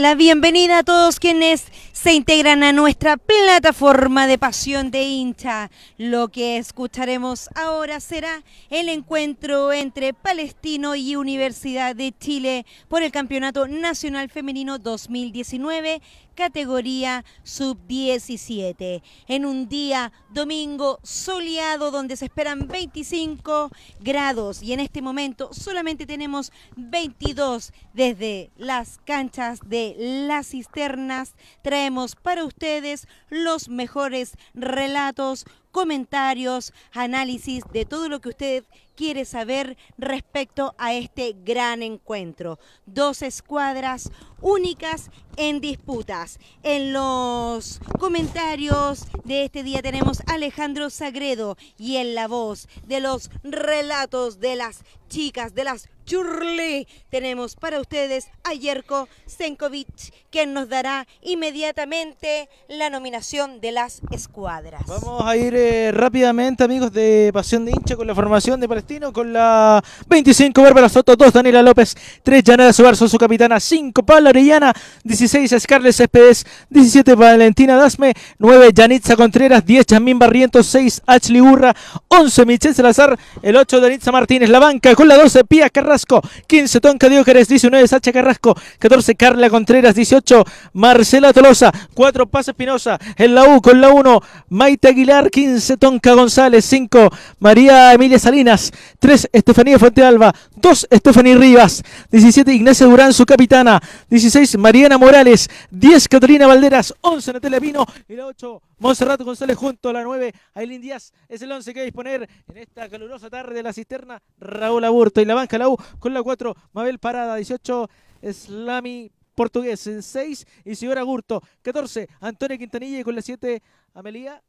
La bienvenida a todos quienes se integran a nuestra plataforma de pasión de hincha. Lo que escucharemos ahora será el encuentro entre Palestino y Universidad de Chile por el Campeonato Nacional Femenino 2019 categoría sub-17. En un día domingo soleado donde se esperan 25 grados y en este momento solamente tenemos 22 desde las canchas de las cisternas. Traemos para ustedes los mejores relatos, comentarios, análisis de todo lo que usted quiere saber respecto a este gran encuentro. Dos escuadras, únicas en disputas. En los comentarios de este día tenemos a Alejandro Sagredo y en la voz de los relatos de las chicas, de las churlé, tenemos para ustedes a Yerko Senkovic, quien nos dará inmediatamente la nominación de las escuadras. Vamos a ir eh, rápidamente, amigos de Pasión de Hincha, con la formación de Palestino, con la 25 Bárbara Soto, 2 Daniela López, 3 Suárez Subar, su capitana, 5 palas. Orellana, 16 Scarlett Céspedes, 17 Valentina Dasme, 9 Yanitza Contreras, 10 Chamín Barrientos, 6 Ashley Urra, 11 Michelle Salazar, el 8 Danitza Martínez, la banca con la 12 Pía Carrasco, 15 Tonka Dióqueres, 19 Sacha Carrasco, 14 Carla Contreras, 18 Marcela Tolosa, 4 Paz Espinosa, en la U con la 1 Maite Aguilar, 15 Tonca González, 5 María Emilia Salinas, 3 Estefanía Alba 2 Estefanía Rivas, 17 Ignacio Durán, su capitana, 17 16 Mariana Morales, 10 Catalina Valderas, 11 Natalia Pino y la 8 Monserrat González junto a la 9 Ailín Díaz es el 11 que va a disponer en esta calurosa tarde de la cisterna Raúl Aburto y la banca la U con la 4 Mabel Parada, 18 Slami Portugués, en 6 Isidora Aburto, 14 Antonio Quintanilla y con la 7 Amelia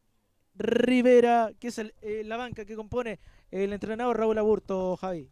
Rivera, que es eh, la banca que compone el entrenador Raúl Aburto, Javi.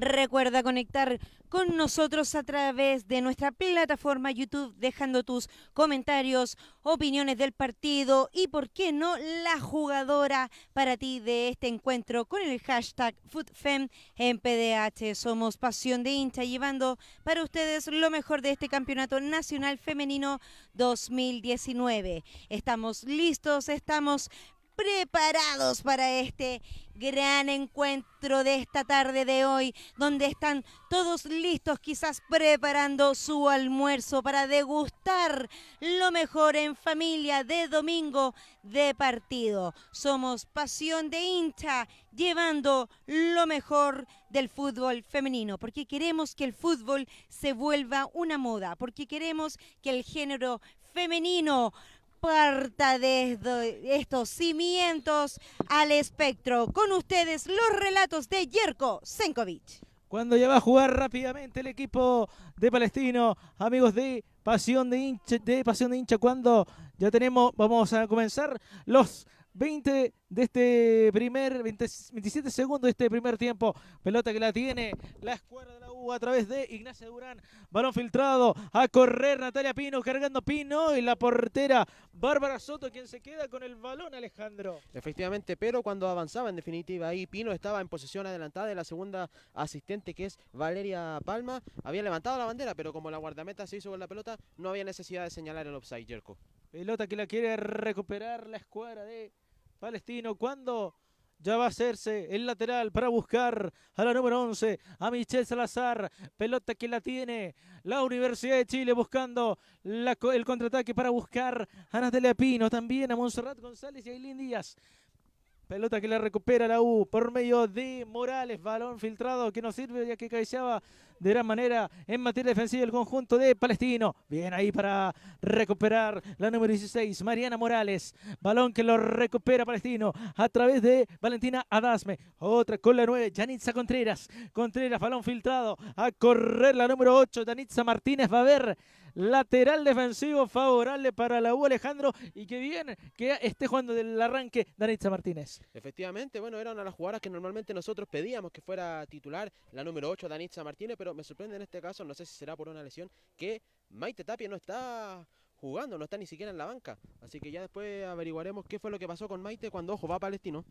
Recuerda conectar con nosotros a través de nuestra plataforma YouTube dejando tus comentarios, opiniones del partido y, por qué no, la jugadora para ti de este encuentro con el hashtag FootFem en PDH. Somos Pasión de Hincha llevando para ustedes lo mejor de este Campeonato Nacional Femenino 2019. Estamos listos, estamos preparados para este gran encuentro de esta tarde de hoy, donde están todos listos, quizás preparando su almuerzo para degustar lo mejor en familia de domingo de partido. Somos Pasión de hincha llevando lo mejor del fútbol femenino, porque queremos que el fútbol se vuelva una moda, porque queremos que el género femenino parta de estos cimientos al espectro. Con ustedes los relatos de Jerko Senkovic. Cuando ya va a jugar rápidamente el equipo de Palestino, amigos de Pasión de Hincha, de Pasión de Hincha, cuando ya tenemos, vamos a comenzar los 20 de este primer, 27 segundos de este primer tiempo. Pelota que la tiene la escuadra de la U a través de Ignacio Durán. Balón filtrado a correr Natalia Pino, cargando Pino y la portera Bárbara Soto, quien se queda con el balón, Alejandro. Efectivamente, pero cuando avanzaba en definitiva ahí, Pino estaba en posición adelantada de la segunda asistente que es Valeria Palma. Había levantado la bandera, pero como la guardameta se hizo con la pelota, no había necesidad de señalar el offside, Jerko. Pelota que la quiere recuperar la escuadra de Palestino cuando ya va a hacerse el lateral para buscar a la número 11, a Michelle Salazar. Pelota que la tiene la Universidad de Chile buscando el contraataque para buscar a Natalia Pino, también a Monserrat González y a Ailín Díaz. Pelota que la recupera la U por medio de Morales, balón filtrado que no sirve ya que cabeceaba de gran manera en materia defensiva el conjunto de Palestino. Bien ahí para recuperar la número 16, Mariana Morales. Balón que lo recupera Palestino a través de Valentina Adasme. Otra con la 9, Janitza Contreras. Contreras, balón filtrado. A correr la número 8, Danitza Martínez va a ver lateral defensivo favorable para la U Alejandro y que bien que esté jugando del arranque Danitza Martínez. Efectivamente, bueno, era una de las jugadoras que normalmente nosotros pedíamos que fuera titular, la número 8 Danitza Martínez, pero me sorprende en este caso, no sé si será por una lesión, que Maite Tapia no está jugando, no está ni siquiera en la banca. Así que ya después averiguaremos qué fue lo que pasó con Maite cuando, ojo, va a Palestino.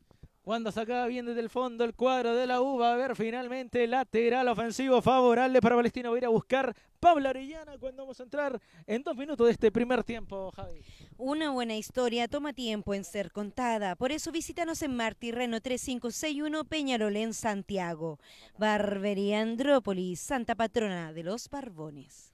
Cuando sacaba bien desde el fondo el cuadro de la U, va a ver finalmente lateral ofensivo favorable para Palestino. Voy a ir a buscar Pablo Arellana cuando vamos a entrar en dos minutos de este primer tiempo, Javi. Una buena historia toma tiempo en ser contada. Por eso visítanos en Martí Reno 3561 en Santiago. Barbería Andrópolis, Santa Patrona de los Barbones.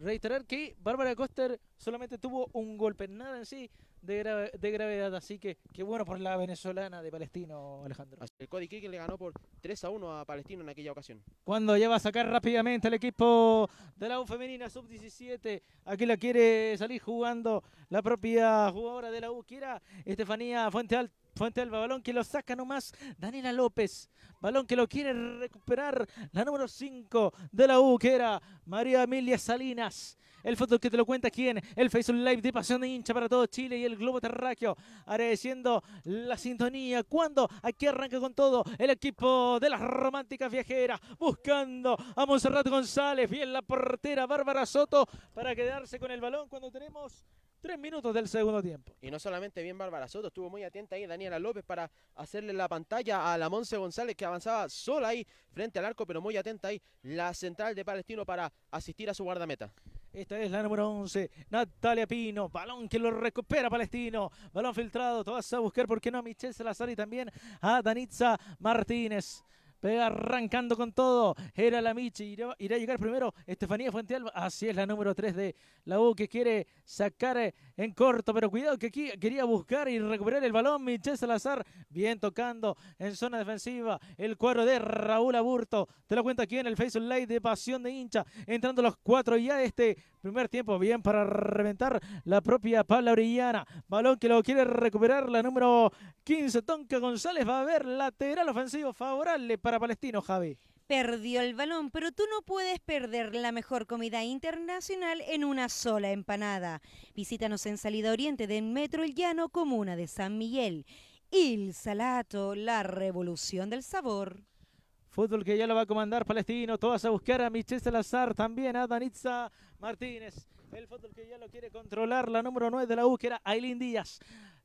Reiterar que Bárbara Coster solamente tuvo un golpe, nada en sí de, gravedad. Así que qué bueno por la venezolana de Palestino, Alejandro. El Cody le ganó por 3 a 1 a Palestino en aquella ocasión. Cuando lleva a sacar rápidamente el equipo de la U femenina sub-17. Aquí la quiere salir jugando la propia jugadora de la U, que Estefanía Fuente Alto. Fuente del balón que lo saca nomás Daniela López. Balón que lo quiere recuperar la número 5 de la U, que era María Emilia Salinas. El fútbol que te lo cuenta quién. El Facebook Live de Pasión de Hincha para todo Chile y el Globo Terráqueo. Agradeciendo la sintonía. Cuando aquí arranca con todo el equipo de las románticas viajeras. Buscando a Monserrat González. Bien la portera Bárbara Soto para quedarse con el balón cuando tenemos tres minutos del segundo tiempo. Y no solamente bien Bárbara Soto, estuvo muy atenta ahí Daniela López para hacerle la pantalla a la Monse González que avanzaba sola ahí frente al arco, pero muy atenta ahí la central de Palestino para asistir a su guardameta. Esta es la número 11, Natalia Pino, balón que lo recupera Palestino, balón filtrado, tú a buscar, ¿por qué no a Michelle Salazar y también a Danitza Martínez? Pega arrancando con todo, era la Michi, irá, a llegar primero Estefanía Fuentealba, así es la número 3 de la U que quiere sacar eh, en corto, pero cuidado que aquí quería buscar y recuperar el balón, Michel Salazar, bien tocando en zona defensiva, el cuadro de Raúl Aburto, te lo cuenta aquí en el Facebook Live de Pasión de Hincha, entrando los cuatro ya este primer tiempo, bien para reventar la propia Pabla Orellana, balón que lo quiere recuperar la número 15, Tonka González va a ver lateral ofensivo favorable para Palestino, Javi. Perdió el balón, pero tú no puedes perder la mejor comida internacional en una sola empanada. Visítanos en Salida Oriente del Metro El Llano, comuna de San Miguel. Il Salato, la revolución del sabor. Fútbol que ya lo va a comandar Palestino. Todas a buscar a Michelle Salazar, también a Danitza Martínez. El fútbol que ya lo quiere controlar la número 9 de la búsqueda Aileen Díaz.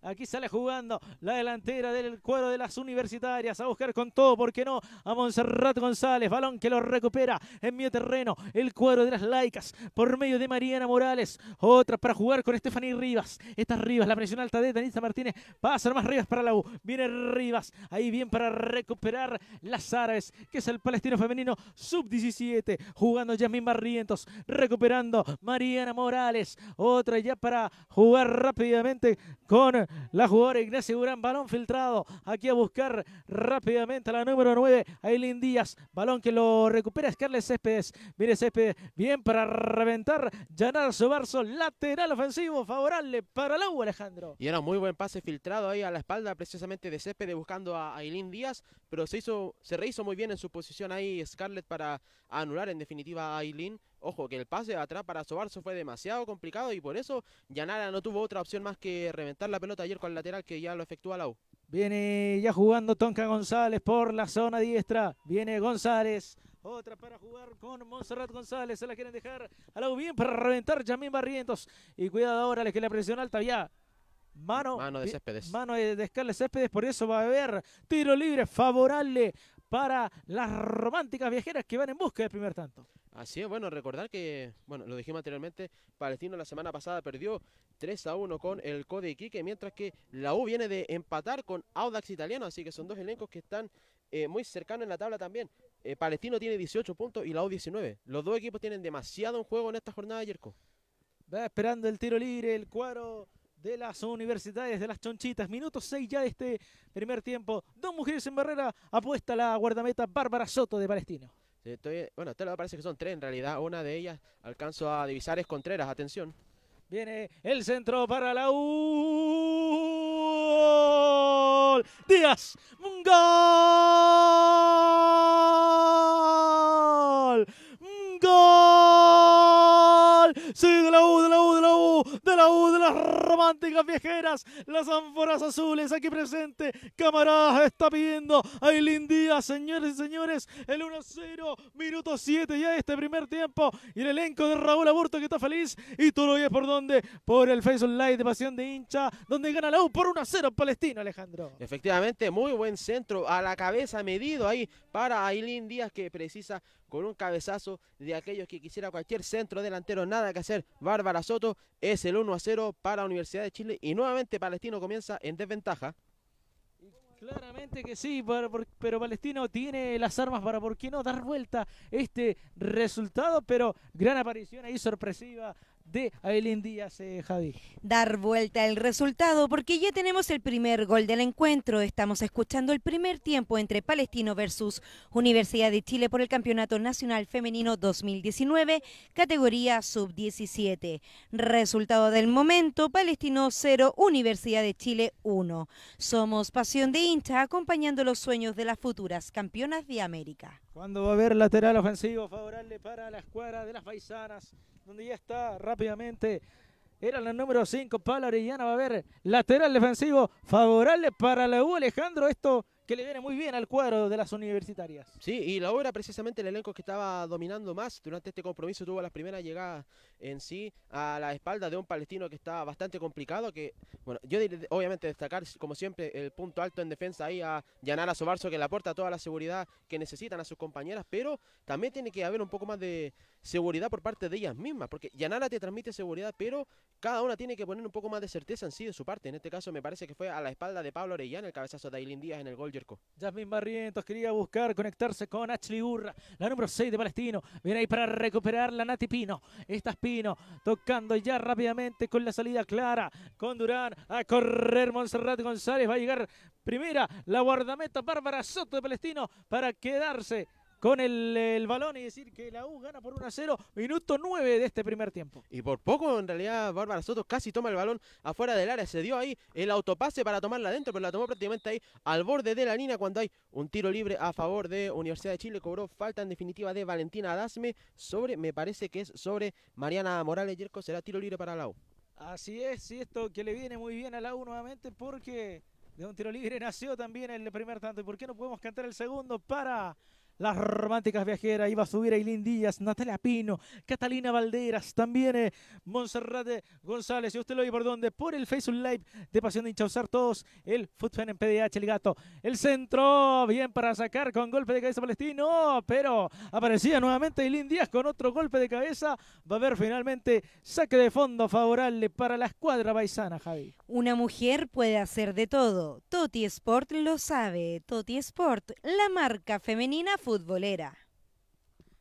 Aquí sale jugando la delantera del cuadro de las universitarias. A buscar con todo, ¿por qué no? A Monserrat González. Balón que lo recupera en medio terreno. El cuadro de las laicas por medio de Mariana Morales. Otra para jugar con Stephanie Rivas. Esta Rivas, la presión alta de Danisa Martínez. Pasa más Rivas para la U. Viene Rivas. Ahí bien para recuperar las árabes, que es el palestino femenino sub-17. Jugando Yasmín Barrientos. Recuperando Mariana Morales. Otra ya para jugar rápidamente con la jugadora Ignacia Durán, balón filtrado. Aquí a buscar rápidamente a la número 9, Aileen Díaz. Balón que lo recupera Scarlett Céspedes. Mire Céspedes, bien para reventar. su Sobarso. lateral ofensivo, favorable para Lau Alejandro. Y era muy buen pase filtrado ahí a la espalda precisamente de Céspedes buscando a Aileen Díaz, pero se, hizo, se rehizo muy bien en su posición ahí Scarlett para anular en definitiva a Aileen. Ojo, que el pase atrás para Sobarzo fue demasiado complicado y por eso Yanara no tuvo otra opción más que reventar la pelota ayer con el lateral que ya lo efectúa Lau. Viene ya jugando Tonka González por la zona diestra. Viene González. Otra para jugar con Monserrat González. Se la quieren dejar a Lau bien para reventar Jamín Barrientos. Y cuidado ahora, les que la presión alta ya. Mano, mano de Céspedes. Mano de, de Céspedes, por eso va a haber tiro libre favorable para las románticas viajeras que van en busca del primer tanto. Así es, bueno, recordar que, bueno, lo dijimos anteriormente, Palestino la semana pasada perdió 3 a 1 con el Code Iquique, mientras que la U viene de empatar con Audax Italiano, así que son dos elencos que están eh, muy cercanos en la tabla también. Eh, Palestino tiene 18 puntos y la U 19. Los dos equipos tienen demasiado en juego en esta jornada de Yerko. Va esperando el tiro libre, el cuadro de las universidades de las chonchitas. Minuto 6 ya de este primer tiempo. Dos mujeres en barrera. Apuesta la guardameta Bárbara Soto de Palestino. Bueno, estoy, bueno, esto parece que son tres en realidad. Una de ellas alcanzo a divisar es Contreras. Atención. Viene el centro para la U. Díaz. Un gol. Un gol. la U de las románticas viejeras, las ánforas azules aquí presente. camaradas, está pidiendo a Díaz, señores y señores, el 1-0, minuto 7 ya este primer tiempo. Y el elenco de Raúl Aburto que está feliz. Y tú lo oyes por dónde, por el face online de Pasión de Hincha, donde gana la U por 1-0 Palestina, Alejandro. Efectivamente, muy buen centro a la cabeza medido ahí para Aileen Díaz que precisa con un cabezazo de aquellos que quisiera cualquier centro delantero, nada que hacer. Bárbara Soto es el 1 a 0 para Universidad de Chile y nuevamente Palestino comienza en desventaja. Claramente que sí, pero Palestino tiene las armas para por qué no dar vuelta este resultado, pero gran aparición ahí sorpresiva de Avelin Díaz, eh, Dar vuelta el resultado porque ya tenemos el primer gol del encuentro. Estamos escuchando el primer tiempo entre Palestino versus Universidad de Chile por el Campeonato Nacional Femenino 2019, categoría sub-17. Resultado del momento, Palestino 0, Universidad de Chile 1. Somos Pasión de Hincha acompañando los sueños de las futuras campeonas de América. Cuando va a haber lateral ofensivo favorable para la escuadra de las paisanas donde ya está rápidamente. Era la número 5, Pablo Orellana va a ver, lateral defensivo, favorable para la U, Alejandro, esto que le viene muy bien al cuadro de las universitarias. Sí, y la obra precisamente el elenco que estaba dominando más durante este compromiso tuvo las primeras llegadas en sí a la espalda de un palestino que está bastante complicado, que, bueno, yo obviamente destacar como siempre el punto alto en defensa ahí a Yanara Sobarzo que le aporta toda la seguridad que necesitan a sus compañeras, pero también tiene que haber un poco más de seguridad por parte de ellas mismas, porque Yanara te transmite seguridad, pero cada una tiene que poner un poco más de certeza en sí de su parte. En este caso me parece que fue a la espalda de Pablo Orellán el cabezazo de Ailín Díaz en el gol Jasmine Barrientos quería buscar conectarse con Ashley Urra, la número 6 de Palestino. Viene ahí para recuperar la Nati Pino. Esta Pino tocando ya rápidamente con la salida clara con Durán. A correr Monserrat González. Va a llegar primera la guardameta Bárbara Soto de Palestino para quedarse con el, balón y decir que la U gana por 1 a 0, minuto 9 de este primer tiempo. Y por poco, en realidad, Bárbara Soto casi toma el balón afuera del área. Se dio ahí el autopase para tomarla adentro, pero la tomó prácticamente ahí al borde de la línea cuando hay un tiro libre a favor de Universidad de Chile. Cobró falta en definitiva de Valentina Dasme sobre, me parece que es sobre Mariana Morales Yerko, Será tiro libre para la U. Así es, sí, esto que le viene muy bien a la U nuevamente porque de un tiro libre nació también el primer tanto. ¿Y por qué no podemos cantar el segundo para las románticas viajeras, iba a subir Ailín Díaz, Natalia Pino, Catalina Valderas, también eh, Monserrate eh, González, y usted lo oye por dónde? por el Facebook Live de Pasión de Inchausar todos, el FootFan en PDH, el gato, el centro, bien para sacar con golpe de cabeza palestino, pero aparecía nuevamente Ailín Díaz con otro golpe de cabeza, va a haber finalmente saque de fondo favorable para la escuadra paisana, Javi. Una mujer puede hacer de todo, Toti Sport lo sabe, Toti Sport, la marca femenina futbolera.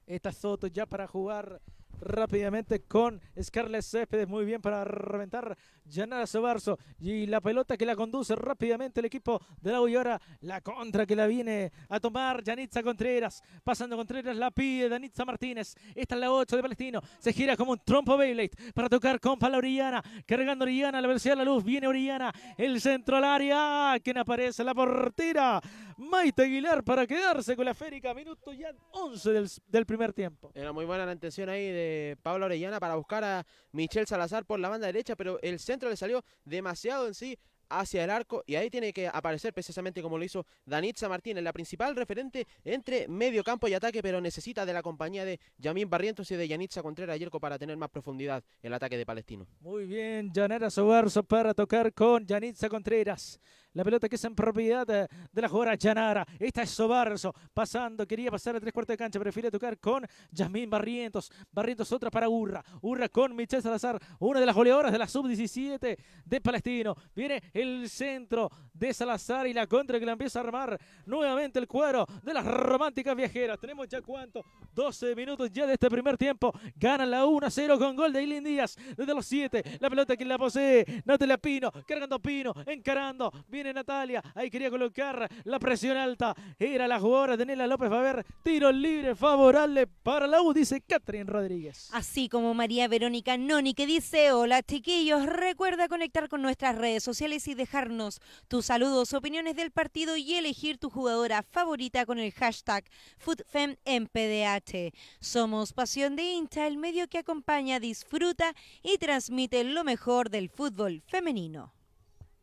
Esta Soto ya para jugar rápidamente con Scarlett Céspedes. Muy bien para reventar Yanara Sobarzo. Y la pelota que la conduce rápidamente el equipo de la y la contra que la viene a tomar Yanitza Contreras. Pasando Contreras la pide Danitza Martínez. Esta es la 8 de Palestino. Se gira como un trompo Beyblade para tocar con Pala Oriana Cargando Oriana la velocidad de la luz. Viene Oriana El centro al área. Quien aparece la portera. Maite Aguilar para quedarse con la férica. Minuto ya 11 del, primer tiempo. Era muy buena la intención ahí de Pablo Orellana para buscar a Michel Salazar por la banda derecha, pero el centro le salió demasiado en sí hacia el arco y ahí tiene que aparecer precisamente como lo hizo Danitza Martínez, la principal referente entre medio campo y ataque, pero necesita de la compañía de Yamín Barrientos y de Yanitza Contreras Yerko para tener más profundidad el ataque de Palestino. Muy bien, Yanera Sobarzo para tocar con Yanitza Contreras. La pelota que es en propiedad de, la jugadora Yanara. Esta es Sobarzo. Pasando, quería pasar a tres cuartos de cancha. Prefiere tocar con Yasmín Barrientos. Barrientos otra para Urra. Urra con Michelle Salazar. Una de las goleadoras de la sub-17 de Palestino. Viene el centro de Salazar y la contra que la empieza a armar nuevamente el cuero de las románticas viajeras. Tenemos ya cuánto? 12 minutos ya de este primer tiempo. gana la 1-0 con gol de Aileen Díaz. Desde los 7. La pelota que la posee. Natalia Pino. Cargando Pino. Encarando. Viene Natalia. Ahí quería colocar la presión alta. Era la jugadora Daniela López va a ver, Tiro libre favorable para la U, dice Catherine Rodríguez. Así como María Verónica Noni que dice, hola chiquillos, recuerda conectar con nuestras redes sociales y dejarnos tus saludos, opiniones del partido y elegir tu jugadora favorita con el hashtag pdh Somos Pasión de Insta, el medio que acompaña, disfruta y transmite lo mejor del fútbol femenino.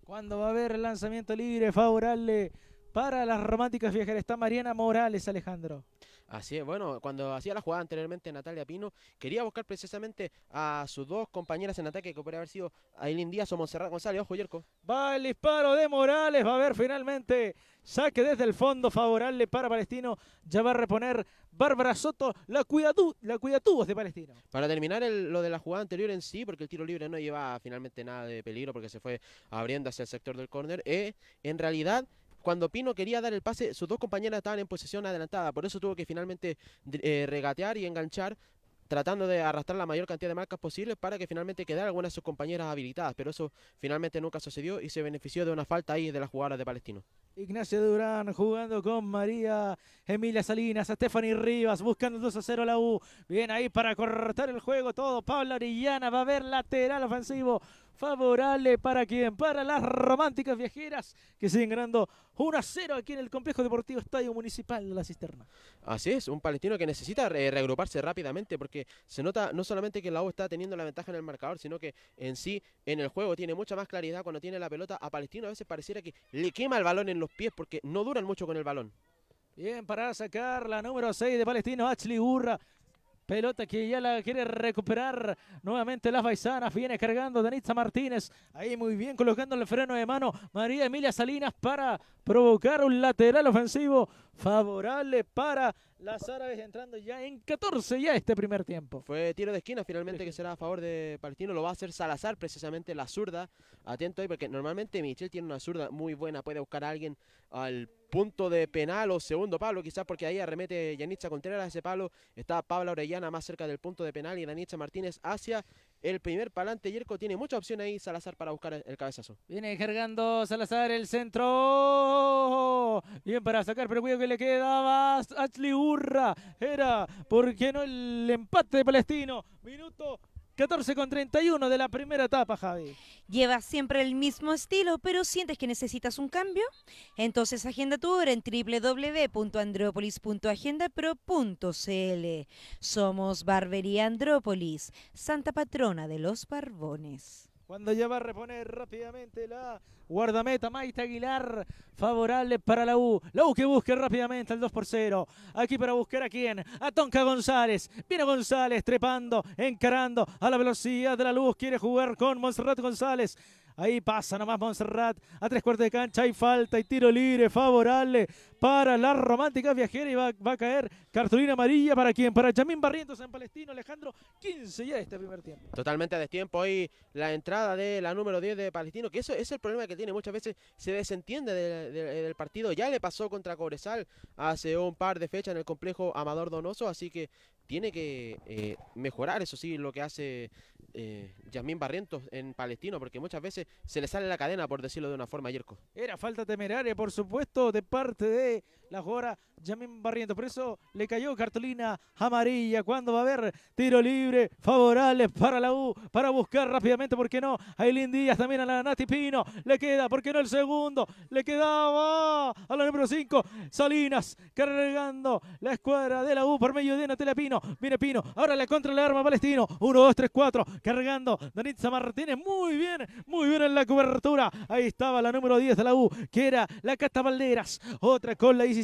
Cuando va a haber lanzamiento libre favorable para las románticas viajeras. Está Mariana Morales, Alejandro. Así es, bueno, cuando hacía la jugada anteriormente Natalia Pino, quería buscar precisamente a sus dos compañeras en ataque, que podría haber sido Ailín Díaz o Monserrat González. Ojo, Yerko. Va el disparo de Morales, va a haber finalmente saque desde el fondo favorable para Palestino. Ya va a reponer Bárbara Soto la, cuidadu la de Palestino. Para terminar lo de la jugada anterior en sí, porque el tiro libre no lleva finalmente nada de peligro porque se fue abriendo hacia el sector del córner, eh, en realidad cuando Pino quería dar el pase, sus dos compañeras estaban en posición adelantada, por eso tuvo que finalmente eh, regatear y enganchar, tratando de arrastrar la mayor cantidad de marcas posible para que finalmente quedara alguna de sus compañeras habilitadas, pero eso finalmente nunca sucedió y se benefició de una falta ahí de las jugadoras de Palestino. Ignacio Durán jugando con María Emilia Salinas, Stephanie Rivas buscando 2 a 0 la U. Viene ahí para cortar el juego todo. Pablo Orillana va a ver lateral ofensivo favorable para quien, Para las románticas viajeras que siguen ganando 1 a 0 aquí en el complejo deportivo Estadio Municipal La Cisterna. Así es, un palestino que necesita eh, reagruparse rápidamente porque se nota no solamente que la U está teniendo la ventaja en el marcador, sino que en sí, en el juego, tiene mucha más claridad cuando tiene la pelota. A Palestino a veces pareciera que le quema el balón en los pies porque no duran mucho con el balón. Bien, para sacar la número 6 de Palestino, Ashley Urra. Pelota que ya la quiere recuperar nuevamente las Baisanas. Viene cargando Danitza Martínez. Ahí muy bien colocando el freno de mano. María Emilia Salinas para provocar un lateral ofensivo favorable para las árabes entrando ya en 14 ya este primer tiempo. Fue tiro de esquina finalmente que será a favor de Palestino. Lo va a hacer Salazar precisamente la zurda. Atento ahí porque normalmente Michel tiene una zurda muy buena. Puede buscar a alguien al punto de penal o segundo palo, quizás porque ahí arremete Yanitza Contreras ese palo. Está Pablo Orellana más cerca del punto de penal y Yanitza Martínez hacia el primer palante. Yerko tiene mucha opción ahí Salazar para buscar el cabezazo. Viene cargando Salazar el centro. Bien para sacar, pero cuidado que le quedaba Ashley Urra. Era, ¿por qué no el empate de palestino? Minuto 14 con 31 de la primera etapa, Javi. Llevas siempre el mismo estilo, pero sientes que necesitas un cambio? Entonces agenda tu hora en www.andropolis.agendapro.cl Somos Barbería Andrópolis, Santa Patrona de los Barbones. Cuando ya va a reponer rápidamente la guardameta Maite Aguilar. Favorable para la U. La U que busque rápidamente el 2 por 0. Aquí para buscar a quién. A Tonka González. Viene González trepando, encarando a la velocidad de la luz. Quiere jugar con Monserrat González. Ahí pasa nomás Montserrat a tres cuartos de cancha. Hay falta y tiro libre favorable para la romántica viajera. Y va, a caer cartulina amarilla para quién? Para Jamín Barrientos en Palestino. Alejandro, 15 ya este primer tiempo. Totalmente a destiempo. Ahí la entrada de la número 10 de Palestino. Que eso es el problema que tiene. Muchas veces se desentiende del partido. Ya le pasó contra Cobresal hace un par de fechas en el complejo Amador Donoso. Así que tiene que eh, mejorar, eso sí, lo que hace eh, Yasmín Barrientos en Palestino, porque muchas veces se le sale la cadena, por decirlo de una forma, Yerko. Era falta temeraria, por supuesto, de parte de la jugadora Yamín Barriento. Por eso le cayó cartulina amarilla cuando va a haber tiro libre favorable para la U, para buscar rápidamente, ¿por qué no? Ailín Díaz también a la Nati Pino, le queda, ¿por qué no el segundo? Le quedaba a la número 5, Salinas cargando la escuadra de la U por medio de Natalia Pino, viene Pino, ahora le contra el arma Palestino, 1, 2, 3, 4, cargando Danitza Martínez, muy bien, muy bien en la cobertura, ahí estaba la número 10 de la U, que era la Cata Valderas, otra con la Isis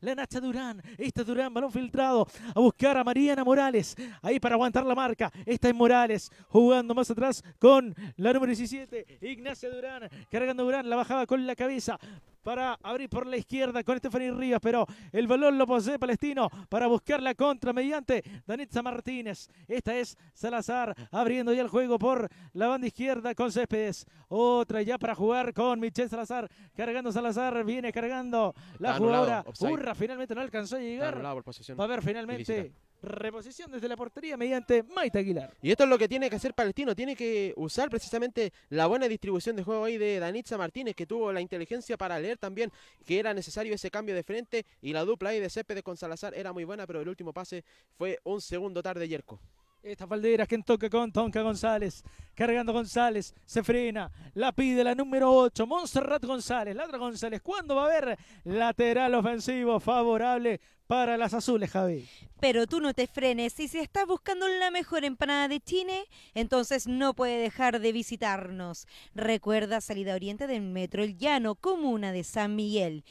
la Nacha Durán. Esta Durán, balón filtrado. A buscar a Mariana Morales. Ahí para aguantar la marca. Esta es Morales. Jugando más atrás con la número 17. Ignacia Durán. Cargando Durán. La bajaba con la cabeza para abrir por la izquierda con Stephanie Rivas, pero el balón lo posee Palestino para buscar la contra mediante Danitza Martínez. Esta es Salazar abriendo ya el juego por la banda izquierda con Céspedes. Otra ya para jugar con Michel Salazar. Cargando Salazar, viene cargando la jugadora. Burra finalmente no alcanzó a llegar. Va a ver finalmente. Reposición desde la portería mediante Maite Aguilar. Y esto es lo que tiene que hacer Palestino. Tiene que usar precisamente la buena distribución de juego ahí de Danitza Martínez, que tuvo la inteligencia para leer también que era necesario ese cambio de frente. Y la dupla ahí de Céspedes con Salazar era muy buena, pero el último pase fue un segundo tarde, Yerco. Esta faldera, quien toca con Tonka González. Cargando González, se frena, la pide la número 8, Montserrat González, Ladra González. ¿Cuándo va a haber lateral ofensivo favorable para las azules, Javi? Pero tú no te frenes, y si estás buscando la mejor empanada de Chile, entonces no puede dejar de visitarnos. Recuerda salida oriente del Metro El Llano, comuna de San Miguel.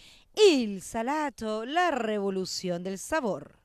el Salato, la revolución del sabor.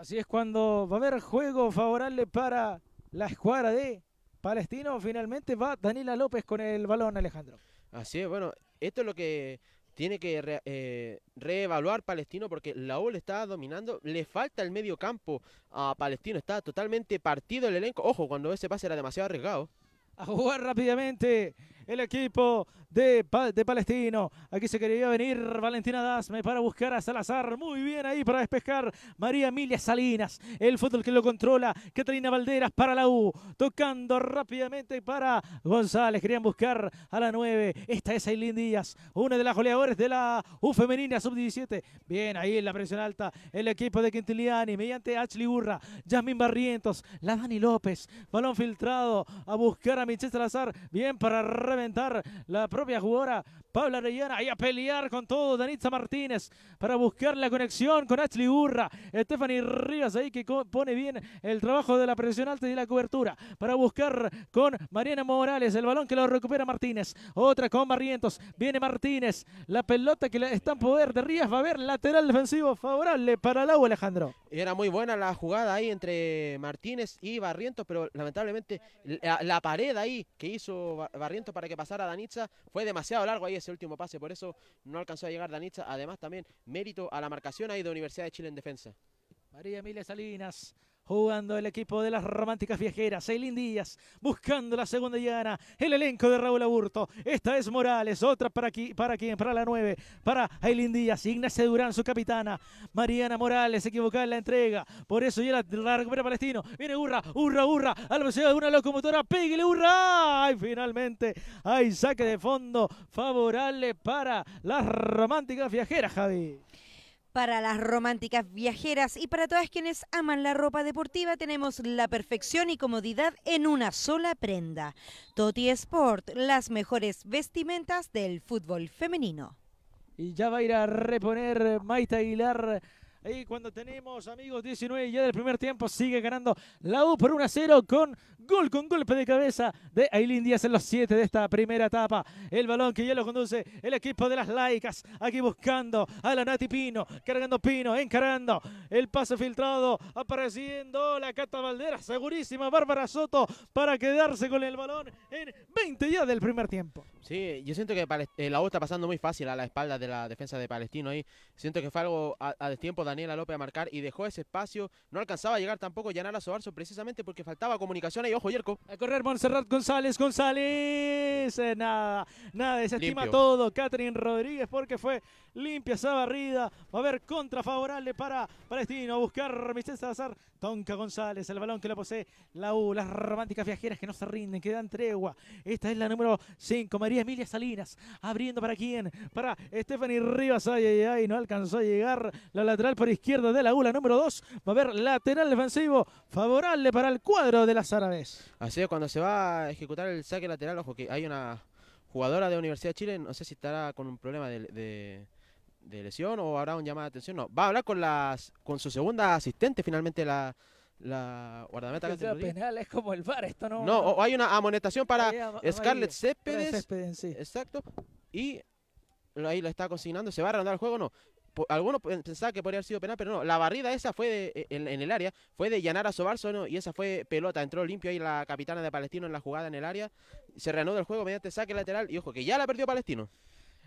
Así es cuando va a haber juego favorable para la escuadra de Palestino. Finalmente va Danila López con el balón, Alejandro. Así es, bueno, esto es lo que tiene que eh, reevaluar Palestino porque la OL está dominando, le falta el medio campo a Palestino, está totalmente partido el elenco. Ojo, cuando ese pase era demasiado arriesgado. A jugar rápidamente el equipo de, Palestino. Aquí se quería venir Valentina Dazme para buscar a Salazar. Muy bien ahí para despejar María Emilia Salinas. El fútbol que lo controla. Catalina Valderas para la U. Tocando rápidamente para González. Querían buscar a la 9. Esta es Ailín Díaz. Una de las goleadoras de la U femenina sub-17. Bien ahí en la presión alta. El equipo de Quintiliani. Mediante Ashley burra Yasmin Barrientos. La Dani López. Balón filtrado a buscar a Michelle Salazar. Bien para la propia jugadora Pablo Arellana ahí a pelear con todo. Danitza Martínez para buscar la conexión con Ashley Urra. Stephanie Rivas ahí que pone bien el trabajo de la presión alta y la cobertura. Para buscar con Mariana Morales. El balón que lo recupera Martínez. Otra con Barrientos. Viene Martínez. La pelota que está en poder de Rías Va a haber lateral defensivo favorable para Lau Alejandro. Era muy buena la jugada ahí entre Martínez y Barrientos. Pero lamentablemente la, pared ahí que hizo Barrientos para que pasara Danitza fue demasiado largo ahí ese último pase, por eso no alcanzó a llegar Danitza. Además, también mérito a la marcación ahí de Universidad de Chile en defensa. María Emilia Salinas jugando el equipo de las románticas viajeras. Eileen Díaz buscando la segunda llana. El elenco de Raúl Aburto. Esta es Morales. Otra para aquí, para quién, para la 9. Para Eileen Díaz. Ignacia Durán, su capitana. Mariana Morales, equivocada en la entrega. Por eso ya la, recupera Palestino. Viene Urra, Urra, Urra. Al velocidad de una locomotora. Pégale, Urra. Y finalmente! hay saque de fondo favorable para las románticas viajeras, Javi! Para las románticas viajeras y para todas quienes aman la ropa deportiva tenemos la perfección y comodidad en una sola prenda. Toti Sport, las mejores vestimentas del fútbol femenino. Y ya va a ir a reponer Maite Aguilar Ahí cuando tenemos, amigos, 19 ya del primer tiempo, sigue ganando la U por 1 a 0 con gol, con golpe de cabeza de Ailín Díaz en los 7 de esta primera etapa. El balón que ya lo conduce el equipo de las laicas, aquí buscando a la Nati Pino, cargando Pino, encarando el pase filtrado, apareciendo la Cata Valdera, segurísima Bárbara Soto para quedarse con el balón en 20 ya del primer tiempo. Sí, yo siento que eh, la U está pasando muy fácil a la espalda de la defensa de Palestino ahí. Siento que fue algo a, a destiempo Daniela López a marcar y dejó ese espacio. No alcanzaba a llegar tampoco Yanara Sobarzo precisamente porque faltaba comunicación ahí. Ojo, Yerko. A correr Montserrat González, González. Eh, nada, nada, desestima todo. Catherine Rodríguez porque fue limpia esa barrida. Va a haber contra favorable para Palestino. Buscar Vicente Salazar Tonka González, el balón que la posee la U, las románticas viajeras que no se rinden, que dan tregua. Esta es la número 5, María Emilia Salinas, abriendo para quién, para Stephanie Rivas, ay, ay, no alcanzó a llegar la lateral por izquierda de la U, la número 2, va a haber lateral defensivo favorable para el cuadro de las árabes. Así es, cuando se va a ejecutar el saque lateral, ojo que hay una jugadora de Universidad de Chile, no sé si estará con un problema de de lesión o habrá un llamado de atención. No, va a hablar con las con su segunda asistente finalmente la, la guardameta. como el VAR, esto no... No, o hay una amonestación para Scarlett Céspedes. Exacto. Y ahí lo está consignando. ¿Se va a reanudar el juego no? algunos pensaban que podría haber sido penal, pero no. La barrida esa fue e, en, el área, fue de Yanara Sobarzo ¿no? y esa fue pelota. Entró limpio ahí la capitana de Palestino en la jugada en el área. Se reanuda el juego mediante saque lateral y ojo, que ya la perdió Palestino.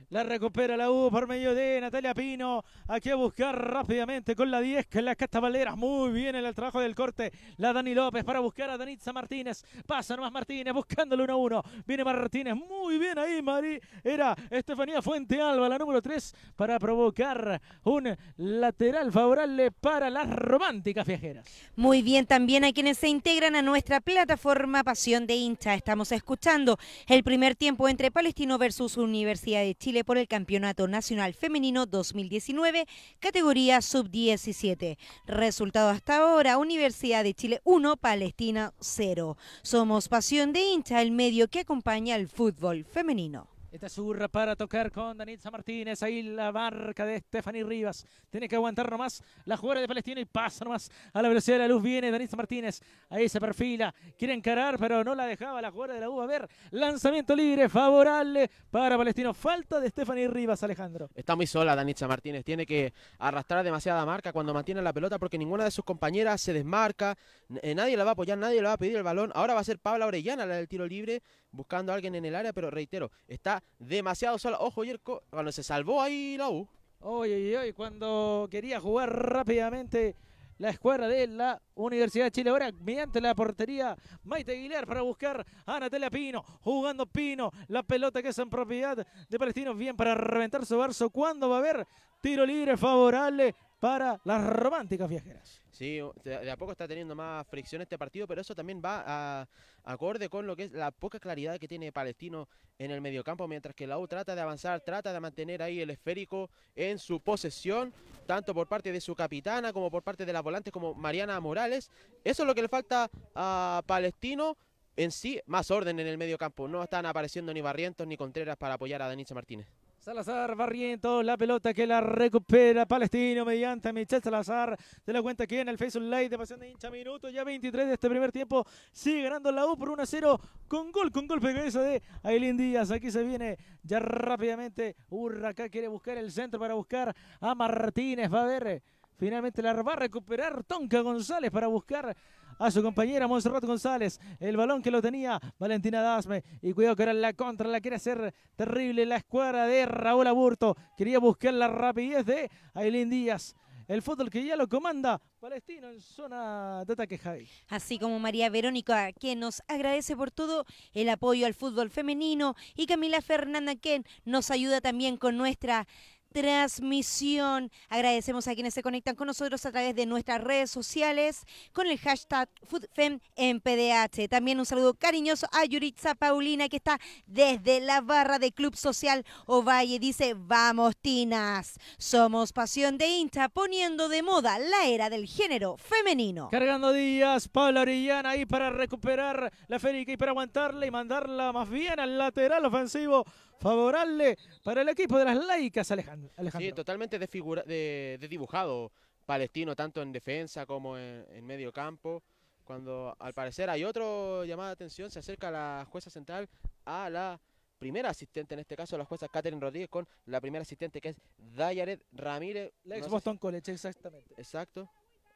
La recupera la U por medio de Natalia Pino. Aquí a buscar rápidamente con la 10, que es la Casta Valera. Muy bien en el trabajo del corte. La Dani López para buscar a Danitza Martínez. Pasa nomás Martínez buscándole a uno Viene Martínez. Muy bien ahí, Mari. Era Estefanía Fuente Alba, la número 3, para provocar un lateral favorable para las románticas viajeras. Muy bien también a quienes se integran a nuestra plataforma Pasión de hincha Estamos escuchando el primer tiempo entre Palestino versus Universidad de Chile por el Campeonato Nacional Femenino 2019, categoría sub-17. Resultado hasta ahora, Universidad de Chile 1, Palestina 0. Somos Pasión de Hincha, el medio que acompaña al fútbol femenino. Esta zurra para tocar con Danitza Martínez. Ahí la marca de Stephanie Rivas. Tiene que aguantar nomás la jugada de Palestino. y pasa nomás a la velocidad de la luz. Viene Danitza Martínez. Ahí se perfila. Quiere encarar, pero no la dejaba la jugada de la U. A ver, lanzamiento libre, favorable para Palestino. Falta de Stephanie Rivas, Alejandro. Está muy sola Danitza Martínez. Tiene que arrastrar demasiada marca cuando mantiene la pelota porque ninguna de sus compañeras se desmarca. Eh, nadie la va a apoyar, nadie le va a pedir el balón. Ahora va a ser Pablo Orellana la del tiro libre, buscando a alguien en el área, pero reitero, está demasiado sola. Ojo, Yerko, cuando se salvó ahí la U. Oye, oye, cuando quería jugar rápidamente la escuadra de la Universidad de Chile. Ahora mediante la portería Maite Aguilar para buscar a Natalia Pino. Jugando Pino. La pelota que es en propiedad de Palestino. Bien para reventar su verso. cuando va a haber tiro libre favorable? para las románticas viajeras. Sí, de a poco está teniendo más fricción este partido, pero eso también va a, acorde con lo que es la poca claridad que tiene Palestino en el mediocampo, mientras que la U trata de avanzar, trata de mantener ahí el esférico en su posesión, tanto por parte de su capitana como por parte de las volantes como Mariana Morales. Eso es lo que le falta a Palestino. En sí, más orden en el mediocampo. No están apareciendo ni Barrientos ni Contreras para apoyar a Danitza Martínez. Salazar Barriento, la pelota que la recupera Palestino mediante Michel Salazar. de la cuenta aquí en el Facebook Live de Pasión de Hincha. Minuto ya 23 de este primer tiempo. Sigue ganando la U por 1 a 0 con gol, con de cabeza de Ailín Díaz. Aquí se viene ya rápidamente. Urraca quiere buscar el centro para buscar a Martínez. Va a ver. Finalmente la va a recuperar Tonka González para buscar a su compañera Monserrat González. El balón que lo tenía Valentina Dazme. Y cuidado que era la contra, la quiere hacer terrible la escuadra de Raúl Aburto. Quería buscar la rapidez de Ailín Díaz el fútbol que ya lo comanda Palestino en zona de ataque high. Así como María Verónica, que nos agradece por todo el apoyo al fútbol femenino y Camila Fernanda, que nos ayuda también con nuestra transmisión. Agradecemos a quienes se conectan con nosotros a través de nuestras redes sociales con el hashtag FoodFem en PDH. También un saludo cariñoso a Yuritza Paulina que está desde la barra de Club Social Ovalle. Dice, vamos Tinas, somos Pasión de hincha poniendo de moda la era del género femenino. Cargando días, Paula Orellana ahí para recuperar la Férica y para aguantarla y mandarla más bien al lateral ofensivo favorable para el equipo de las laicas, Alejandro. Sí, totalmente figura de, dibujado Palestino, tanto en defensa como en, medio campo. Cuando al parecer hay otro llamado de atención, se acerca la jueza central a la primera asistente, en este caso la jueza Catherine Rodríguez, con la primera asistente que es Dayaret Ramírez. La ex Boston College, exactamente. Exacto.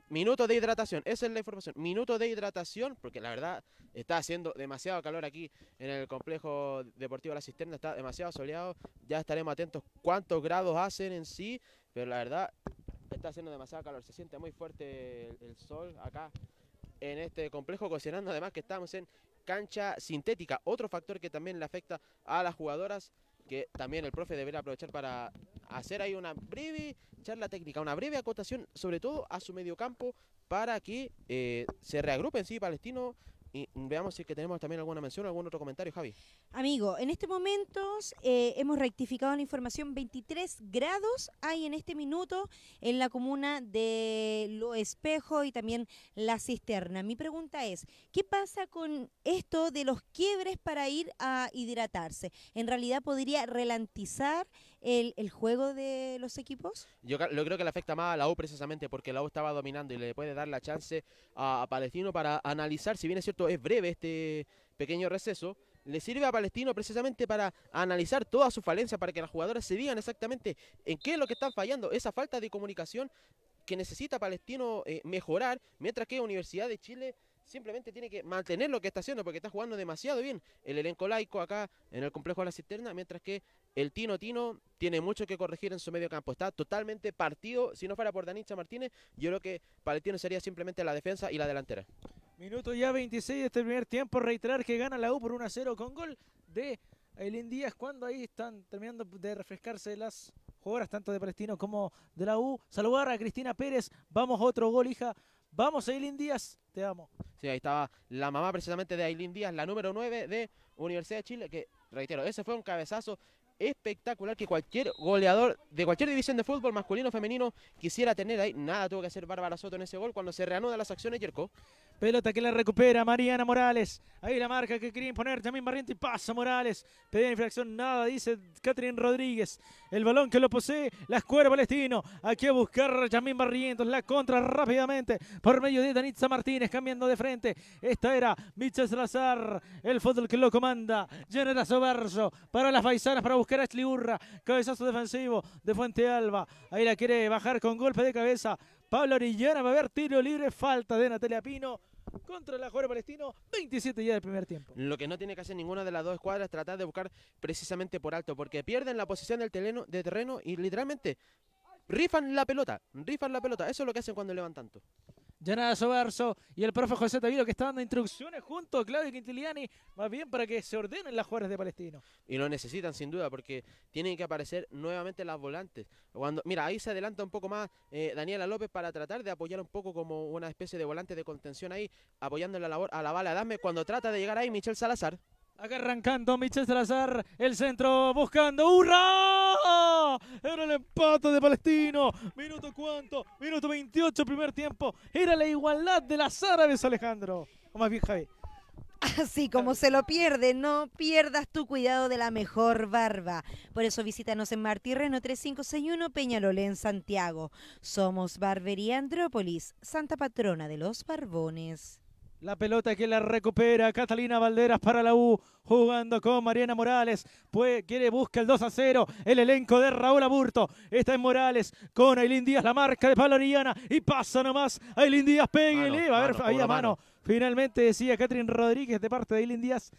Minuto de hidratación, esa es la información. Minuto de hidratación, porque la verdad está haciendo demasiado calor aquí en el complejo deportivo La Cisterna, está demasiado soleado. Ya estaremos atentos cuántos grados hacen en sí, pero la verdad está haciendo demasiado calor. Se siente muy fuerte el, sol acá en este complejo, cocinando además que estamos en cancha sintética, otro factor que también le afecta a las jugadoras que también el profe deberá aprovechar para hacer ahí una breve charla técnica, una breve acotación, sobre todo a su medio campo para que eh, se reagrupen, sí, Palestino, veamos si que tenemos también alguna mención algún otro comentario, Javi. Amigo, en este momento eh, hemos rectificado la información. 23 grados hay en este minuto en la comuna de Lo Espejo y también La Cisterna. Mi pregunta es, ¿qué pasa con esto de los quiebres para ir a hidratarse? ¿En realidad podría ralentizar el, juego de los equipos? Yo creo que le afecta más a la U precisamente porque la U estaba dominando y le puede dar la chance a, Palestino para analizar, si bien es cierto, es breve este pequeño receso, le sirve a Palestino precisamente para analizar Toda su falencia para que las jugadoras se digan exactamente en qué es lo que están fallando. Esa falta de comunicación que necesita Palestino eh, mejorar, mientras que Universidad de Chile simplemente tiene que mantener lo que está haciendo, porque está jugando demasiado bien el elenco laico acá en el complejo de la cisterna, mientras que el Tino Tino tiene mucho que corregir en su medio campo. Está totalmente partido. Si no fuera por Danicha Martínez, yo creo que para sería simplemente la defensa y la delantera. Minuto ya 26 de este primer tiempo. Reiterar que gana la U por 1-0 con gol de Ailín Díaz. Cuando ahí están terminando de refrescarse las jugadoras, tanto de Palestino como de la U. Saludar a Cristina Pérez. Vamos, otro gol, hija. Vamos, Eileen Díaz, te amo. Sí, ahí estaba la mamá precisamente de Ailín Díaz, la número 9 de Universidad de Chile, que reitero, ese fue un cabezazo espectacular que cualquier goleador de cualquier división de fútbol masculino o femenino quisiera tener ahí. Nada tuvo que hacer Bárbara Soto en ese gol cuando se reanuda las acciones, Jerko. Pelota que la recupera Mariana Morales. Ahí la marca que quería imponer también Barrientos y pasa Morales. Pedía infracción, nada, dice Catherine Rodríguez. El balón que lo posee la escuela palestino. Aquí a buscar Jamín Barrientos. La contra rápidamente por medio de Danitza Martínez cambiando de frente. Esta era Michel Salazar. El fútbol que lo comanda. Genera Soberso para las paisanas para buscar a Esliurra. Cabezazo defensivo de Fuente Alba. Ahí la quiere bajar con golpe de cabeza. Pablo Orillana va a haber tiro libre, falta de Natalia Pino contra el jugador Palestino, 27 ya del primer tiempo. Lo que no tiene que hacer ninguna de las dos escuadras es tratar de buscar precisamente por alto, porque pierden la posición del terreno, de terreno y literalmente rifan la pelota, rifan la pelota. Eso es lo que hacen cuando levantan tanto. Soberso y el profe José Taviro que está dando instrucciones junto a Claudio Quintiliani, más bien para que se ordenen las jugadas de Palestino. Y lo necesitan sin duda porque tienen que aparecer nuevamente las volantes. Cuando, mira, ahí se adelanta un poco más eh, Daniela López para tratar de apoyar un poco como una especie de volante de contención ahí, apoyando la labor a la bala Dame cuando trata de llegar ahí Michel Salazar. Arrancando Michel Salazar, el centro buscando. ¡Hurra! Era el empate de Palestino. Minuto cuánto? Minuto 28, primer tiempo. Era la igualdad de las árabes, Alejandro. O bien, Así ah, como se lo pierde, no pierdas tu cuidado de la mejor barba. Por eso visítanos en Martí Reno 3561 Peñalolén, Santiago. Somos Barbería Andrópolis, Santa Patrona de los Barbones. La pelota que la recupera Catalina Valderas para la U, jugando con Mariana Morales. Pues quiere, busca el 2 a 0. El elenco de Raúl Aburto. Está en Morales con Ailín Díaz, la marca de Paloniana. Y pasa nomás. Ailín Díaz, pegue Mano, va a ver, ahí a mano. Finalmente decía Catherine Rodríguez de parte de Ailín Díaz.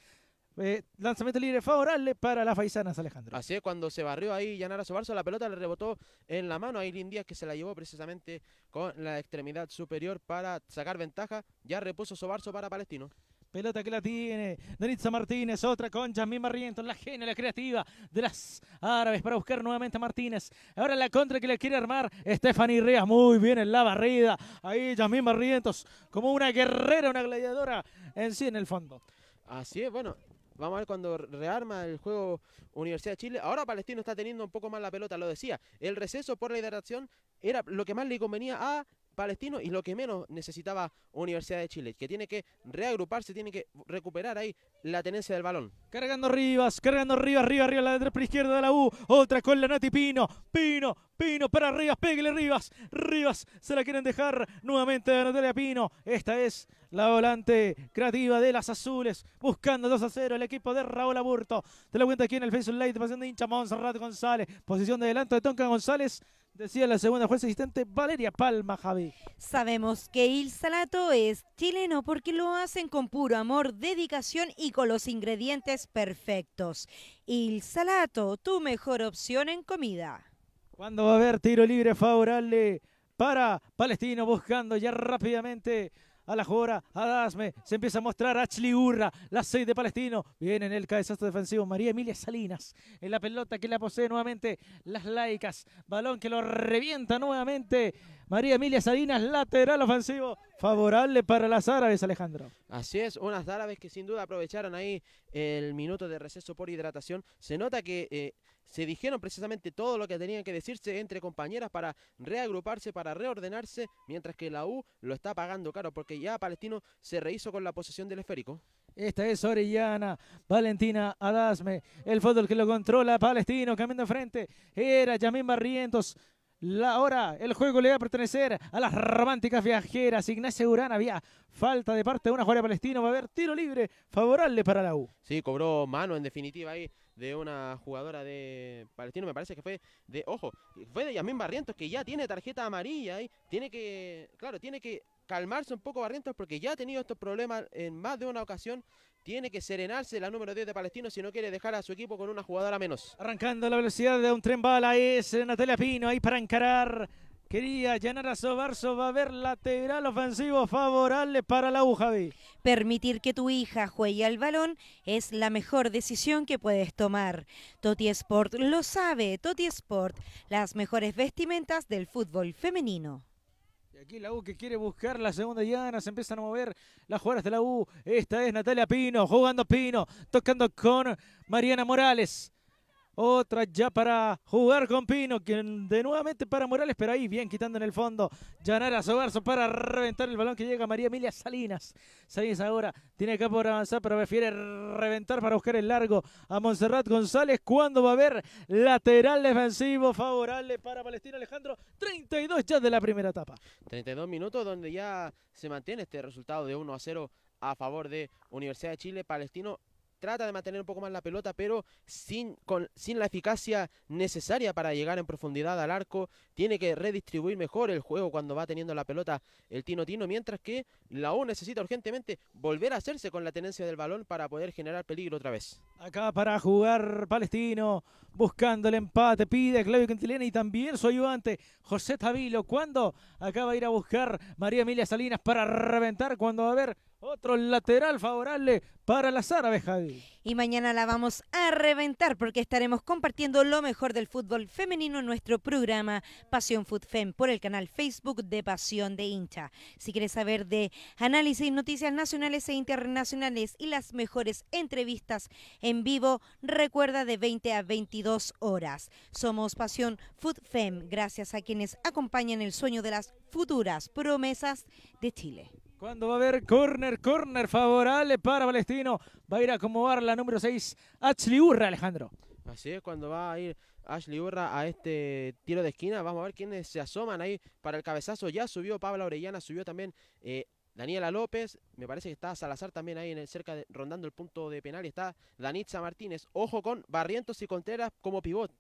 Eh, lanzamiento libre favorable para las Faisanas, Alejandro. Así es, cuando se barrió ahí Yanara Sobarso la pelota le rebotó en la mano a Aileen Díaz, que se la llevó precisamente con la extremidad superior para sacar ventaja. Ya repuso Sobarso para Palestino. Pelota que la tiene Danitza Martínez, otra con Jasmine Barrientos, la genia, la creativa de las árabes para buscar nuevamente a Martínez. Ahora la contra que le quiere armar Stephanie Rías, muy bien en la barrida. Ahí Jasmine Barrientos, como una guerrera, una gladiadora en sí en el fondo. Así es, bueno, Vamos a ver cuando rearma el juego Universidad de Chile. Ahora Palestino está teniendo un poco más la pelota, lo decía. El receso por la hidratación era lo que más le convenía a palestino y lo que menos necesitaba Universidad de Chile, que tiene que reagruparse, tiene que recuperar ahí la tenencia del balón. Cargando Rivas, cargando Rivas, Rivas arriba, la detrás por izquierda de la U, otra con la Nati Pino, Pino, Pino para Rivas, pégale Rivas, Rivas se la quieren dejar nuevamente de Natalia Pino, esta es la volante creativa de las azules, buscando 2 a 0 el equipo de Raúl Aburto, te lo cuenta aquí en el Facebook Light pasión de hincha Monserrat González, posición de adelanto de Tonka González, Decía la segunda jueza asistente Valeria Palma Javi. Sabemos que Il Salato es chileno porque lo hacen con puro amor, dedicación y con los ingredientes perfectos. Il Salato, tu mejor opción en comida. Cuando va a haber tiro libre favorable para Palestino buscando ya rápidamente a la Jora, a se empieza a mostrar Ashley Urra, la 6 de Palestino, viene en el cabezazo defensivo María Emilia Salinas, en la pelota que la posee nuevamente las laicas, balón que lo revienta nuevamente María Emilia Salinas, lateral ofensivo, favorable para las árabes, Alejandro. Así es, unas árabes que sin duda aprovecharon ahí el minuto de receso por hidratación, se nota que... Eh, se dijeron precisamente todo lo que tenían que decirse entre compañeras para reagruparse, para reordenarse, mientras que la U lo está pagando caro porque ya Palestino se rehizo con la posesión del esférico. Esta es Orellana, Valentina Adasme, el fútbol que lo controla Palestino, caminando de frente, era Yamín Barrientos, la hora. El juego le va a pertenecer a las románticas viajeras. Ignacio Urán había falta de parte de una jugadora palestina. Va a haber tiro libre favorable para la U. Sí, cobró mano en definitiva ahí de una jugadora de Palestino, me parece que fue de, ojo, fue de Yasmín Barrientos, que ya tiene tarjeta amarilla y tiene que, claro, tiene que calmarse un poco Barrientos porque ya ha tenido estos problemas en más de una ocasión. Tiene que serenarse la número 10 de Palestino si no quiere dejar a su equipo con una jugadora menos. Arrancando la velocidad de un tren bala es Natalia Pino ahí para encarar. Quería llenar a Sobarso, va a haber lateral ofensivo favorable para la UJAVI. Permitir que tu hija juegue al balón es la mejor decisión que puedes tomar. Toti Sport lo sabe, Toti Sport, las mejores vestimentas del fútbol femenino. Aquí la U que quiere buscar la segunda llana, se empiezan a mover las jugadas de la U. Esta es Natalia Pino, jugando Pino, tocando con Mariana Morales. Otra ya para jugar con Pino, quien de nuevamente para Morales, pero ahí bien quitando en el fondo. a Sobarzo para reventar el balón que llega María Emilia Salinas. Salinas ahora tiene que por avanzar, pero prefiere reventar para buscar el largo a Montserrat González. Cuando va a haber lateral defensivo favorable para Palestina Alejandro? 32 ya de la primera etapa. 32 minutos donde ya se mantiene este resultado de 1 a 0 a favor de Universidad de Chile. Palestino trata de mantener un poco más la pelota, pero sin, sin la eficacia necesaria para llegar en profundidad al arco. Tiene que redistribuir mejor el juego cuando va teniendo la pelota el Tino Tino, mientras que la U necesita urgentemente volver a hacerse con la tenencia del balón para poder generar peligro otra vez. Acá para jugar Palestino, buscando el empate, pide Claudio Quintilena y también su ayudante José Tavilo. cuando acaba de ir a buscar María Emilia Salinas para reventar cuando va a haber... Otro lateral favorable para las árabes, Javi. Y mañana la vamos a reventar porque estaremos compartiendo lo mejor del fútbol femenino en nuestro programa Pasión fem por el canal Facebook de Pasión de Hincha. Si quieres saber de análisis, noticias nacionales e internacionales y las mejores entrevistas en vivo, recuerda de 20 a 22 horas. Somos Pasión fem gracias a quienes acompañan el sueño de las futuras promesas de Chile. Cuando va a haber corner, corner favorable para Palestino, va a ir a acomodar la número 6, Ashley Urra, Alejandro. Así es, cuando va a ir Ashley Urra a este tiro de esquina, vamos a ver quiénes se asoman ahí para el cabezazo. Ya subió Pablo Orellana, subió también eh, Daniela López, me parece que está Salazar también ahí en el, cerca rondando el punto de penal y está Danitza Martínez. Ojo con Barrientos y Contreras como pivot.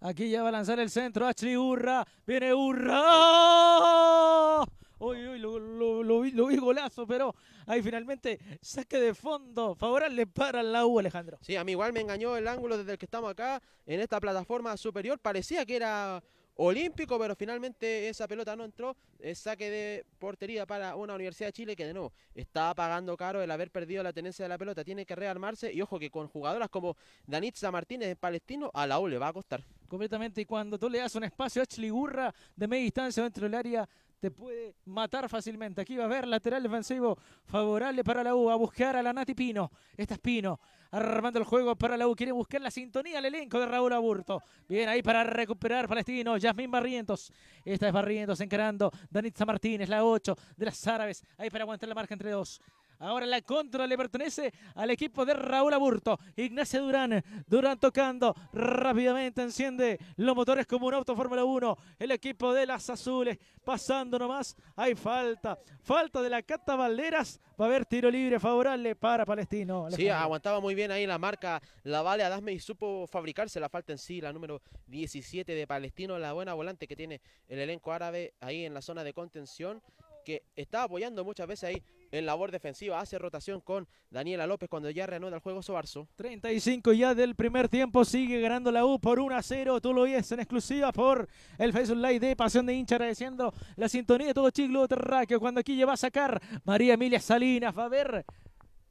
Aquí ya va a lanzar el centro Ashley Urra, viene Urra. Uy, uy, lo, vi, golazo, pero ahí finalmente saque de fondo favorable para la U, Alejandro. Sí, a mí igual me engañó el ángulo desde el que estamos acá, en esta plataforma superior. Parecía que era olímpico, pero finalmente esa pelota no entró. Eh, saque de portería para una Universidad de Chile que de nuevo está pagando caro el haber perdido la tenencia de la pelota. Tiene que rearmarse y ojo que con jugadoras como Danitza Martínez Palestino a la U le va a costar. Completamente, y cuando tú le das un espacio a Chligurra de media distancia dentro del área te puede matar fácilmente. Aquí va a haber lateral defensivo favorable para la U. A buscar a la Nati Pino. Esta es Pino. Armando el juego para la U. Quiere buscar la sintonía al elenco de Raúl Aburto. Bien ahí para recuperar Palestino. Yasmín Barrientos. Esta es Barrientos encarando. Danitza Martínez, la 8 de las árabes. Ahí para aguantar la marca entre dos. Ahora la contra le pertenece al equipo de Raúl Aburto. Ignacio Durán. Durán tocando rápidamente. Enciende los motores como un auto Fórmula 1. El equipo de las azules. Pasando nomás. Hay falta. Falta de la Cata Valderas. Va a haber tiro libre favorable para Palestino. Sí, aguantaba muy bien ahí la marca. La Vale Adasme y supo fabricarse la falta en sí. La número 17 de Palestino. La buena volante que tiene el elenco árabe ahí en la zona de contención que está apoyando muchas veces ahí en labor defensiva. Hace rotación con Daniela López cuando ya reanuda el juego Sobarzo. 35 ya del primer tiempo. Sigue ganando la U por 1 a 0. Tú lo oyes en exclusiva por el Facebook Live de Pasión de Hincha. Agradeciendo la sintonía de todo Chiglo Terráqueo. Cuando aquí lleva a sacar María Emilia Salinas. Va a ver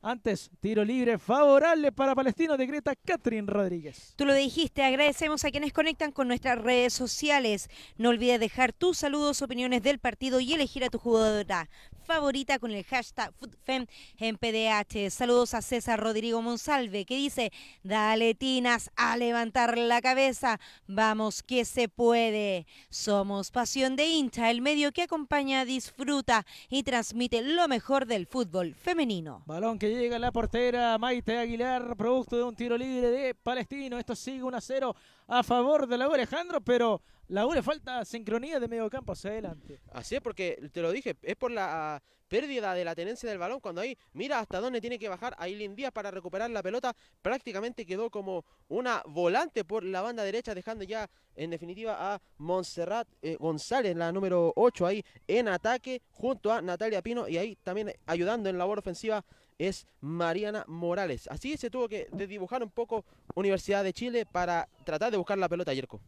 antes, tiro libre favorable para Palestino, Greta Catherine Rodríguez. Tú lo dijiste, agradecemos a quienes conectan con nuestras redes sociales. No olvides dejar tus saludos, opiniones del partido y elegir a tu jugadora favorita con el hashtag FUTFEM en PDH. Saludos a César Rodrigo Monsalve que dice, dale tinas a levantar la cabeza, vamos que se puede. Somos Pasión de Incha, el medio que acompaña, disfruta y transmite lo mejor del fútbol femenino. Balón que llega la portera Maite Aguilar, producto de un tiro libre de Palestino. Esto sigue un a 0 a favor de la Alejandro, pero la falta sincronía de medio campo hacia adelante. Así es, porque te lo dije, es por la pérdida de la tenencia del balón. Cuando ahí mira hasta dónde tiene que bajar ahí Díaz para recuperar la pelota, prácticamente quedó como una volante por la banda derecha, dejando ya en definitiva a Montserrat eh, González, la número 8 ahí en ataque, junto a Natalia Pino y ahí también ayudando en la labor ofensiva es Mariana Morales. Así se tuvo que dibujar un poco Universidad de Chile para tratar de buscar la pelota, Yerko.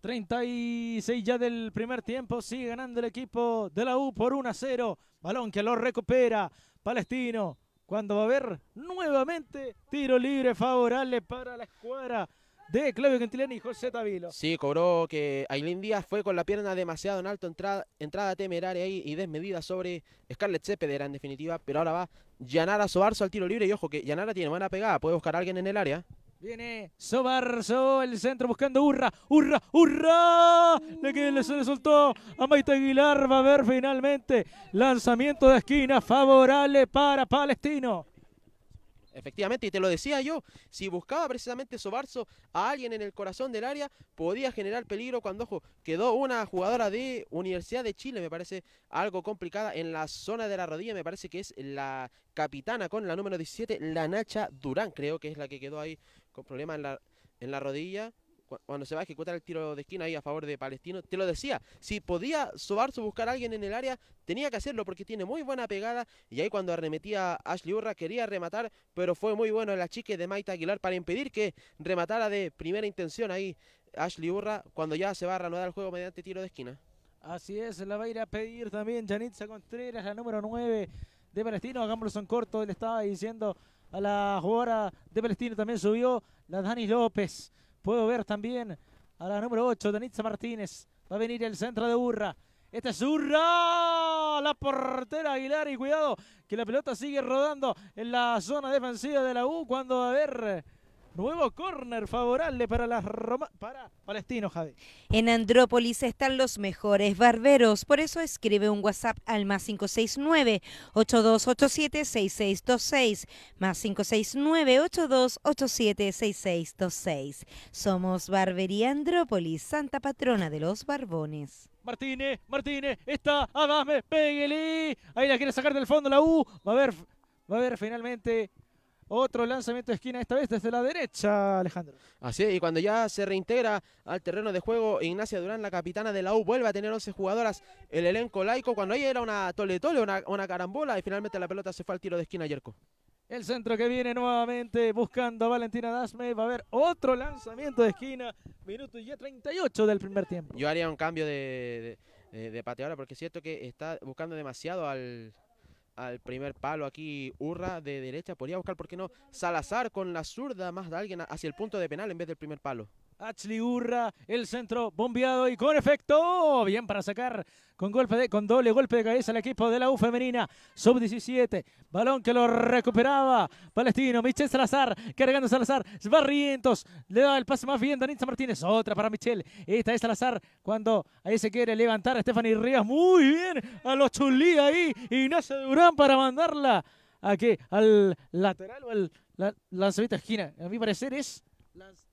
36 ya del primer tiempo, sigue ganando el equipo de la U por 1 a 0. Balón que lo recupera Palestino. Cuando va a haber nuevamente tiro libre favorable para la escuadra de Claudio Gentileni y José Tavilo. Sí, cobró que Ailín Díaz fue con la pierna demasiado en alto, entrada, entrada temeraria y, desmedida sobre Scarlett Cepedera en definitiva, pero ahora va Yanara Sobarzo al tiro libre y ojo que Yanara tiene buena pegada, puede buscar a alguien en el área. Viene Sobarzo, el centro buscando Urra, Urra, Urra. Le se le soltó a Maite Aguilar. Va a ver finalmente lanzamiento de esquina favorable para Palestino. Efectivamente, y te lo decía yo, si buscaba precisamente Sobarzo a alguien en el corazón del área, podía generar peligro cuando, ojo, quedó una jugadora de Universidad de Chile, me parece algo complicada, en la zona de la rodilla, me parece que es la capitana con la número 17, la Nacha Durán, creo que es la que quedó ahí con problemas en la, en la rodilla cuando se va a ejecutar el tiro de esquina ahí a favor de Palestino, te lo decía, si podía sobarse buscar a alguien en el área, tenía que hacerlo porque tiene muy buena pegada y ahí cuando arremetía Ashley Urra quería rematar, pero fue muy bueno el achique de Maite Aguilar para impedir que rematara de primera intención ahí Ashley Urra cuando ya se va a reanudar el juego mediante tiro de esquina. Así es, la va a ir a pedir también Janitza Contreras, la número 9 de Palestino, hagámoslo en corto, le estaba diciendo a la jugadora de Palestino, también subió la Dani López. Puedo ver también a la número 8, Danitza Martínez. Va a venir el centro de Urra. Este es Urra, la portera Aguilar y cuidado que la pelota sigue rodando en la zona defensiva de la U cuando a ver Nuevo córner favorable para las para Palestino, Javi. En Andrópolis están los mejores barberos, por eso escribe un WhatsApp al más 569-8287-6626, más 569-8287-6626. Somos Barbería Andrópolis, Santa Patrona de los Barbones. Martínez, Martínez, está, Adame, Pégale. Ahí la quiere sacar del fondo la U. Va a ver, va a ver finalmente otro lanzamiento de esquina, esta vez desde la derecha, Alejandro. Así y cuando ya se reintegra al terreno de juego, Ignacia Durán, la capitana de la U, vuelve a tener 11 jugadoras. El elenco laico, cuando ahí era una tole-tole, una, carambola, y finalmente la pelota se fue al tiro de esquina, Yerko. El centro que viene nuevamente buscando a Valentina Dasme. Va a haber otro lanzamiento de esquina. Minuto ya 38 del primer tiempo. Yo haría un cambio de, pate ahora, pateadora porque es cierto que está buscando demasiado al, al primer palo aquí Urra de derecha, podría buscar, ¿por qué no? Salazar con la zurda más de alguien hacia el punto de penal en vez del primer palo. Ashley Urra, el centro bombeado y con efecto. Bien para sacar con, golpe de, con doble golpe de cabeza el equipo de la U femenina. Sub 17, balón que lo recuperaba Palestino. Michel Salazar, cargando Salazar. Barrientos le da el pase más bien Danita Martínez. Otra para Michel. Esta es Salazar cuando ahí se quiere levantar a Stephanie Rías. Muy bien a los chulí ahí. Ignacio Durán para mandarla aquí al lateral o al, la, lanzamiento esquina. A mi parecer es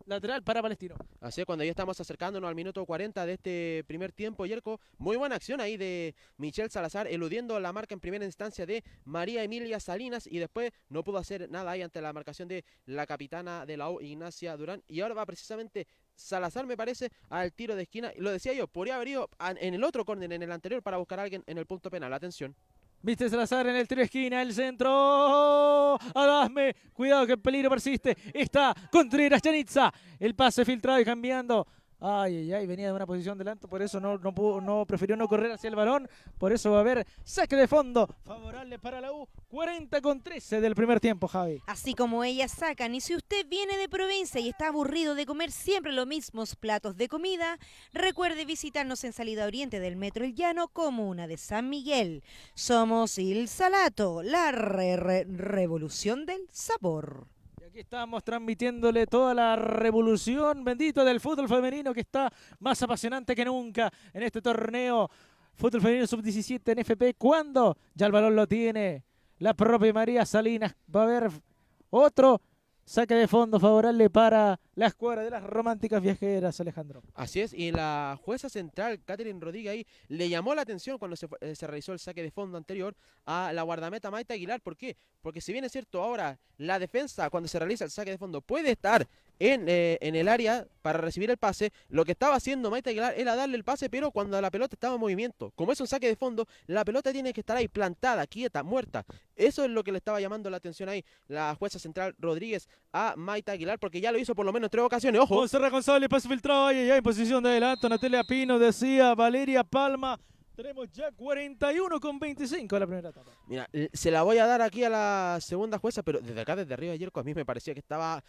lateral para Palestino. Así es, cuando ya estamos acercándonos al minuto 40 de este primer tiempo, Yerko, muy buena acción ahí de Michel Salazar, eludiendo la marca en primera instancia de María Emilia Salinas y después no pudo hacer nada ahí ante la marcación de la capitana de la O, Ignacia Durán, y ahora va precisamente Salazar, me parece, al tiro de esquina, lo decía yo, podría haber ido en el otro córner, en el anterior, para buscar a alguien en el punto penal, atención. Viste Salazar en el tiro esquina, el centro. Adasme, cuidado que el peligro persiste. Está Contreras Chanitza. El pase filtrado y cambiando Ay, ay, ay, venía de una posición delante, por eso no, no, prefirió no correr hacia el balón. Por eso va a haber saque de fondo favorable para la U. 40 con 13 del primer tiempo, Javi. Así como ellas sacan, y si usted viene de provincia y está aburrido de comer siempre los mismos platos de comida, recuerde visitarnos en salida oriente del Metro El Llano, comuna de San Miguel. Somos Il Salato, la revolución del sabor. Aquí estamos transmitiéndole toda la revolución bendita del fútbol femenino que está más apasionante que nunca en este torneo fútbol femenino sub-17 en FP. ¿Cuándo? Ya el balón lo tiene la propia María Salinas. Va a haber otro saque de fondo favorable para la escuadra de las románticas viajeras, Alejandro. Así es, y la jueza central, Catherine Rodríguez, le llamó la atención cuando se, eh, se, realizó el saque de fondo anterior a la guardameta Maite Aguilar. ¿Por qué? Porque si bien es cierto ahora, la defensa cuando se realiza el saque de fondo puede estar en, eh, en, el área para recibir el pase. Lo que estaba haciendo Maite Aguilar era darle el pase, pero cuando la pelota estaba en movimiento, como es un saque de fondo, la pelota tiene que estar ahí plantada, quieta, muerta. Eso es lo que le estaba llamando la atención ahí la jueza central Rodríguez a Maite Aguilar, porque ya lo hizo por lo menos en tres ocasiones. Ojo. Monserrat González, pase filtrado, ahí, ahí, en posición de adelanto. Natalia Pino decía, Valeria Palma tenemos ya 41 con 25 a la primera etapa. Mira, se la voy a dar aquí a la segunda jueza, pero desde acá, desde arriba ayer Yerko, a mí me parecía que estaba,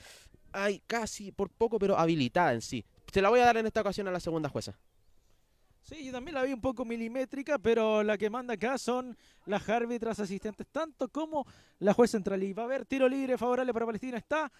casi por poco, pero habilitada en sí. Se la voy a dar en esta ocasión a la segunda jueza. Sí, yo también la vi un poco milimétrica, pero la que manda acá son las árbitras asistentes, tanto como la jueza central. Y va a haber tiro libre favorable para Palestina. Está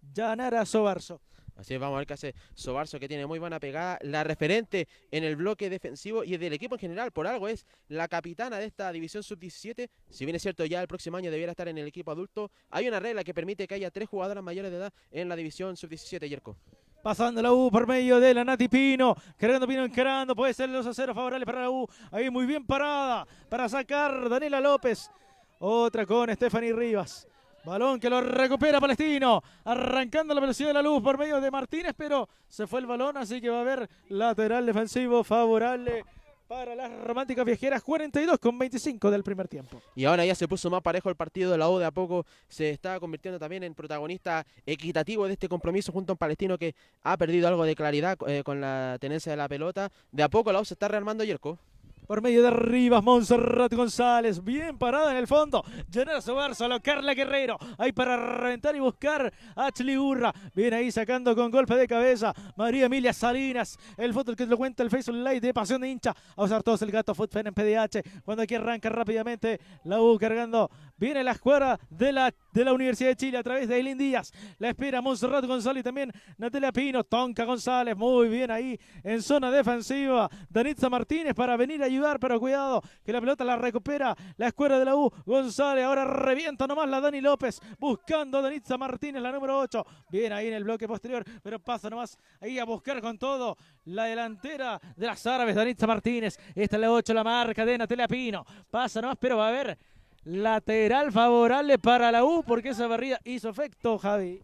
Yanara Sobarso. Así es, vamos a ver qué hace Sobarzo, que tiene muy buena pegada. La referente en el bloque defensivo y del equipo en general, por algo es la capitana de esta división sub-17. Si bien es cierto, ya el próximo año debiera estar en el equipo adulto. Hay una regla que permite que haya tres jugadoras mayores de edad en la división sub-17, Yerko. Pasando la U por medio de la Nati Pino. Creando Pino encarando. Puede ser los aceros favorables para la U. Ahí muy bien parada para sacar Daniela López. Otra con Stephanie Rivas. Balón que lo recupera Palestino. Arrancando la velocidad de la luz por medio de Martínez, pero se fue el balón, así que va a haber lateral defensivo favorable para las románticas viajeras, 42 con 25 del primer tiempo. Y ahora ya se puso más parejo el partido de la U, de a poco se está convirtiendo también en protagonista equitativo de este compromiso junto a un palestino que ha perdido algo de claridad eh, con la tenencia de la pelota. De a poco la U se está rearmando Yerko por medio de Rivas, Monserrat González, bien parada en el fondo, Generoso Bárzalo, Carla Guerrero, ahí para reventar y buscar a Urra, viene ahí sacando con golpe de cabeza, María Emilia Salinas, el fútbol que te lo cuenta el Facebook Live de Pasión de Hincha, a usar todos el gato Footfan en PDH, cuando aquí arranca rápidamente la U cargando, viene la escuadra de la de la Universidad de Chile a través de Aileen Díaz. La espera Monserrat González también Natalia Pino, Tonka González, muy bien ahí en zona defensiva. Danitza Martínez para venir a ayudar, pero cuidado que la pelota la recupera la escuela de la U. González ahora revienta nomás la Dani López buscando a Danitza Martínez, la número 8. Bien ahí en el bloque posterior, pero pasa nomás ahí a buscar con todo la delantera de las árabes, Danitza Martínez. Esta es la 8, la marca de Natalia Pino. Pasa nomás, pero va a ver Lateral favorable para la U porque esa barrida hizo efecto, Javi.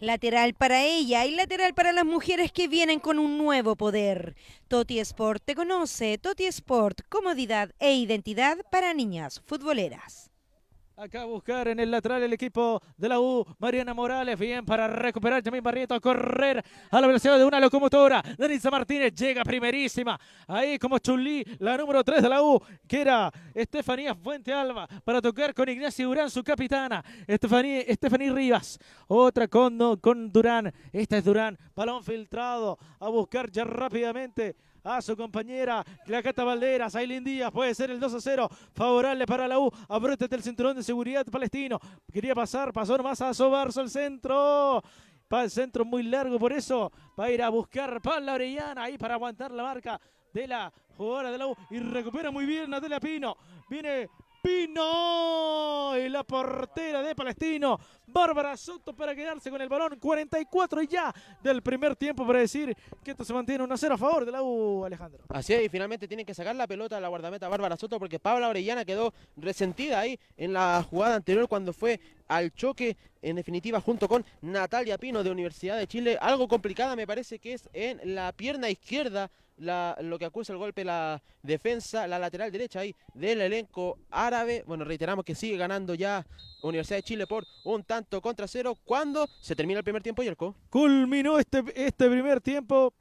Lateral para ella y lateral para las mujeres que vienen con un nuevo poder. Toti Sport te conoce. Toti Sport, comodidad e identidad para niñas futboleras. Acá a buscar en el lateral el equipo de la U, Mariana Morales, bien para recuperar, Jamín Barrieto a correr a la velocidad de una locomotora, Danisa Martínez llega primerísima, ahí como Chulí, la número 3 de la U, que era Estefanía Fuente Alba, para tocar con Ignacio Durán, su capitana, Estefanía, Rivas, otra con, con Durán, esta es Durán, balón filtrado, a buscar ya rápidamente a su compañera Clacata Valderas. Ailin Díaz puede ser el 2 a 0. Favorable para la U. Abrótate el cinturón de seguridad palestino. Quería pasar, pasó nomás a Sobarzo el centro. Para el centro muy largo, por eso va a ir a buscar la Orellana ahí para aguantar la marca de la jugadora de la U. Y recupera muy bien Natalia Pino. Viene Pino y la portera de Palestino, Bárbara Soto para quedarse con el balón, 44 y ya del primer tiempo para decir que esto se mantiene un 0 a favor de la U, Alejandro. Así es, y finalmente tienen que sacar la pelota a la guardameta Bárbara Soto porque Paula Orellana quedó resentida ahí en la jugada anterior cuando fue al choque, en definitiva, junto con Natalia Pino de Universidad de Chile. Algo complicada me parece que es en la pierna izquierda lo que acusa el golpe la defensa, la lateral derecha ahí del elenco árabe. Bueno, reiteramos que sigue ganando ya Universidad de Chile por un tanto contra cero. Cuando se termina el primer tiempo, Yerko? Culminó este, este primer tiempo.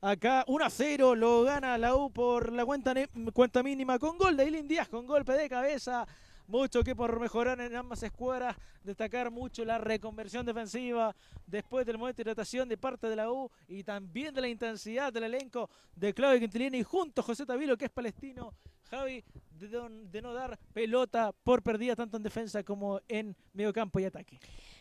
Acá 1 a 0 lo gana la U por la cuenta, cuenta mínima con gol de Ilin Díaz, con golpe de cabeza mucho que por mejorar en ambas escuelas, destacar mucho la reconversión defensiva después del momento de hidratación de parte de la U y también de la intensidad del elenco de Claudio Quintilini y junto a José Tavilo, que es palestino, Javi, de, de no dar pelota por perdida tanto en defensa como en mediocampo y ataque.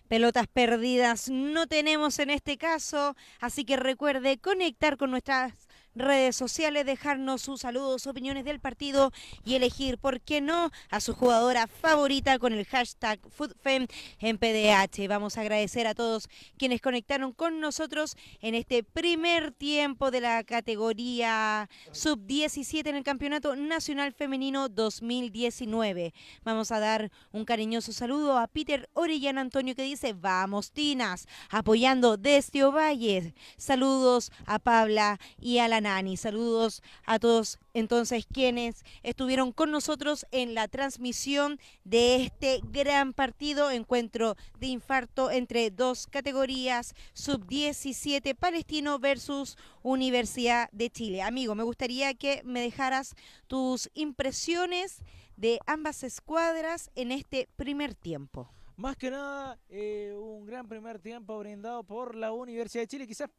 Pelotas perdidas no tenemos en este caso, así que recuerde conectar con nuestras redes sociales, dejarnos sus saludos, opiniones del partido y elegir, ¿por qué no?, a su jugadora favorita con el hashtag FoodFem en PDH. Vamos a agradecer a todos quienes conectaron con nosotros en este primer tiempo de la categoría sub-17 en el Campeonato Nacional Femenino 2019. Vamos a dar un cariñoso saludo a Peter Orellana Antonio que dice, vamos Tinas, apoyando desde Ovalle. Saludos a Pabla y a la Nani, Saludos a todos entonces quienes estuvieron con nosotros en la transmisión de este gran partido, encuentro de infarto entre dos categorías, sub-17 palestino versus Universidad de Chile. Amigo, me gustaría que me dejaras tus impresiones de ambas escuadras en este primer tiempo. Más que nada, eh, un gran primer tiempo brindado por la Universidad de Chile, quizás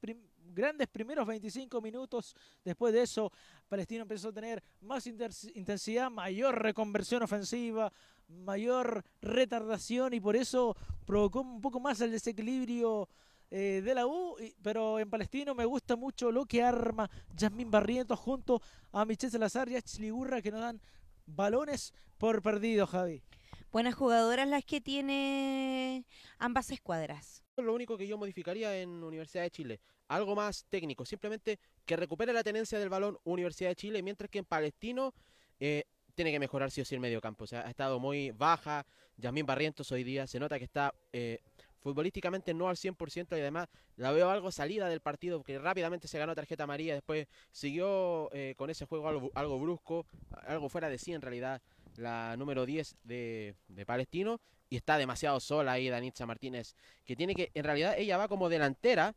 grandes primeros 25 minutos. Después de eso, Palestino empezó a tener más intensidad, mayor reconversión ofensiva, mayor retardación y por eso provocó un poco más el desequilibrio eh, de la U, pero en Palestino me gusta mucho lo que arma Yasmín Barrientos junto a Michelle Salazar y a Chiligurra, que nos dan balones por perdido, Javi. Buenas jugadoras las que tiene ambas escuadras. Lo único que yo modificaría en Universidad de Chile, algo más técnico, simplemente que recupere la tenencia del balón Universidad de Chile, mientras que en Palestino eh, tiene que mejorar sí o sí el medio campo. O sea, ha estado muy baja. Yasmín Barrientos hoy día se nota que está eh, futbolísticamente no al 100% y además la veo algo salida del partido porque rápidamente se ganó tarjeta amarilla. Después siguió eh, con ese juego algo, algo, brusco, algo fuera de sí en realidad, la número 10 de, de Palestino. Y está demasiado sola ahí Danitza Martínez, que tiene que, en realidad ella va como delantera,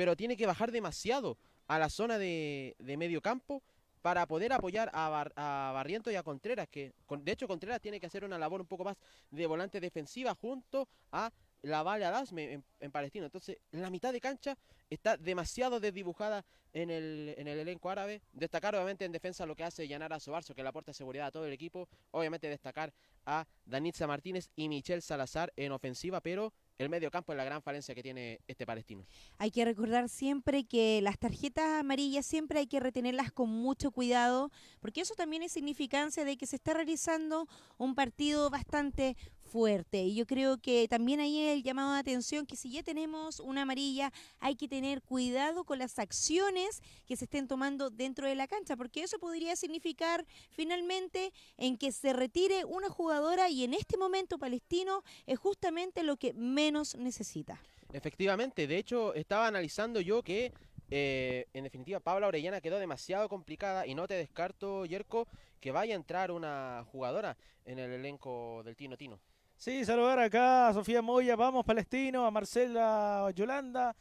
pero tiene que bajar demasiado a la zona de, medio campo para poder apoyar a, Barriento y a Contreras, que de hecho Contreras tiene que hacer una labor un poco más de volante defensiva junto a la Valle Adasme en, Palestina, Entonces, la mitad de cancha está demasiado desdibujada en el, elenco árabe. Destacar, obviamente, en defensa lo que hace Yanara Sobarso, que le aporta seguridad a todo el equipo. Obviamente, destacar a Danitza Martínez y Michel Salazar en ofensiva, pero el medio campo es la gran falencia que tiene este palestino. Hay que recordar siempre que las tarjetas amarillas siempre hay que retenerlas con mucho cuidado, porque eso también es significancia de que se está realizando un partido bastante fuerte. Y yo creo que también ahí el llamado de atención que si ya tenemos una amarilla, hay que tener cuidado con las acciones que se estén tomando dentro de la cancha, porque eso podría significar finalmente en que se retire una jugadora y en este momento Palestino es justamente lo que menos necesita. Efectivamente, de hecho estaba analizando yo que eh, en definitiva, Paula Orellana quedó demasiado complicada y no te descarto, Yerko, que vaya a entrar una jugadora en el elenco del Tino Tino. Sí, saludar acá a Sofía Moya, vamos Palestino, a Marcela Yolanda.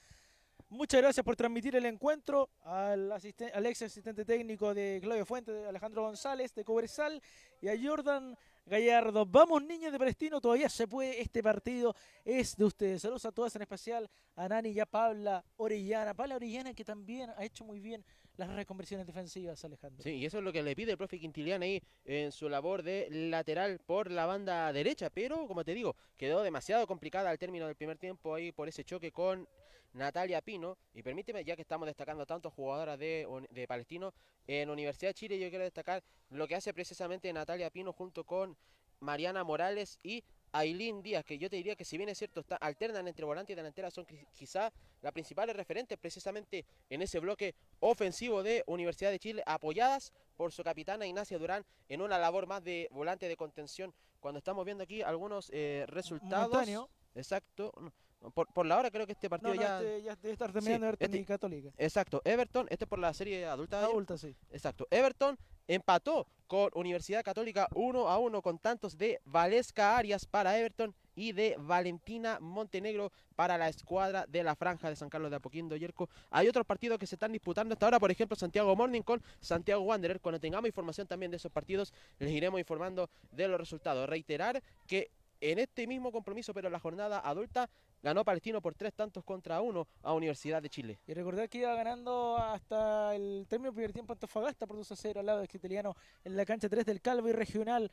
Muchas gracias por transmitir el encuentro al, al ex asistente técnico de Claudio Fuentes, Alejandro González de Cobresal y a Jordan Gallardo. Vamos, niños de Palestino, todavía se puede. Este partido es de ustedes. Saludos a todas, en especial a Nani y a Paula Orellana. Paula Orellana que también ha hecho muy bien las reconversiones defensivas, Alejandro. Sí, y eso es lo que le pide el profe Quintilian ahí en su labor de lateral por la banda derecha, pero como te digo, quedó demasiado complicada al término del primer tiempo ahí por ese choque con Natalia Pino. Y permíteme, ya que estamos destacando tantas jugadoras de, de Palestino, en Universidad de Chile yo quiero destacar lo que hace precisamente Natalia Pino junto con Mariana Morales y Ailín Díaz, que yo te diría que si bien es cierto, alternan entre volante y delantera, son quizá las principales referentes precisamente en ese bloque ofensivo de Universidad de Chile, apoyadas por su capitana Ignacia Durán en una labor más de volante de contención. Cuando estamos viendo aquí algunos eh, resultados... Exacto. Por, la hora creo que este partido ya... Este ya debe estar terminando sí, Everton este Católica. Exacto. Everton, este es por la serie adulta. Adulta, sí. Exacto. Everton empató con Universidad Católica 1 a 1 con tantos de Valesca Arias para Everton y de Valentina Montenegro para la escuadra de la Franja de San Carlos de Apoquindo, Yerco. Hay otros partidos que se están disputando hasta ahora, por ejemplo, Santiago Morning con Santiago Wanderer. Cuando tengamos información también de esos partidos, les iremos informando de los resultados. Reiterar que en este mismo compromiso, pero en la jornada adulta, ganó Palestino por tres tantos contra uno a Universidad de Chile. Y recordar que iba ganando hasta el término primer tiempo Antofagasta por 2 a 0 al lado de italiano en la cancha 3 del Calvo y Regional.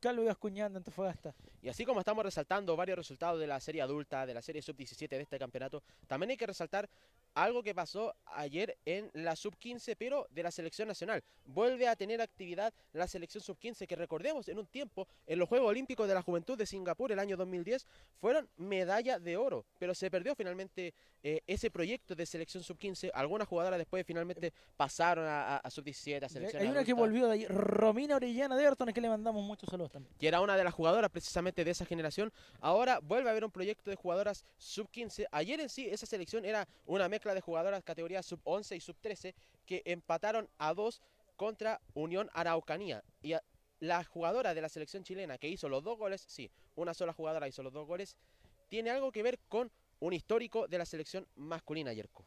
Calvo y escuñando Antofagasta. Y así como estamos resaltando varios resultados de la serie adulta, de la serie sub-17 de este campeonato, también hay que resaltar algo que pasó ayer en la sub-15, pero de la selección nacional. Vuelve a tener actividad la selección sub-15, que recordemos en un tiempo, en los Juegos Olímpicos de la Juventud de Singapur el año 2010, fueron medalla de oro, pero se perdió finalmente eh, ese proyecto de selección sub-15. Algunas jugadoras después finalmente pasaron a, sub-17, a selección Hay una que volvió de ahí, Romina Orellana de Everton, es que le mandamos muchos saludos también. Que era una de las jugadoras precisamente de esa generación. Ahora vuelve a haber un proyecto de jugadoras sub-15. Ayer en sí, esa selección era una mezcla de jugadoras categoría sub-11 y sub-13 que empataron a dos contra Unión Araucanía. Y la jugadora de la selección chilena que hizo los dos goles, sí, una sola jugadora hizo los dos goles, tiene algo que ver con un histórico de la selección masculina, Yerko.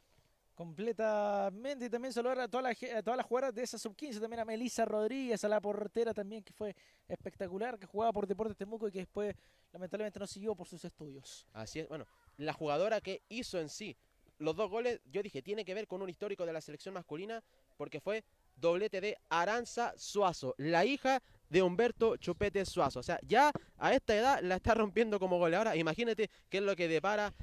Completamente, y también saludar a todas las, a todas las jugadoras de esa sub-15, también a Melissa Rodríguez, a la portera también, que fue espectacular, que jugaba por Deportes Temuco y que después lamentablemente no siguió por sus estudios. Así es, bueno, la jugadora que hizo en sí los dos goles, yo dije, tiene que ver con un histórico de la selección masculina, porque fue doblete de Aranza Suazo, la hija de Humberto Chupete Suazo. O sea, ya a esta edad la está rompiendo como goleadora. Imagínate qué es lo que depara.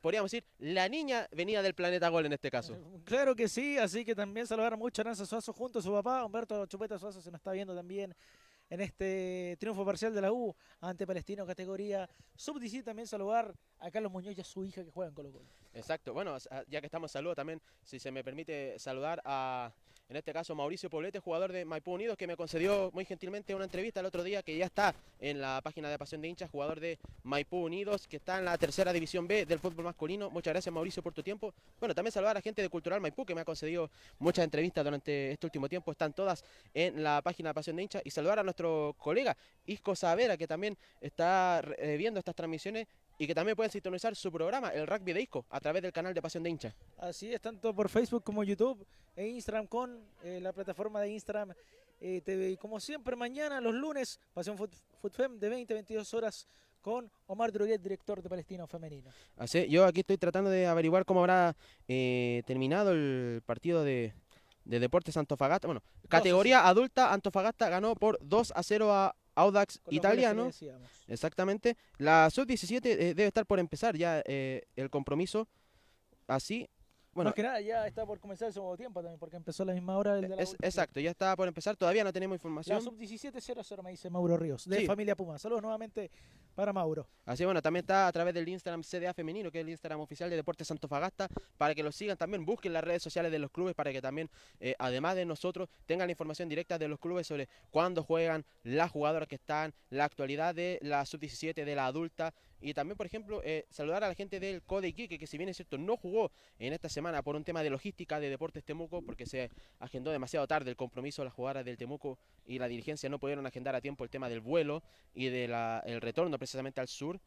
podríamos decir, la niña venía del planeta Gol en este caso. Claro que sí, así que también saludar mucho a Aranza Suazo junto a su papá. Humberto Chupete Suazo se nos está viendo también en este triunfo parcial de la U ante Palestino, categoría sub-17. También saludar a Carlos Muñoz y a su hija que juega en Colo Colo. Exacto, bueno, ah, ya que estamos, saludo también, si se me permite saludar a, en este caso, Mauricio Poblete, jugador de Maipú Unidos, que me concedió muy gentilmente una entrevista el otro día, que ya está en la página de Pasión de Hinchas, jugador de Maipú Unidos, que está en la tercera división B del fútbol masculino. Muchas gracias, Mauricio, por tu tiempo. Bueno, también saludar a la gente de Cultural Maipú, que me ha concedido muchas entrevistas durante este último tiempo, están todas en la página de Pasión de Hinchas, y saludar a nuestro colega Isco Savera, que también está eh, viendo estas transmisiones y que también pueden sintonizar su programa, el Rugby de Disco, a través del canal de Pasión de Hincha. Así es, tanto por Facebook como YouTube e Instagram con eh, la plataforma de Instagram eh, TV. Y como siempre, mañana, los lunes, Pasión Foot, FootFem de 20 22 horas con Omar Druguet, director de Palestino Femenino. Así, yo aquí estoy tratando de averiguar cómo habrá eh, terminado el partido de, Deportes Antofagasta. Bueno, categoría adulta, Antofagasta ganó por 2 a 0 a Audax italiano. Exactamente. La sub-17 eh, debe estar por empezar ya eh, el compromiso. Así bueno, que nada, ya está por comenzar el segundo tiempo también, porque empezó a la misma hora el de la Exacto, ya está por empezar, todavía no tenemos información. La sub-1700 me dice Mauro Ríos, de Familia Puma. Saludos nuevamente para Mauro. Así bueno, también está a través del Instagram CDA Femenino, que es el Instagram oficial de Deportes Santofagasta, para que lo sigan también, busquen las redes sociales de los clubes para que también, eh, además de nosotros, tengan la información directa de los clubes sobre cuándo juegan, las jugadoras que están, la actualidad de la sub-17, de la adulta, y también, por ejemplo, eh, saludar a la gente del Code que si bien es cierto, no jugó en esta semana por un tema de logística de Deportes Temuco, porque se agendó demasiado tarde el compromiso, de las jugadas del Temuco y la dirigencia no pudieron agendar a tiempo el tema del vuelo y del retorno precisamente al sur.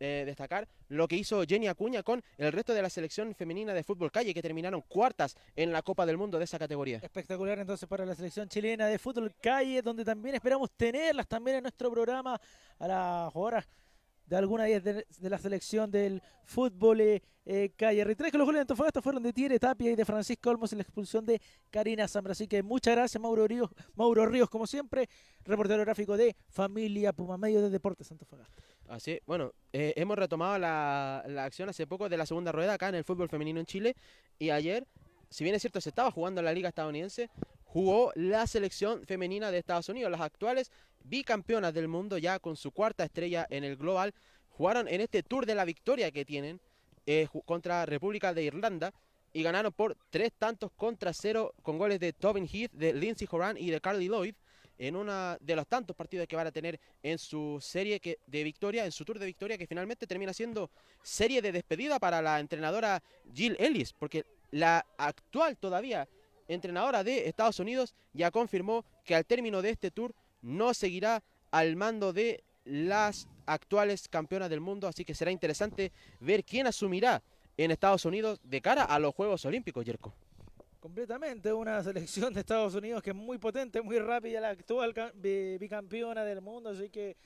Eh, destacar lo que hizo Jenny Acuña con el resto de la selección femenina de fútbol calle que terminaron cuartas en la Copa del Mundo de esa categoría. Espectacular entonces para la selección chilena de fútbol calle, donde también esperamos tenerlas también en nuestro programa a las jugadoras de alguna de, de la selección del fútbol eh, eh calle. Tres que los goles de Antofagasta fueron de Tiere Tapia y de Francisco Olmos en la expulsión de Karina Zambra. Así que muchas gracias, Mauro Ríos, Mauro Ríos como siempre, reportero gráfico de Familia Puma, medio de Deportes Antofagasta. Así, bueno, eh, hemos retomado la, la acción hace poco de la segunda rueda acá en el fútbol femenino en Chile y ayer si bien es cierto, se estaba jugando en la liga estadounidense, jugó la selección femenina de Estados Unidos. Las actuales bicampeonas del mundo ya con su cuarta estrella en el global jugaron en este Tour de la Victoria que tienen eh, contra República de Irlanda y ganaron por tres tantos contra cero con goles de Tobin Heath, de Lindsay Horan y de Carly Lloyd en uno de los tantos partidos que van a tener en su serie que, de victoria, en su tour de victoria, que finalmente termina siendo serie de despedida para la entrenadora Jill Ellis, porque la actual todavía entrenadora de Estados Unidos, ya confirmó que al término de este tour no seguirá al mando de las actuales campeonas del mundo, así que será interesante ver quién asumirá en Estados Unidos de cara a los Juegos Olímpicos, Jerko. Completamente, una selección de Estados Unidos que es muy potente, muy rápida, la actual bicampeona del mundo, así que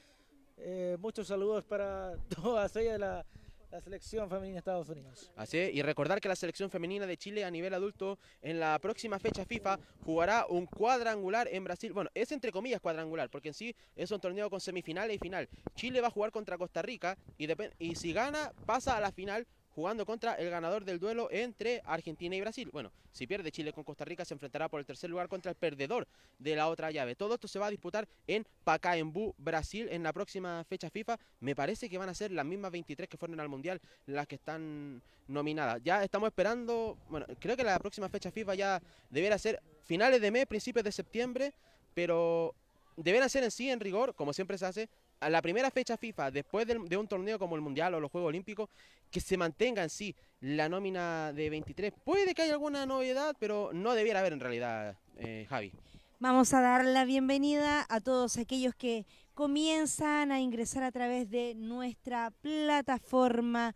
eh, muchos saludos para todas ellas, la, la selección femenina de Estados Unidos. Así y recordar que la selección femenina de Chile a nivel adulto en la próxima fecha FIFA jugará un cuadrangular en Brasil. Bueno, es entre comillas cuadrangular, porque en sí es un torneo con semifinales y final. Chile va a jugar contra Costa Rica y, y si gana pasa a la final jugando contra el ganador del duelo entre Argentina y Brasil. Bueno, si pierde Chile con Costa Rica, se enfrentará por el tercer lugar contra el perdedor de la otra llave. Todo esto se va a disputar en Pacaembu, Brasil, en la próxima fecha FIFA. Me parece que van a ser las mismas 23 que fueron al Mundial las que están nominadas. Ya estamos esperando, bueno, creo que la próxima fecha FIFA ya deberá ser finales de mes, principios de septiembre, pero deberá ser en sí, en rigor, como siempre se hace, la primera fecha FIFA, después de, un torneo como el Mundial o los Juegos Olímpicos, que se mantenga en sí la nómina de 23. Puede que haya alguna novedad, pero no debiera haber en realidad, eh, Javi. Vamos a dar la bienvenida a todos aquellos que comienzan a ingresar a través de nuestra plataforma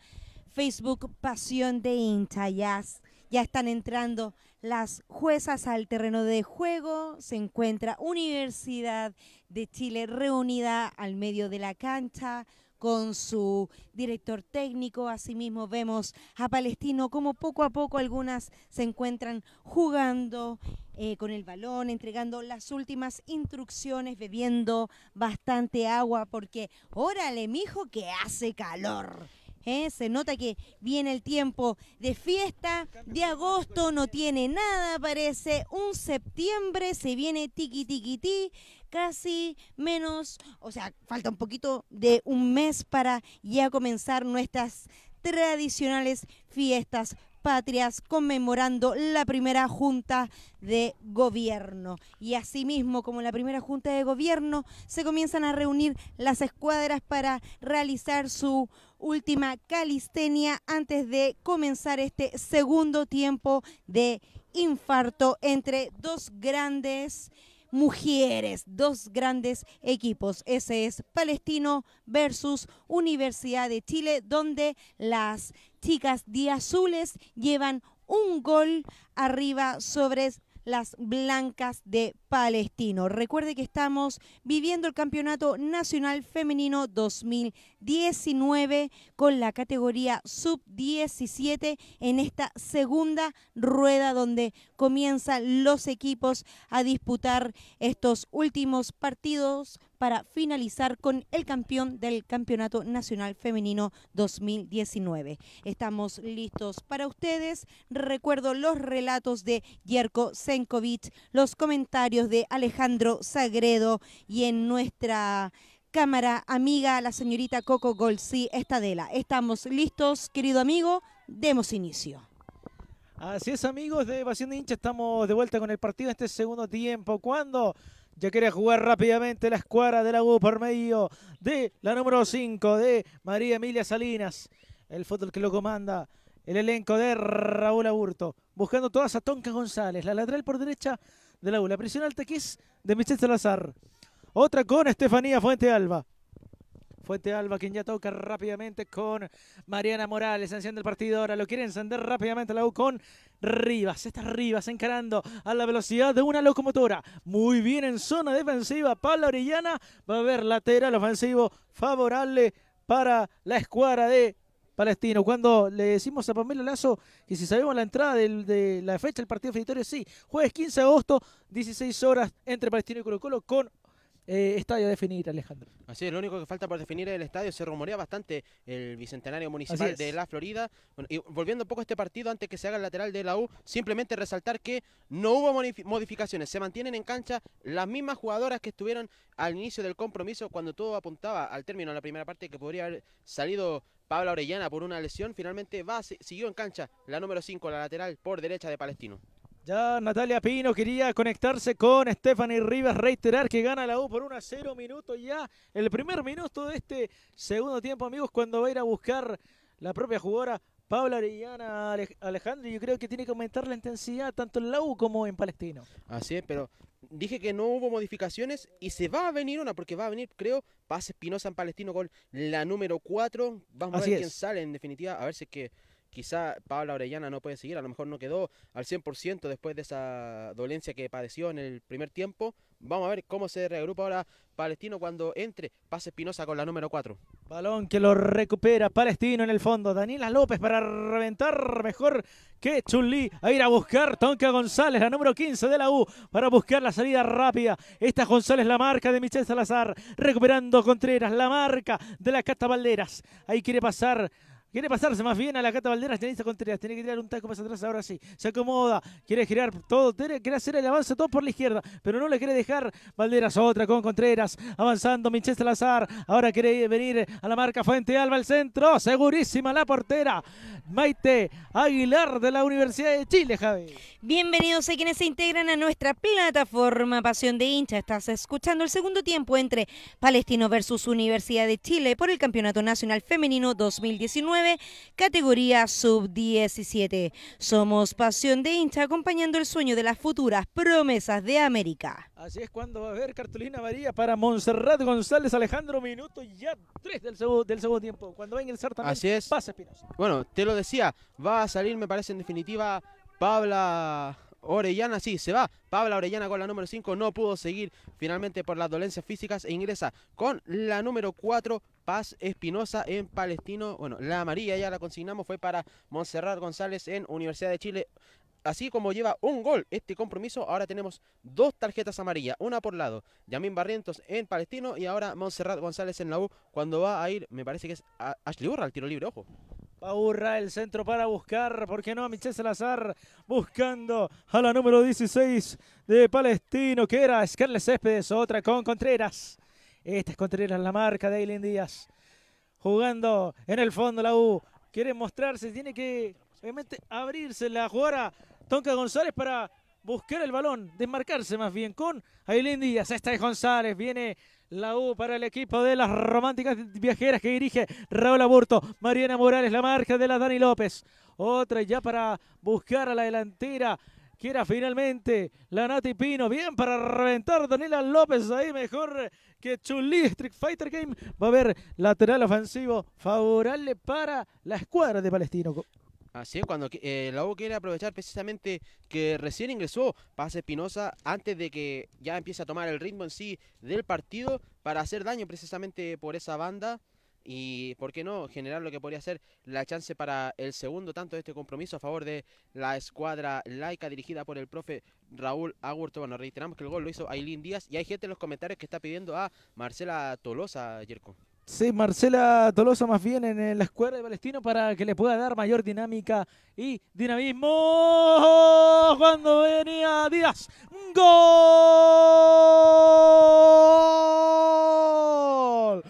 Facebook Pasión de Inta. ya están entrando las juezas al terreno de juego. Se encuentra Universidad de Chile reunida al medio de la cancha con su director técnico. Asimismo vemos a Palestino como poco a poco algunas se encuentran jugando eh, con el balón, entregando las últimas instrucciones, bebiendo bastante agua porque órale, mijo, que hace calor. ¿eh? Se nota que viene el tiempo de fiesta, de agosto no tiene nada, parece un septiembre, se viene tiqui tiqui casi menos, o sea, falta un poquito de un mes para ya comenzar nuestras tradicionales fiestas patrias conmemorando la primera junta de gobierno. Y asimismo, como la primera junta de gobierno, se comienzan a reunir las escuadras para realizar su última calistenia antes de comenzar este segundo tiempo de infarto entre dos grandes mujeres, dos grandes equipos. Ese es Palestino versus Universidad de Chile, donde las chicas azules llevan un gol arriba sobre las blancas de Palestino. Recuerde que estamos viviendo el Campeonato Nacional Femenino 2020. 19 con la categoría sub-17 en esta segunda rueda donde comienzan los equipos a disputar estos últimos partidos para finalizar con el campeón del Campeonato Nacional Femenino 2019. Estamos listos para ustedes. Recuerdo los relatos de Yerko Senkovic, los comentarios de Alejandro Sagredo y en nuestra cámara amiga, la señorita Coco Golsi Estadela. Estamos listos, querido amigo, demos inicio. Así es, amigos de Evasión de Hincha, estamos de vuelta con el partido en este segundo tiempo. Cuando ya quería jugar rápidamente la escuadra de la U por medio de la número 5 de María Emilia Salinas. El fútbol que lo comanda el elenco de Raúl Aburto. Buscando todas a Tonka González, la lateral por derecha de la U. La presión alta que es de Michel Salazar. Otra con Estefanía Fuente Alba. Fuente Alba, quien ya toca rápidamente con Mariana Morales. Enciende el partido ahora. Lo quiere encender rápidamente la U con Rivas. Está Rivas encarando a la velocidad de una locomotora. Muy bien en zona defensiva. Paula Orillana Va a haber lateral ofensivo favorable para la escuadra de Palestino. Cuando le decimos a Pamela Lazo que si sabemos la entrada de la fecha del partido definitorio, sí. Jueves 15 de agosto, 16 horas entre Palestino y Colo Colo con eh, estadio a Alejandro. Así es, lo único que falta por definir es el estadio. Se rumorea bastante el bicentenario municipal de la Florida. y volviendo un poco a este partido, antes que se haga el lateral de la U, simplemente resaltar que no hubo modificaciones. Se mantienen en cancha las mismas jugadoras que estuvieron al inicio del compromiso cuando todo apuntaba al término de la primera parte que podría haber salido Pablo Orellana por una lesión. Finalmente va, siguió en cancha la número 5, la lateral por derecha de Palestino. Ya Natalia Pino quería conectarse con Stephanie Rivas, reiterar que gana la U por 1 a 0 minutos ya. El primer minuto de este segundo tiempo, amigos, cuando va a ir a buscar la propia jugadora Paula Arellana Alejandro. Yo creo que tiene que aumentar la intensidad tanto en la U como en Palestino. Así es, pero dije que no hubo modificaciones y se va a venir una, porque va a venir, creo, pase Espinosa en Palestino con la número 4. Vamos a ver quién sale en definitiva, a ver si es que quizá Paula Orellana no puede seguir, a lo mejor no quedó al 100% después de esa dolencia que padeció en el primer tiempo. Vamos a ver cómo se reagrupa ahora Palestino cuando entre. Pase Espinosa con la número 4. Balón que lo recupera Palestino en el fondo. Daniela López para reventar mejor que Chulí. A ir a buscar Tonka González, la número 15 de la U, para buscar la salida rápida. Esta González, la marca de Michel Salazar. Recuperando Contreras, la marca de la Cata Valderas. Ahí quiere pasar Quiere pasarse más bien a la Cata Valderas, dice Contreras, tiene que tirar un taco más atrás, ahora sí, se acomoda, quiere girar todo, quiere hacer el avance todo por la izquierda, pero no le quiere dejar Valderas, otra con Contreras, avanzando Michel Salazar, ahora quiere venir a la marca Fuente Alba, al centro, segurísima la portera, Maite Aguilar de la Universidad de Chile, Javi. Bienvenidos a quienes se integran a nuestra plataforma Pasión de Hincha, estás escuchando el segundo tiempo entre Palestino versus Universidad de Chile por el Campeonato Nacional Femenino 2019 categoría sub-17. Somos Pasión de hincha acompañando el sueño de las futuras promesas de América. Así es cuando va a haber cartulina María para Montserrat González Alejandro, minuto ya 3 del segundo, tiempo. Cuando venga el certamen, Así es. pasa Espinosa. Bueno, te lo decía, va a salir, me parece, en definitiva, Pabla Orellana, sí, se va. Pablo Orellana con la número 5 no pudo seguir finalmente por las dolencias físicas e ingresa con la número 4, Paz Espinosa en Palestino. Bueno, la amarilla ya la consignamos, fue para Montserrat González en Universidad de Chile. Así como lleva un gol este compromiso, ahora tenemos dos tarjetas amarillas, una por lado, Yamín Barrientos en Palestino y ahora Monserrat González en la U, cuando va a ir, me parece que es a Ashley Burra al tiro libre, ojo. Paurra el centro para buscar, ¿por qué no? A Michel Salazar buscando a la número 16 de Palestino, que era Scarlett Céspedes, otra con Contreras. Esta es Contreras, la marca de Aileen Díaz. Jugando en el fondo la U. Quiere mostrarse, tiene que obviamente abrirse la jugada Tonka González para buscar el balón, desmarcarse más bien con Aileen Díaz. Esta es González, viene la U para el equipo de las románticas viajeras que dirige Raúl Aburto. Mariana Morales, la marca de la Dani López. Otra ya para buscar a la delantera. Que era finalmente la Nati Pino. Bien para reventar Daniela López ahí. Mejor que Chulí. Street Fighter Game. Va a haber lateral ofensivo favorable para la escuadra de Palestino. Así es, cuando eh, la U quiere aprovechar precisamente que recién ingresó Paz Espinosa antes de que ya empiece a tomar el ritmo en sí del partido para hacer daño precisamente por esa banda y, ¿por qué no?, generar lo que podría ser la chance para el segundo tanto de este compromiso a favor de la escuadra laica dirigida por el profe Raúl Agurto. Bueno, reiteramos que el gol lo hizo Ailín Díaz y hay gente en los comentarios que está pidiendo a Marcela Tolosa, Yerko. Sí, Marcela Tolosa más bien en la escuadra de Palestino para que le pueda dar mayor dinámica y dinamismo. Cuando venía Díaz. ¡Gol!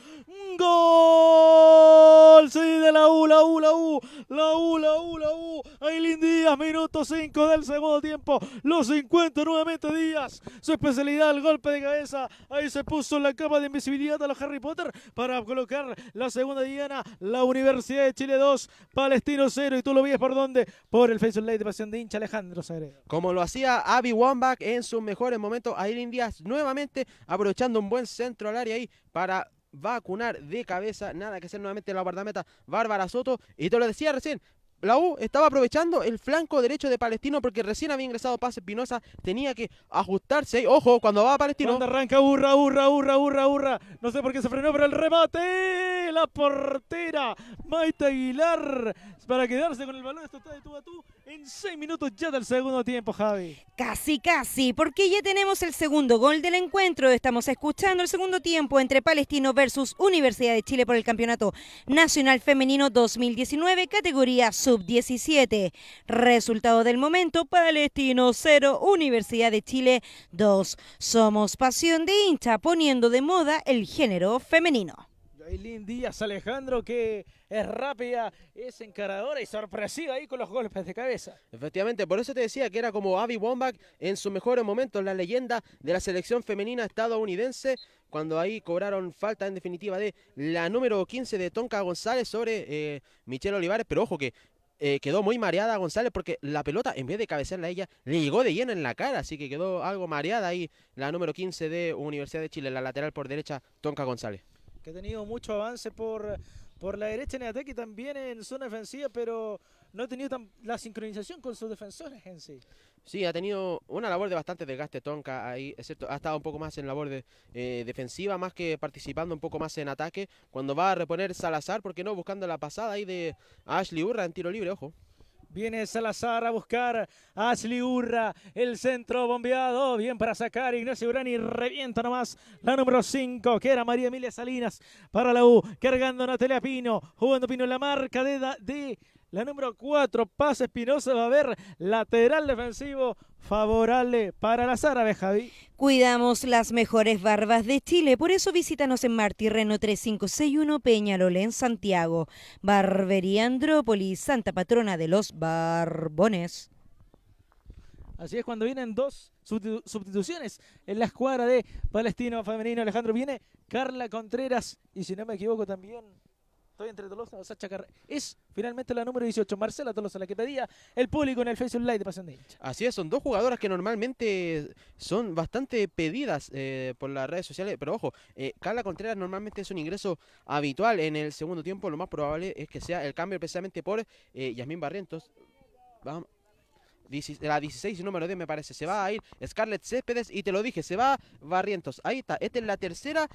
¡Gol! Sí, de la U, la U, la U, la U, la U, la U. Ailín Díaz, minuto 5 del segundo tiempo. Los 50 nuevamente Díaz. Su especialidad, el golpe de cabeza. Ahí se puso la capa de invisibilidad a los Harry Potter para colocar la segunda diana. La Universidad de Chile 2, Palestino 0. Y tú lo vies por dónde? Por el Facebook light de Pasión de Hincha Alejandro Sagredo. Como lo hacía Abby Wambach en sus mejores momentos, Ailín Díaz nuevamente aprovechando un buen centro al área ahí para vacunar de cabeza. Nada que hacer nuevamente la guardameta Bárbara Soto. Y te lo decía recién, la U estaba aprovechando el flanco derecho de Palestino porque recién había ingresado Paz Espinosa, tenía que ajustarse. Ojo, cuando va a Palestino. Cuando arranca, Urra, Urra, Urra, Urra hurra. No sé por qué se frenó, pero el remate. La portera, Maite Aguilar, para quedarse con el balón. Esto está de tú a tú. En seis minutos ya del segundo tiempo, Javi. Casi, casi, porque ya tenemos el segundo gol del encuentro. Estamos escuchando el segundo tiempo entre Palestino versus Universidad de Chile por el Campeonato Nacional Femenino 2019, categoría sub-17. Resultado del momento, Palestino 0, Universidad de Chile 2. Somos Pasión de Hincha, poniendo de moda el género femenino. Elin Díaz Alejandro, que es rápida, es encaradora y sorpresiva ahí con los golpes de cabeza. Efectivamente, por eso te decía que era como Abby Wambach en sus mejores momentos, la leyenda de la selección femenina estadounidense, cuando ahí cobraron falta en definitiva de la número 15 de Tonka González sobre eh, Michelle Olivares, pero ojo que eh, quedó muy mareada González porque la pelota, en vez de cabecearla a ella, le llegó de lleno en la cara, así que quedó algo mareada ahí la número 15 de Universidad de Chile, la lateral por derecha, Tonka González que ha tenido mucho avance por, por la derecha en el ataque y también en zona defensiva, pero no ha tenido tan, la sincronización con sus defensores en sí. Sí, ha tenido una labor de bastante desgaste Tonka ahí, es ha estado un poco más en labor de, eh, defensiva, más que participando un poco más en ataque, cuando va a reponer Salazar, porque no, buscando la pasada ahí de Ashley Urra en tiro libre, ojo. Viene Salazar a buscar a Ashley Urra, el centro bombeado, bien para sacar Ignacio Urani, revienta nomás la número 5, que era María Emilia Salinas para la U, cargando Natalia Pino, jugando Pino en la marca de, de la número 4, Paz Espinosa va a ver lateral defensivo favorable para las árabes, Javi. Cuidamos las mejores barbas de Chile, por eso visítanos en Martirreno Reno 3561 Peñalolén, Santiago. Barbería Andrópolis, Santa Patrona de los Barbones. Así es, cuando vienen dos sustituciones en la escuadra de Palestino Femenino Alejandro, viene Carla Contreras y si no me equivoco también Estoy entre Tolosa o Sacha Es finalmente la número 18, Marcela Tolosa, la que pedía el público en el Facebook Live de Pasión de Hincha. Así es, son dos jugadoras que normalmente son bastante pedidas eh, por las redes sociales. Pero ojo, eh, Carla Contreras normalmente es un ingreso habitual en el segundo tiempo. Lo más probable es que sea el cambio precisamente por eh, Yasmín Barrientos. Vamos la 16 número 10 me parece, se va a ir Scarlett Céspedes y te lo dije, se va Barrientos, ahí está, esta es la tercera,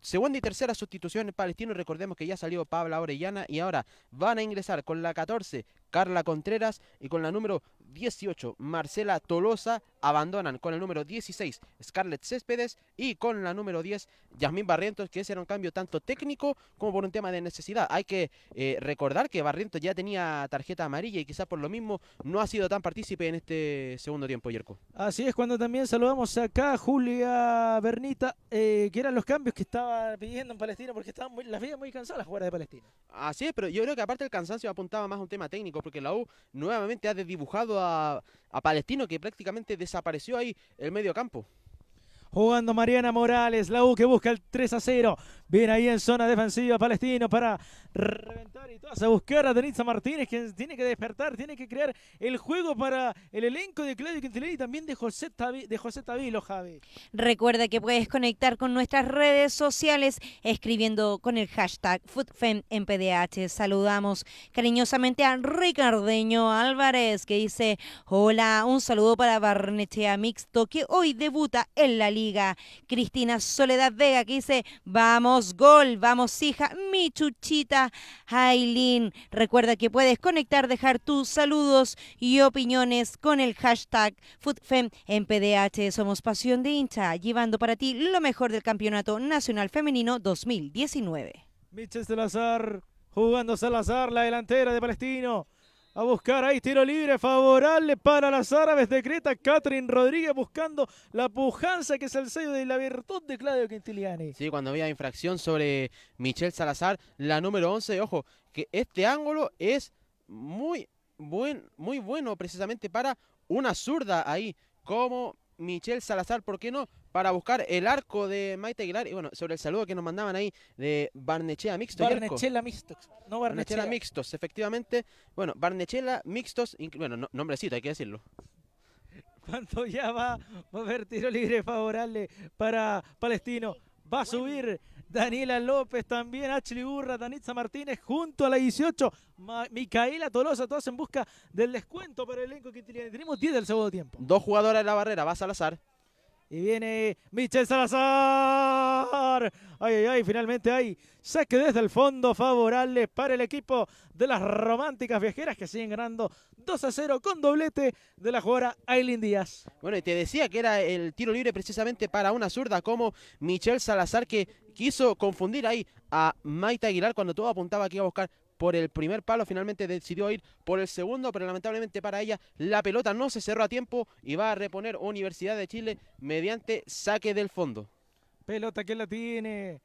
segunda y tercera sustitución en Palestino, recordemos que ya salió Pablo Orellana y ahora van a ingresar con la 14 Carla Contreras y con la número 18 Marcela Tolosa abandonan con el número 16 Scarlett Céspedes y con la número 10 Yasmín Barrientos, que ese era un cambio tanto técnico como por un tema de necesidad. Hay que eh, recordar que Barrientos ya tenía tarjeta amarilla y quizás por lo mismo no ha sido tan partícipe en este segundo tiempo, Yerko. Así es, cuando también saludamos acá a Julia Bernita, eh, que eran los cambios que estaba pidiendo en Palestina porque estaban las vidas muy cansadas las jugadoras de Palestina. Así es, pero yo creo que aparte el cansancio apuntaba más a un tema técnico porque la U nuevamente ha desdibujado a, a Palestino, que prácticamente desapareció ahí el medio campo jugando Mariana Morales, la U que busca el 3 a 0, viene ahí en zona defensiva Palestino para reventar y todas a buscar a Denisa Martínez, que tiene que despertar, tiene que crear el juego para el elenco de Claudio Quintelé y también de José, de Tavilo, Javi. Recuerda que puedes conectar con nuestras redes sociales escribiendo con el hashtag PDH, Saludamos cariñosamente a Ricardeño Álvarez, que dice, hola, un saludo para Barnechea Mixto, que hoy debuta en la Liga Cristina Soledad Vega que dice, vamos gol, vamos hija, mi chuchita Aileen. Recuerda que puedes conectar, dejar tus saludos y opiniones con el hashtag FUTFEM en PDH. Somos Pasión de Hincha, llevando para ti lo mejor del Campeonato Nacional Femenino 2019. Michel Salazar, jugando Salazar, la delantera de Palestino a buscar ahí tiro libre favorable para las árabes de Creta. Catherine Rodríguez buscando la pujanza que es el sello de la virtud de Claudio Quintiliani. Sí, cuando había infracción sobre Michelle Salazar, la número 11, ojo, que este ángulo es muy, buen, muy bueno precisamente para una zurda ahí, como Michelle Salazar, ¿por qué no? para buscar el arco de Maite Aguilar. Y bueno, sobre el saludo que nos mandaban ahí de Barnechea Mixtos. Barnechela Mixtos, no Barnechela. Mixtos, efectivamente. Bueno, Barnechela Mixtos, bueno, nombrecito, hay que decirlo cuando ya va, a haber tiro libre favorable para Palestino. Va a subir Daniela López, también Ashley Burra, Danitza Martínez, junto a la 18, Micaela Tolosa, todas en busca del descuento para el elenco que Tenemos 10 del segundo tiempo. Dos jugadores de la barrera, va Salazar. Y viene Michel Salazar. Ay, ay, ay, finalmente hay saque desde el fondo favorable para el equipo de las románticas viajeras que siguen ganando 2 a 0 con doblete de la jugadora Aileen Díaz. Bueno, y te decía que era el tiro libre precisamente para una zurda como Michelle Salazar que quiso confundir ahí a Maite Aguilar cuando todo apuntaba aquí a buscar por el primer palo, finalmente decidió ir por el segundo, pero lamentablemente para ella la pelota no se cerró a tiempo y va a reponer Universidad de Chile mediante saque del fondo. Pelota que la tiene.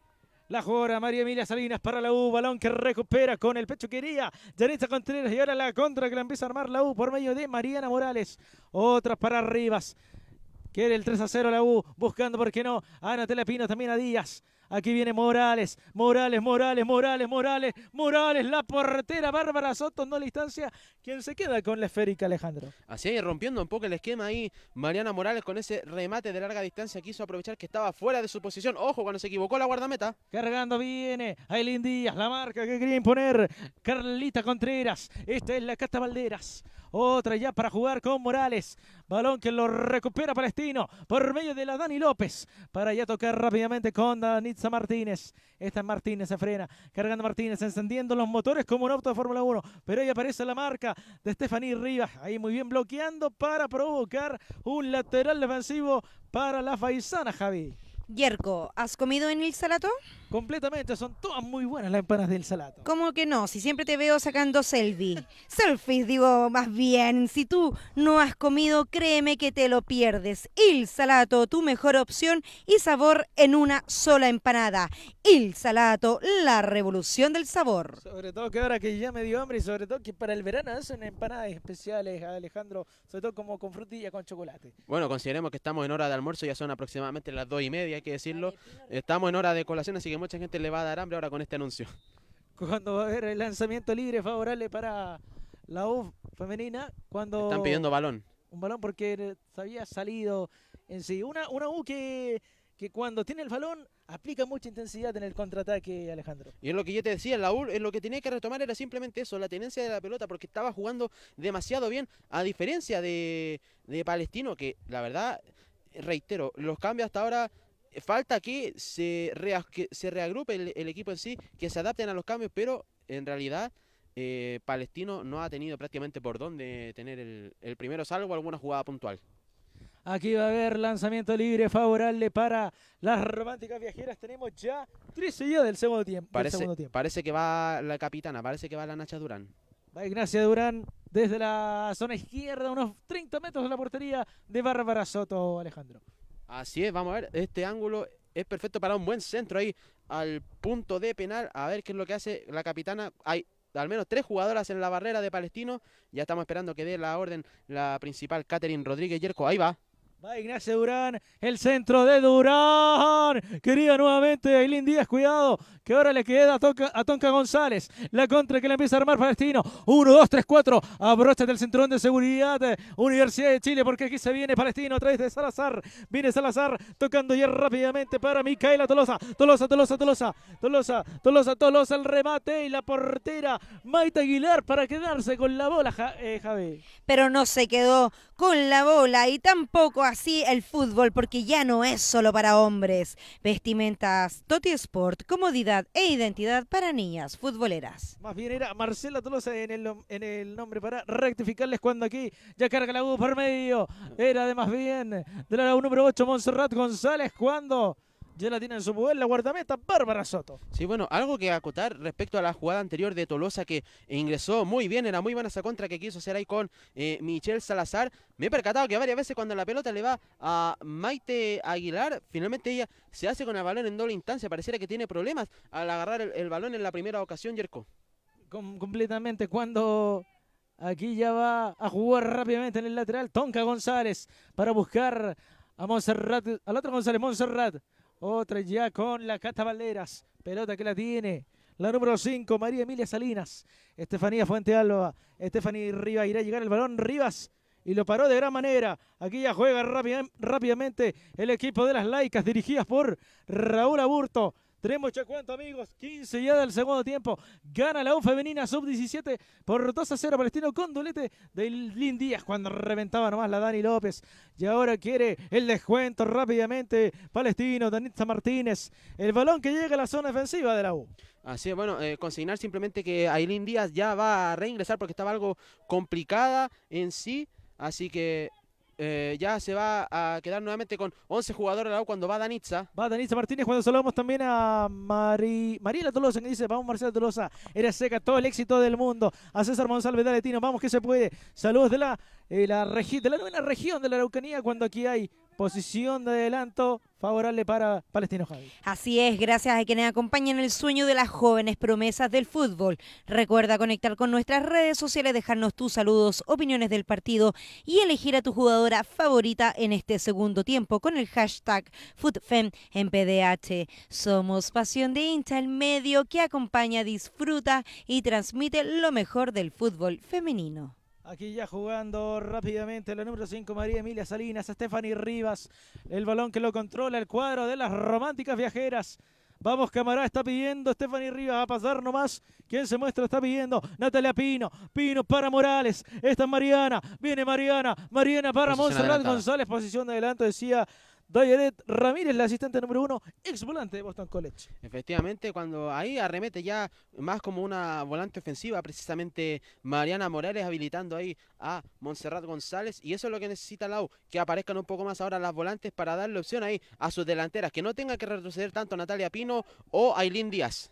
La jora María Emilia Salinas para la U. Balón que recupera con el pecho quería. Janita Contreras y ahora la contra que la empieza a armar la U por medio de Mariana Morales. Otras para Rivas. Quiere el 3 a 0 la U. Buscando, ¿por qué no? Ana Telepino también a Díaz. Aquí viene Morales, Morales, Morales, Morales, Morales, Morales, la portera Bárbara Soto, no la distancia, quien se queda con la esférica, Alejandro? Así ahí, rompiendo un poco el esquema ahí, Mariana Morales con ese remate de larga distancia quiso aprovechar que estaba fuera de su posición. Ojo, cuando se equivocó la guardameta. Cargando viene Aileen Díaz, la marca que quería imponer Carlita Contreras. Esta es la Cata Valderas. Otra ya para jugar con Morales. Balón que lo recupera Palestino por medio de la Dani López. Para ya tocar rápidamente con Danitza Martínez. Esta Martínez se frena. Cargando Martínez, encendiendo los motores como un auto de Fórmula 1. Pero ahí aparece la marca de Stephanie Rivas. Ahí muy bien bloqueando para provocar un lateral defensivo para la Faisana, Javi. Yerko, ¿has comido en el Salato? Completamente, son todas muy buenas las empanadas del Salato. ¿Cómo que no? Si siempre te veo sacando selfie. Selfies, digo, más bien. Si tú no has comido, créeme que te lo pierdes. Il Salato, tu mejor opción y sabor en una sola empanada. Il Salato, la revolución del sabor. Sobre todo que ahora que ya me dio hambre y sobre todo que para el verano hacen empanadas especiales, Alejandro, sobre todo como con frutilla, con chocolate. Bueno, consideremos que estamos en hora de almuerzo, ya son aproximadamente las dos y media, hay que decirlo. Estamos en hora de colación, así que muy mucha gente le va a dar hambre ahora con este anuncio. Cuando va a haber el lanzamiento libre favorable para la U femenina, cuando... Están pidiendo balón. Un balón porque había salido en sí. Una, una U que, cuando tiene el balón aplica mucha intensidad en el contraataque, Alejandro. Y es lo que yo te decía, la U, lo que tenía que retomar era simplemente eso, la tenencia de la pelota, porque estaba jugando demasiado bien, a diferencia de Palestino, que la verdad, reitero, los cambios hasta ahora falta que se, reagrupe el, equipo en sí, que se adapten a los cambios, pero en realidad eh, Palestino no ha tenido prácticamente por dónde tener el, primero, salvo alguna jugada puntual. Aquí va a haber lanzamiento libre favorable para las románticas viajeras. Tenemos ya tres días del segundo, tiempo, parece, del segundo tiempo. Parece que va la capitana, parece que va la Nacha Durán. Va Ignacia Durán desde la zona izquierda, unos 30 metros de la portería de Bárbara Soto, Alejandro. Así es, vamos a ver, este ángulo es perfecto para un buen centro ahí al punto de penal. A ver qué es lo que hace la capitana. Hay al menos tres jugadoras en la barrera de Palestino. Ya estamos esperando que dé la orden la principal Catherine Rodríguez Yerco. Ahí va, Va Ignacio Durán, el centro de Durán. Quería nuevamente Ailín Díaz, cuidado, que ahora le queda a Tonka, González. La contra que le empieza a armar Palestino. 1, 2, 3, 4. Abrocha del centrón de seguridad. de Universidad de Chile, porque aquí se viene Palestino a través de Salazar. Viene Salazar tocando ya rápidamente para Micaela Tolosa. Tolosa, Tolosa, Tolosa. Tolosa, Tolosa, Tolosa. El remate y la portera Maite Aguilar para quedarse con la bola, eh, Javi. Pero no se quedó con la bola y tampoco así el fútbol porque ya no es solo para hombres. Vestimentas Toti Sport, comodidad e identidad para niñas futboleras. Más bien era Marcela Tolosa en el, nombre para rectificarles cuando aquí ya carga la U por medio. Era de más bien de la U número 8 Monserrat González cuando ya la tiene en su poder la guardameta Bárbara Soto. Sí, bueno, algo que acotar respecto a la jugada anterior de Tolosa que ingresó muy bien, era muy buena esa contra que quiso hacer ahí con eh, Michel Michelle Salazar. Me he percatado que varias veces cuando la pelota le va a Maite Aguilar, finalmente ella se hace con el balón en doble instancia. Pareciera que tiene problemas al agarrar el, balón en la primera ocasión, Jerko completamente, cuando aquí ya va a jugar rápidamente en el lateral Tonka González para buscar a Monserrat, al otro González, Monserrat. Otra ya con la Cata Pelota que la tiene. La número 5, María Emilia Salinas. Estefanía Fuente Alba. Estefanía Rivas irá a llegar el balón. Rivas y lo paró de gran manera. Aquí ya juega rápidamente el equipo de las laicas dirigidas por Raúl Aburto. Tenemos ya cuento, amigos. 15 ya del segundo tiempo. Gana la U femenina sub-17 por 2 a 0 Palestino con dulete de Lin Díaz cuando reventaba nomás la Dani López. Y ahora quiere el descuento rápidamente. Palestino, Danita Martínez. El balón que llega a la zona defensiva de la U. Así es, bueno, eh, consignar simplemente que Ailín Díaz ya va a reingresar porque estaba algo complicada en sí. Así que eh, ya se va a quedar nuevamente con 11 jugadores cuando va Danitza. Va Danitza Martínez cuando saludamos también a Mari... Mariela Tolosa que dice, vamos Marcela Tolosa, eres seca, todo el éxito del mundo. A César González Tino, vamos que se puede. Saludos de la, eh, de la novena región de la Araucanía cuando aquí hay posición de adelanto favorable para Palestino Javi. Así es, gracias a quienes acompañan el sueño de las jóvenes promesas del fútbol. Recuerda conectar con nuestras redes sociales, dejarnos tus saludos, opiniones del partido y elegir a tu jugadora favorita en este segundo tiempo con el hashtag FootFem en PDH. Somos Pasión de Hincha, el medio que acompaña, disfruta y transmite lo mejor del fútbol femenino. Aquí ya jugando rápidamente la número 5, María Emilia Salinas, Stephanie Rivas. El balón que lo controla el cuadro de las románticas viajeras. Vamos, camarada, está pidiendo. Stephanie Rivas a pasar nomás. ¿Quién se muestra? Está pidiendo. Natalia Pino. Pino para Morales. Esta es Mariana. Viene Mariana. Mariana para Montserrat González. Posición de adelanto, decía Dayeret Ramírez, la asistente número uno, ex volante de Boston College. Efectivamente, cuando ahí arremete ya más como una volante ofensiva, precisamente Mariana Morales habilitando ahí a Montserrat González. Y eso es lo que necesita la que aparezcan un poco más ahora las volantes para darle opción ahí a sus delanteras, que no tenga que retroceder tanto Natalia Pino o Ailín Díaz.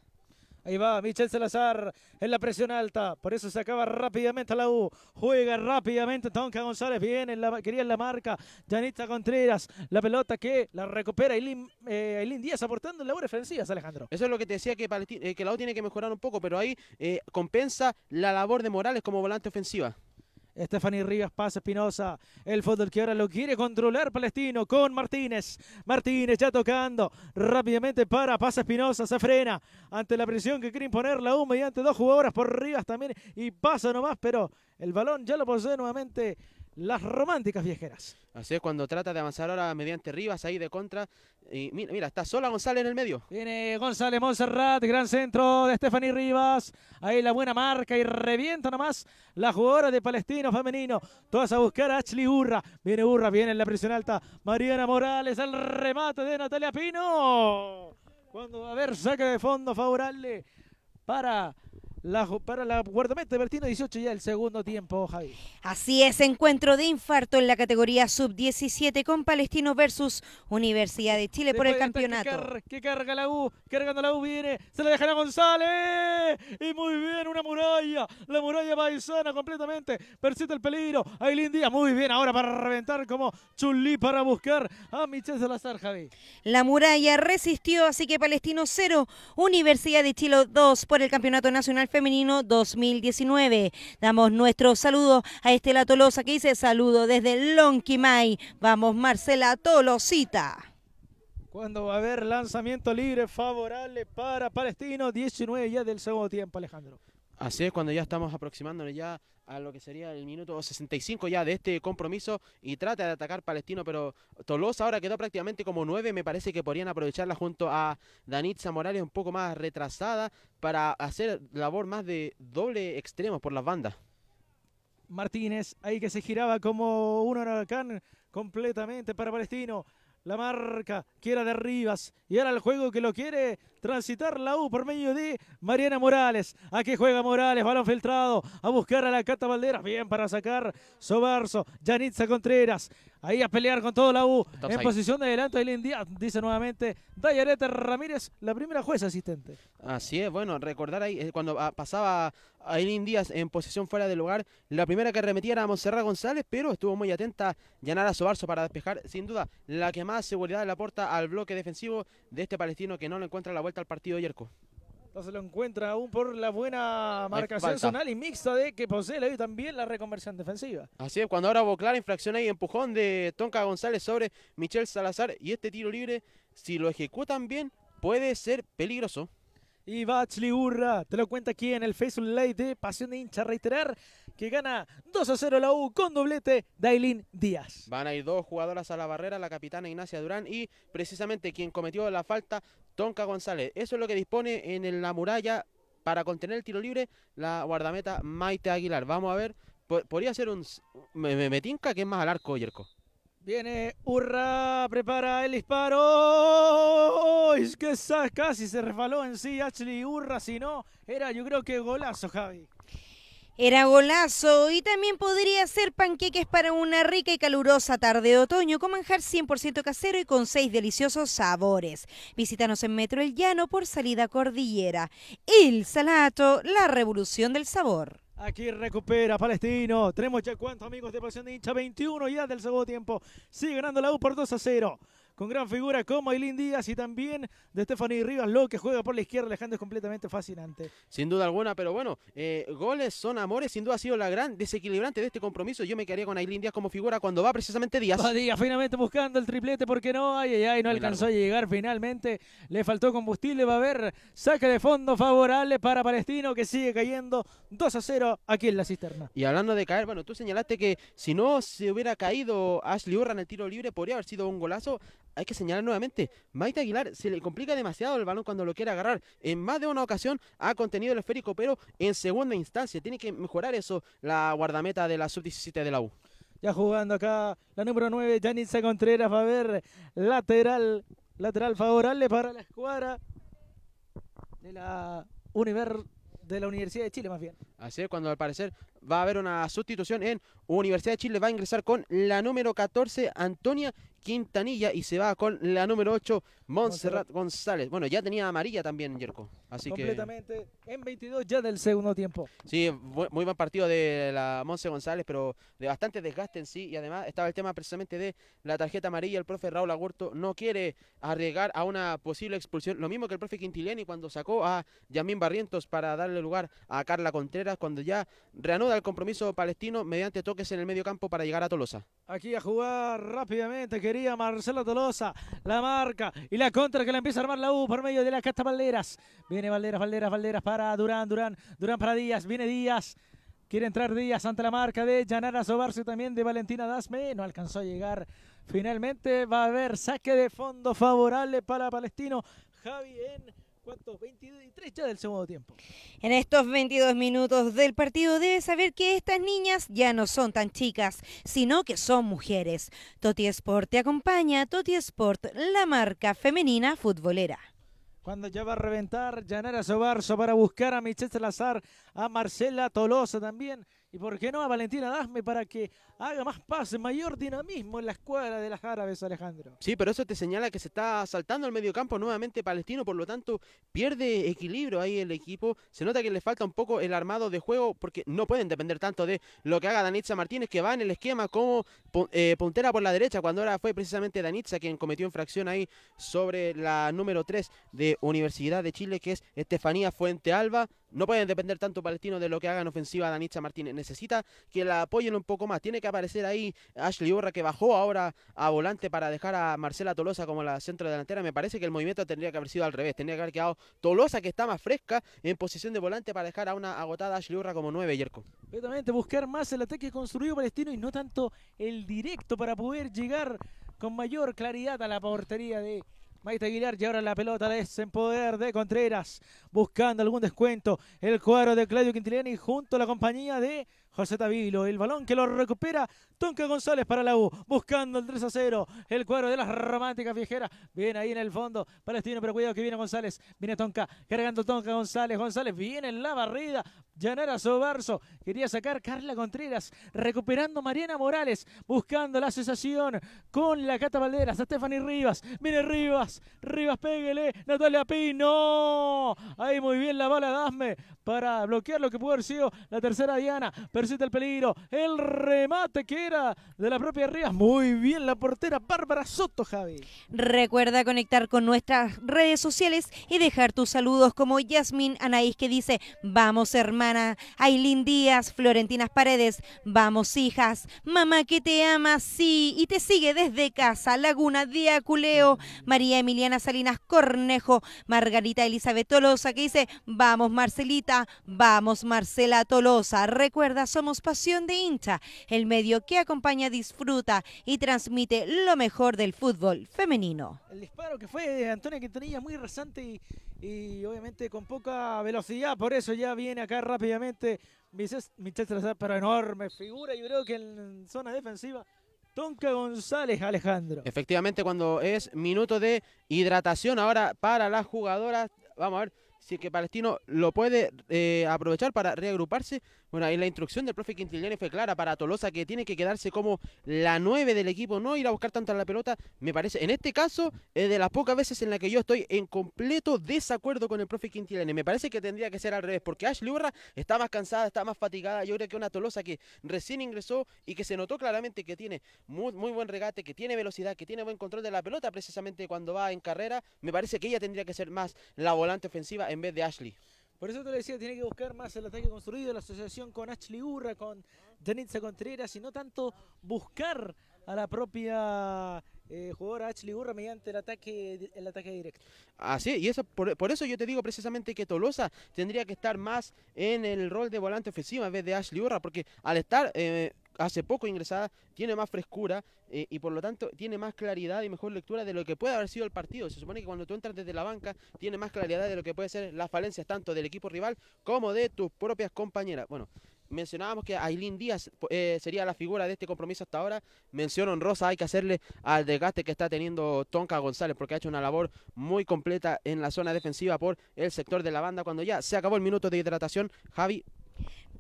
Ahí va Michel Salazar en la presión alta. Por eso se acaba rápidamente la U. Juega rápidamente Tonka González. Viene, la, quería en la marca. Janita Contreras. La pelota que la recupera Ailín eh, Díaz aportando en labores ofensivas, Alejandro. Eso es lo que te decía que, eh, que la U tiene que mejorar un poco, pero ahí eh, compensa la labor de Morales como volante ofensiva. Stephanie Rivas pasa Espinosa. El fútbol que ahora lo quiere controlar Palestino con Martínez. Martínez ya tocando. Rápidamente para. Pasa Espinosa. Se frena ante la presión que quiere imponer la U mediante dos jugadoras por Rivas también. Y pasa nomás, pero el balón ya lo posee nuevamente las románticas viejeras. Así es, cuando trata de avanzar ahora mediante Rivas, ahí de contra. Y mira, mira, está sola González en el medio. Viene González Monserrat, gran centro de Stephanie Rivas. Ahí la buena marca y revienta nomás la jugadora de Palestino femenino. Todas a buscar a Ashley Urra. Viene Urra, viene en la presión alta. Mariana Morales, al remate de Natalia Pino. Cuando, a ver, saque de fondo favorable para para la guardameta de Bertino 18 ya el segundo tiempo, Javi. Así es, encuentro de infarto en la categoría sub-17 con Palestino versus Universidad de Chile por el campeonato. Que, carga la U, cargando la U viene, se la a González. Y muy bien, una muralla, la muralla paisana completamente, persiste el peligro. Ailín Díaz, muy bien ahora para reventar como Chulí para buscar a Michel Salazar, Javi. La muralla resistió, así que Palestino 0, Universidad de Chile 2 por el campeonato nacional Femenino 2019. Damos nuestro saludo a Estela Tolosa que dice saludo desde Lonquimay. Vamos Marcela Tolosita. Cuando va a haber lanzamiento libre favorable para Palestino, 19 ya del segundo tiempo, Alejandro. Así es, cuando ya estamos aproximándonos ya a lo que sería el minuto 65 ya de este compromiso y trata de atacar Palestino, pero Tolosa ahora quedó prácticamente como nueve, me parece que podrían aprovecharla junto a Danitza Morales un poco más retrasada para hacer labor más de doble extremo por las bandas. Martínez, ahí que se giraba como un huracán completamente para Palestino la marca que era de Rivas y ahora el juego que lo quiere transitar la U por medio de Mariana Morales. Aquí juega Morales, balón filtrado a buscar a la Cata Valderas. Bien para sacar sobarso Yanitza Contreras ahí a pelear con todo la U. en posición de adelanto, Elín Díaz, dice nuevamente Dayarete Ramírez, la primera jueza asistente. Así es, bueno, recordar ahí eh, cuando ah, pasaba Aileen Díaz en posición fuera del lugar, la primera que remetía era a Monserrat González, pero estuvo muy atenta Yanara Sobarzo para despejar, sin duda, la que más seguridad le aporta al bloque defensivo de este palestino que no le encuentra la vuelta al partido de no se lo encuentra aún por la buena marcación zonal y mixta de que posee también la reconversión defensiva. Así es, cuando ahora Boclara infracción y empujón de Tonka González sobre Michel Salazar y este tiro libre, si lo ejecutan bien, puede ser peligroso. Y Bachli Urra, te lo cuenta aquí en el Facebook Live de Pasión de Hincha. Reiterar que gana 2 a 0 la U con doblete de Díaz. Van a ir dos jugadoras a la barrera, la capitana Ignacia Durán y precisamente quien cometió la falta, Tonka González. Eso es lo que dispone en la muralla para contener el tiro libre la guardameta Maite Aguilar. Vamos a ver, podría ser un... Me, que es más al arco, Yerko. Viene Urra, prepara el disparo. Es que casi se resbaló en sí Ashley Urra, si no, era yo creo que golazo, Javi. Era golazo y también podría ser panqueques para una rica y calurosa tarde de otoño con manjar 100% casero y con seis deliciosos sabores. Visítanos en Metro El Llano por salida cordillera. El Salato, la revolución del sabor. Aquí recupera Palestino. Tenemos ya cuántos amigos de Pasión de Hincha. 21 ya del segundo tiempo. Sigue ganando la U por 2 a 0 con gran figura como Ailín Díaz y también de Stephanie Rivas Lo que juega por la izquierda, Alejandro, es completamente fascinante. Sin duda alguna, pero bueno, eh, goles son amores, sin duda ha sido la gran desequilibrante de este compromiso. Yo me quedaría con Ailín Díaz como figura cuando va precisamente Díaz. Díaz finalmente buscando el triplete, porque no? Ay, ay, ay, no alcanzó a llegar finalmente, le faltó combustible, va a haber saque de fondo favorable para Palestino que sigue cayendo 2 a 0 aquí en la cisterna. Y hablando de caer, bueno, tú señalaste que si no se hubiera caído Ashley Urra en el tiro libre, podría haber sido un golazo hay que señalar nuevamente, Maite Aguilar se le complica demasiado el balón cuando lo quiere agarrar. En más de una ocasión ha contenido el esférico, pero en segunda instancia tiene que mejorar eso la guardameta de la sub-17 de la U. Ya jugando acá la número 9, Janice Contreras va a ver lateral, lateral favorable para la escuadra de la de la Universidad de Chile más bien. Así es, cuando al parecer va a haber una sustitución en Universidad de Chile, va a ingresar con la número 14, Antonia Quintanilla y se va con la número 8, Montserrat González. Bueno, ya tenía amarilla también, Yerko. Así Completamente en 22 ya del segundo tiempo. Sí, muy buen partido de la Monse González, pero de bastante desgaste en sí. Y además estaba el tema precisamente de la tarjeta amarilla. El profe Raúl Agurto no quiere arriesgar a una posible expulsión. Lo mismo que el profe Quintiliani cuando sacó a Yamín Barrientos para darle lugar a Carla Contreras, cuando ya reanuda el compromiso palestino mediante toques en el medio campo para llegar a Tolosa. Aquí a jugar rápidamente, quería Marcelo Tolosa, la marca y la contra que la empieza a armar la U por medio de la casta Valderas. Viene Valderas, Valderas, Valderas para Durán, Durán, Durán para Díaz, viene Díaz. Quiere entrar Díaz ante la marca de Yanara sobarse también de Valentina Dasme. No alcanzó a llegar. Finalmente va a haber saque de fondo favorable para Palestino. Javi en ¿Cuántos? 23 ya del segundo tiempo. En estos 22 minutos del partido debes saber que estas niñas ya no son tan chicas, sino que son mujeres. Toti Sport te acompaña, Toti Sport, la marca femenina futbolera. Cuando ya va a reventar Yanara Sobarso para buscar a Michelle Salazar a Marcela Tolosa también y por qué no a Valentina Dazme para que haga más paz, mayor dinamismo en la escuadra de las árabes, Alejandro. Sí, pero eso te señala que se está saltando al mediocampo nuevamente palestino, por lo tanto pierde equilibrio ahí el equipo. Se nota que le falta un poco el armado de juego porque no pueden depender tanto de lo que haga Danitza Martínez, que va en el esquema como eh, puntera por la derecha, cuando ahora fue precisamente Danitza quien cometió infracción ahí sobre la número 3 de Universidad de Chile, que es Estefanía Fuente Alba. No pueden depender tanto Palestino de lo que en ofensiva Danitza Martínez. Necesita que la apoyen un poco más. Tiene que aparecer ahí Ashley Urra que bajó ahora a volante para dejar a Marcela Tolosa como la centro delantera. Me parece que el movimiento tendría que haber sido al revés. Tendría que haber quedado Tolosa que está más fresca en posición de volante para dejar a una agotada Ashley Urra como nueve, Yerko. Exactamente, buscar más el ataque construido palestino y no tanto el directo para poder llegar con mayor claridad a la portería de Maite Aguilar y ahora la pelota es en poder de Contreras, buscando algún descuento. El cuadro de Claudio Quintiliani junto a la compañía de José Tavilo, el balón que lo recupera Tonka González para la U, buscando el 3 a 0, el cuadro de las románticas viejeras, viene ahí en el fondo, Palestino, pero cuidado que viene González, viene Tonka, cargando Tonka González, González viene en la barrida, Llanera Sobarzo, quería sacar Carla Contreras, recuperando Mariana Morales, buscando la sensación con la Cata Valderas, Stephanie Rivas, viene Rivas, Rivas pégale, Natalia Pino, ahí muy bien la bala Dasme para bloquear lo que pudo haber sido la tercera Diana, pero el peligro. El remate que era de la propia Rías. Muy bien la portera Bárbara Soto, Javi. Recuerda conectar con nuestras redes sociales y dejar tus saludos como Yasmín Anaís que dice, vamos hermana, Ailín Díaz, Florentinas Paredes, vamos hijas, mamá que te ama, sí, y te sigue desde casa, Laguna de Aculeo, María Emiliana Salinas Cornejo, Margarita Elizabeth Tolosa que dice, vamos Marcelita, vamos Marcela Tolosa. Recuerda somos Pasión de hincha, el medio que acompaña, disfruta y transmite lo mejor del fútbol femenino. El disparo que fue de Antonia Quintanilla muy rasante y, obviamente con poca velocidad, por eso ya viene acá rápidamente Michel Salazar, pero enorme figura, yo creo que en zona defensiva Tonka González, Alejandro. Efectivamente, cuando es minuto de hidratación ahora para las jugadoras, vamos a ver, si es que Palestino lo puede eh, aprovechar para reagruparse. Bueno, ahí la instrucción del profe Quintiliani fue clara para Tolosa, que tiene que quedarse como la nueve del equipo, no ir a buscar tanto a la pelota. Me parece, en este caso, es de las pocas veces en la que yo estoy en completo desacuerdo con el profe Quintiliani. Me parece que tendría que ser al revés, porque Ashley Urra está más cansada, está más fatigada. Yo creo que una Tolosa que recién ingresó y que se notó claramente que tiene muy buen regate, que tiene velocidad, que tiene buen control de la pelota, precisamente cuando va en carrera, me parece que ella tendría que ser más la volante ofensiva en vez de Ashley. Por eso te decía, tiene que buscar más el ataque construido, la asociación con Ashley Urra, con Denitza Contreras, y no tanto buscar a la propia eh, jugadora Ashley Urra mediante el ataque, el ataque directo. Así, y eso, por, eso yo te digo precisamente que Tolosa tendría que estar más en el rol de volante ofensiva en vez de Ashley Urra, porque al estar... Eh, hace poco ingresada, tiene más frescura eh, y por lo tanto tiene más claridad y mejor lectura de lo que puede haber sido el partido. Se supone que cuando tú entras desde la banca, tiene más claridad de lo que puede ser las falencias tanto del equipo rival como de tus propias compañeras. Bueno, mencionábamos que Ailín Díaz eh, sería la figura de este compromiso hasta ahora. Mención honrosa hay que hacerle al desgaste que está teniendo Tonka González porque ha hecho una labor muy completa en la zona defensiva por el sector de la banda. Cuando ya se acabó el minuto de hidratación, Javi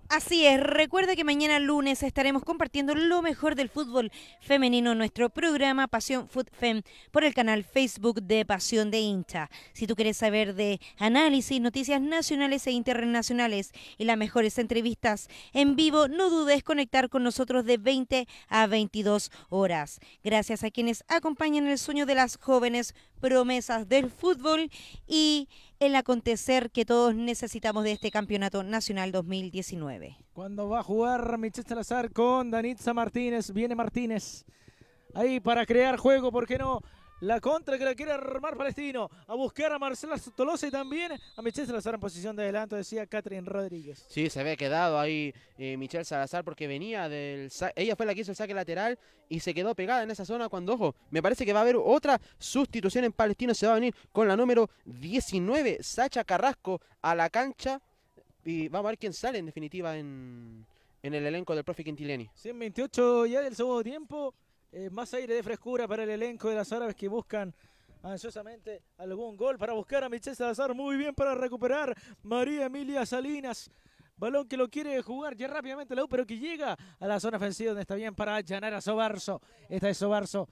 Así es, recuerda que mañana lunes estaremos compartiendo lo mejor del fútbol femenino en nuestro programa Pasión Fem por el canal Facebook de Pasión de Incha. Si tú quieres saber de análisis, noticias nacionales e internacionales y las mejores entrevistas en vivo, no dudes conectar con nosotros de 20 a 22 horas. Gracias a quienes acompañan el sueño de las jóvenes promesas del fútbol y el acontecer que todos necesitamos de este Campeonato Nacional 2019. Cuando va a jugar Michel Salazar con Danitza Martínez, viene Martínez ahí para crear juego, ¿por qué no? La contra que la quiere armar Palestino. A buscar a Marcela Tolosa y también a Michelle Salazar en posición de adelanto, decía Catherine Rodríguez. Sí, se había quedado ahí eh, Michelle Salazar porque venía del... Ella fue la que hizo el saque lateral y se quedó pegada en esa zona cuando, ojo, me parece que va a haber otra sustitución en Palestino. Se va a venir con la número 19, Sacha Carrasco, a la cancha. Y vamos a ver quién sale en definitiva en, en el elenco del profe Quintileni. 128 ya del segundo tiempo. Eh, más aire de frescura para el elenco de las árabes que buscan ansiosamente algún gol para buscar a Michel Salazar. Muy bien para recuperar María Emilia Salinas. Balón que lo quiere jugar ya rápidamente la U, pero que llega a la zona ofensiva donde está bien para allanar a Sobarso. Esta es Sobarso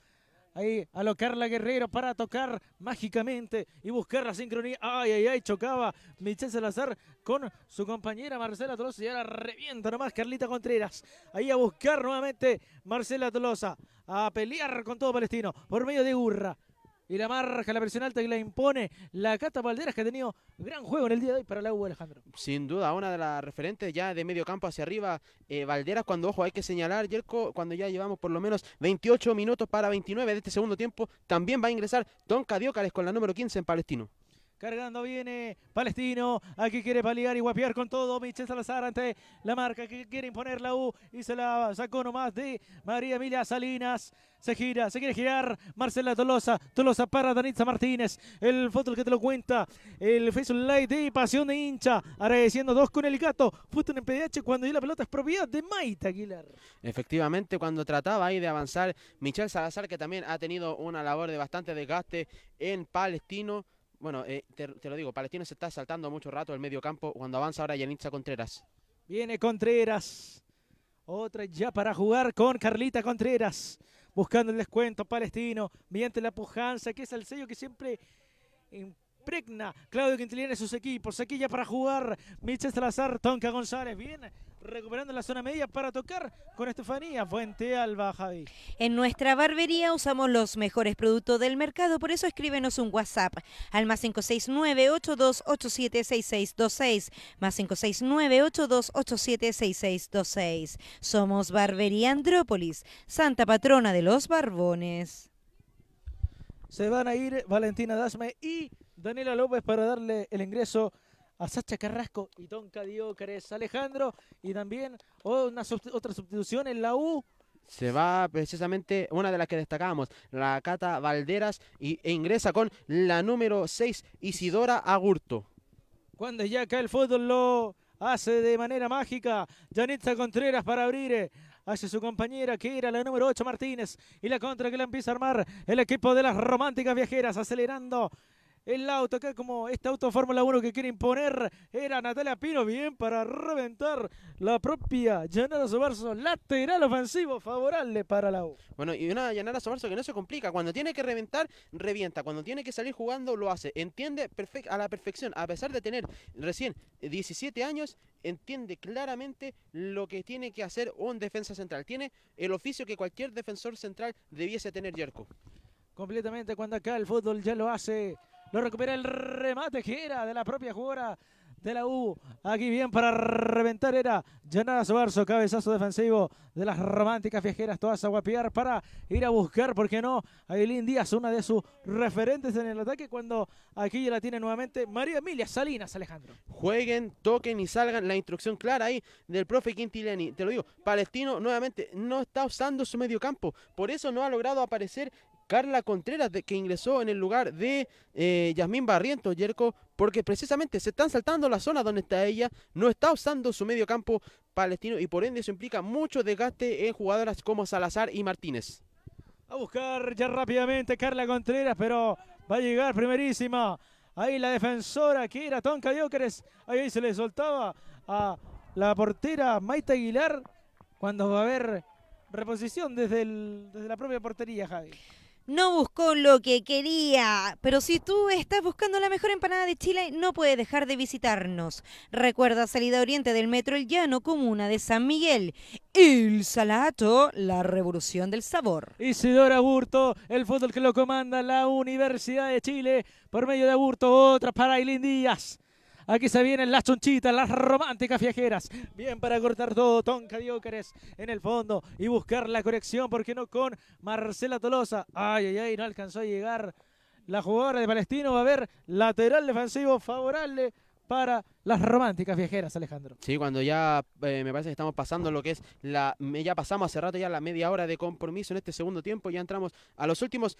ahí a lo Carla Guerrero para tocar mágicamente y buscar la sincronía. Ay, ay, ay, chocaba Michelle Salazar con su compañera Marcela Tolosa y ahora revienta nomás Carlita Contreras. Ahí a buscar nuevamente Marcela Tolosa, a pelear con todo Palestino por medio de Urra y la marca la presión alta que la impone la Cata Valderas que ha tenido gran juego en el día de hoy para la U Alejandro. Sin duda, una de las referentes ya de medio campo hacia arriba, eh, Valderas cuando, ojo, hay que señalar, Yerko, cuando ya llevamos por lo menos 28 minutos para 29 de este segundo tiempo, también va a ingresar Don Diócares con la número 15 en Palestino. Cargando viene Palestino. Aquí quiere paliar y guapiar con todo. Michel Salazar ante la marca que quiere imponer la U. Y se la sacó nomás de María Emilia Salinas. Se gira, se quiere girar. Marcela Tolosa. Tolosa para Danitza Martínez. El fútbol que te lo cuenta. El Facebook light de Pasión de Hincha. Agradeciendo dos con el gato. Fútbol en PDH cuando dio la pelota es propiedad de Maita Aguilar. Efectivamente, cuando trataba ahí de avanzar, Michel Salazar, que también ha tenido una labor de bastante desgaste en Palestino. Bueno, eh, te, lo digo, Palestino se está saltando mucho rato el medio campo cuando avanza ahora Yanitza Contreras. Viene Contreras. Otra ya para jugar con Carlita Contreras. Buscando el descuento palestino mediante la pujanza, que es el sello que siempre impregna Claudio Quintiliano y sus equipos. Aquí ya para jugar Michel Salazar, Tonka González. viene recuperando la zona media para tocar con Estefanía Fuente Alba Javi. En nuestra barbería usamos los mejores productos del mercado, por eso escríbenos un WhatsApp al más 569-8287-6626, más 569 8287 Somos Barbería Andrópolis, Santa Patrona de los Barbones. Se van a ir Valentina Dasme y Daniela López para darle el ingreso a Sacha Carrasco y Cadió Diócares. Alejandro, y también oh, una otra sustitución en la U. Se va precisamente una de las que destacamos, la Cata Valderas, y, e ingresa con la número 6, Isidora Agurto. Cuando ya cae el fútbol lo hace de manera mágica, Janitza Contreras para abrir eh, Hace su compañera que era la número 8 Martínez y la contra que la empieza a armar el equipo de las románticas viajeras acelerando el auto, acá como este auto Fórmula 1 que quiere imponer, era Natalia Pino, bien para reventar la propia Yanara Sobarso lateral ofensivo, favorable para la U. Bueno, y una Yanara Sobarso que no se complica, cuando tiene que reventar, revienta, cuando tiene que salir jugando, lo hace, entiende a la perfección, a pesar de tener recién 17 años, entiende claramente lo que tiene que hacer un defensa central, tiene el oficio que cualquier defensor central debiese tener, Yerko. Completamente, cuando acá el fútbol ya lo hace lo recupera el remate, que era de la propia jugadora de la U. Aquí bien para reventar era Janara Sobarso, cabezazo defensivo de las románticas viajeras, todas a guapiar para ir a buscar, ¿por qué no? Aguilín Díaz, una de sus referentes en el ataque, cuando aquí ya la tiene nuevamente María Emilia Salinas, Alejandro. Jueguen, toquen y salgan, la instrucción clara ahí del profe Quintileni, te lo digo, Palestino nuevamente no está usando su medio campo, por eso no ha logrado aparecer Carla Contreras, que ingresó en el lugar de eh, Yasmín Barrientos, Yerko, porque precisamente se están saltando la zona donde está ella, no está usando su medio campo palestino y por ende eso implica mucho desgaste en jugadoras como Salazar y Martínez. A buscar ya rápidamente Carla Contreras, pero va a llegar primerísima. Ahí la defensora que era Tonka Dióqueres. Ahí se le soltaba a la portera Maite Aguilar cuando va a haber reposición desde, desde la propia portería, Javi no buscó lo que quería. Pero si tú estás buscando la mejor empanada de Chile, no puedes dejar de visitarnos. Recuerda salida oriente del Metro El Llano, comuna de San Miguel. El Salato, la revolución del sabor. Isidora Burto, el fútbol que lo comanda la Universidad de Chile, por medio de Burto, otra para Ailin Díaz. Aquí se vienen las chonchitas, las románticas viajeras. Bien para cortar todo, Tonka Diócares en el fondo y buscar la corrección, ¿por qué no con Marcela Tolosa? Ay, ay, ay, no alcanzó a llegar la jugadora de Palestino. Va a haber lateral defensivo favorable para las románticas viajeras, Alejandro. Sí, cuando ya eh, me parece que estamos pasando lo que es la. Ya pasamos hace rato ya la media hora de compromiso en este segundo tiempo. Ya entramos a los últimos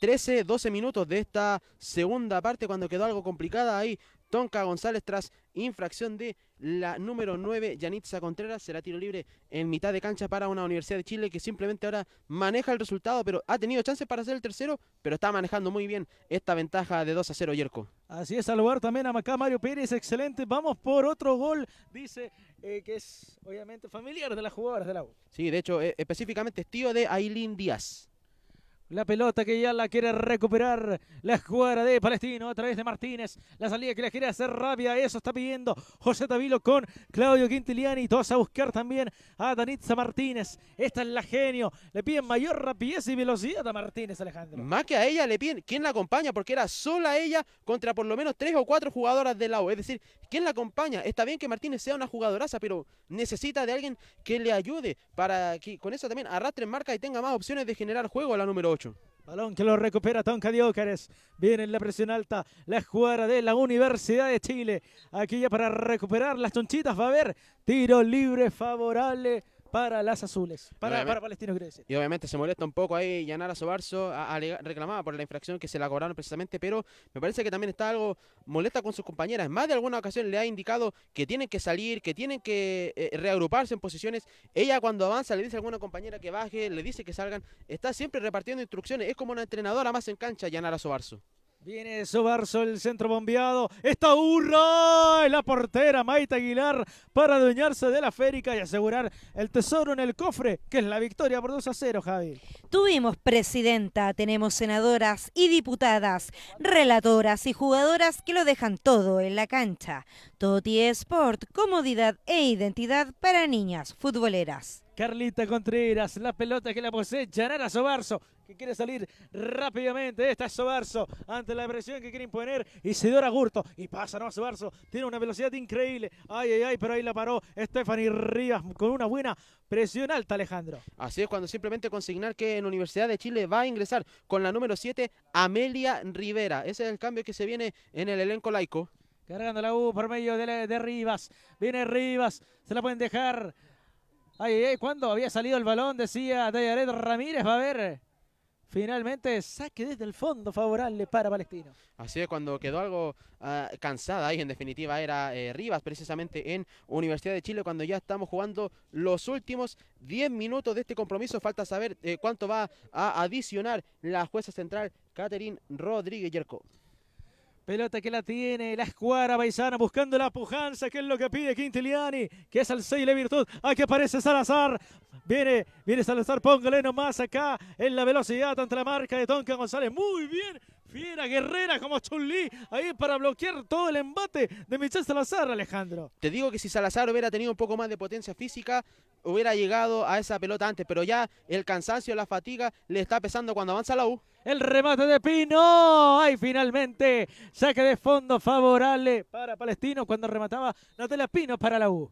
13, eh, 12 minutos de esta segunda parte, cuando quedó algo complicada ahí Tonka González tras infracción de la número 9, Yanitza Contreras. Será tiro libre en mitad de cancha para una Universidad de Chile que simplemente ahora maneja el resultado, pero ha tenido chance para hacer el tercero, pero está manejando muy bien esta ventaja de 2 a 0, Yerko. Así es, lugar también a Macá Mario Pérez, excelente. Vamos por otro gol, dice eh, que es obviamente familiar de las jugadoras de la Sí, de hecho, eh, específicamente es tío de Ailín Díaz. La pelota que ya la quiere recuperar la escuadra de Palestino a través de Martínez. La salida que le quiere hacer rápida. Eso está pidiendo José Tavilo con Claudio Quintiliani. Todos a buscar también a Danitza Martínez. Esta es la genio. Le piden mayor rapidez y velocidad a Martínez, Alejandro. Más que a ella le piden quién la acompaña, porque era sola ella contra por lo menos tres o cuatro jugadoras del lado. Es decir, ¿quién la acompaña? Está bien que Martínez sea una jugadoraza, pero necesita de alguien que le ayude para que con eso también arrastre en marca y tenga más opciones de generar juego a la número 8. Balón que lo recupera Tonka Diócares. Viene en la presión alta la jugada de la Universidad de Chile. Aquí ya para recuperar las tonchitas va a haber tiro libre favorable para las azules, para, para Palestino quiero Y obviamente se molesta un poco ahí Yanara Sobarzo, reclamaba por la infracción que se la cobraron precisamente, pero me parece que también está algo molesta con sus compañeras. Más de alguna ocasión le ha indicado que tienen que salir, que tienen que eh, reagruparse en posiciones. Ella cuando avanza le dice a alguna compañera que baje, le dice que salgan. Está siempre repartiendo instrucciones. Es como una entrenadora más en cancha, Yanara Sobarzo. Viene su barzo el centro bombeado. Está Urra, la portera Maite Aguilar para adueñarse de la férica y asegurar el tesoro en el cofre, que es la victoria por 2 a 0, Javi. Tuvimos presidenta, tenemos senadoras y diputadas, relatoras y jugadoras que lo dejan todo en la cancha. Toti Sport, comodidad e identidad para niñas futboleras. Carlita Contreras, la pelota que la posee a Sobarzo, que quiere salir rápidamente. Esta es Sobarzo ante la presión que quiere imponer Isidora Gurto. Y pasa, ¿no? Sobarzo tiene una velocidad increíble. Ay, ay, ay, pero ahí la paró Stephanie Rivas con una buena presión alta, Alejandro. Así es, cuando simplemente consignar que en Universidad de Chile va a ingresar con la número 7, Amelia Rivera. Ese es el cambio que se viene en el elenco laico. Cargando la U por medio de, de Rivas. Viene Rivas, se la pueden dejar Ay, ay, cuando había salido el balón, decía Dayaret Ramírez, va a ver. Finalmente saque desde el fondo favorable para Palestino. Así es, cuando quedó algo ah, cansada ahí, en definitiva era eh, Rivas, precisamente en Universidad de Chile, cuando ya estamos jugando los últimos 10 minutos de este compromiso. Falta saber eh, cuánto va a adicionar la jueza central, Catherine Rodríguez Yerco. Pelota que la tiene, la escuadra paisana buscando la pujanza, que es lo que pide Quintiliani, que es al 6 de virtud. que aparece Salazar. Viene, viene Salazar, póngale más acá en la velocidad ante la marca de Tonka González. Muy bien, Fiera guerrera como Chulí, ahí para bloquear todo el embate de Michel Salazar, Alejandro. Te digo que si Salazar hubiera tenido un poco más de potencia física, hubiera llegado a esa pelota antes, pero ya el cansancio, la fatiga le está pesando cuando avanza la U. El remate de Pino. ¡Ay, finalmente. Saque de fondo favorable para Palestino cuando remataba Natalia Pino para la U.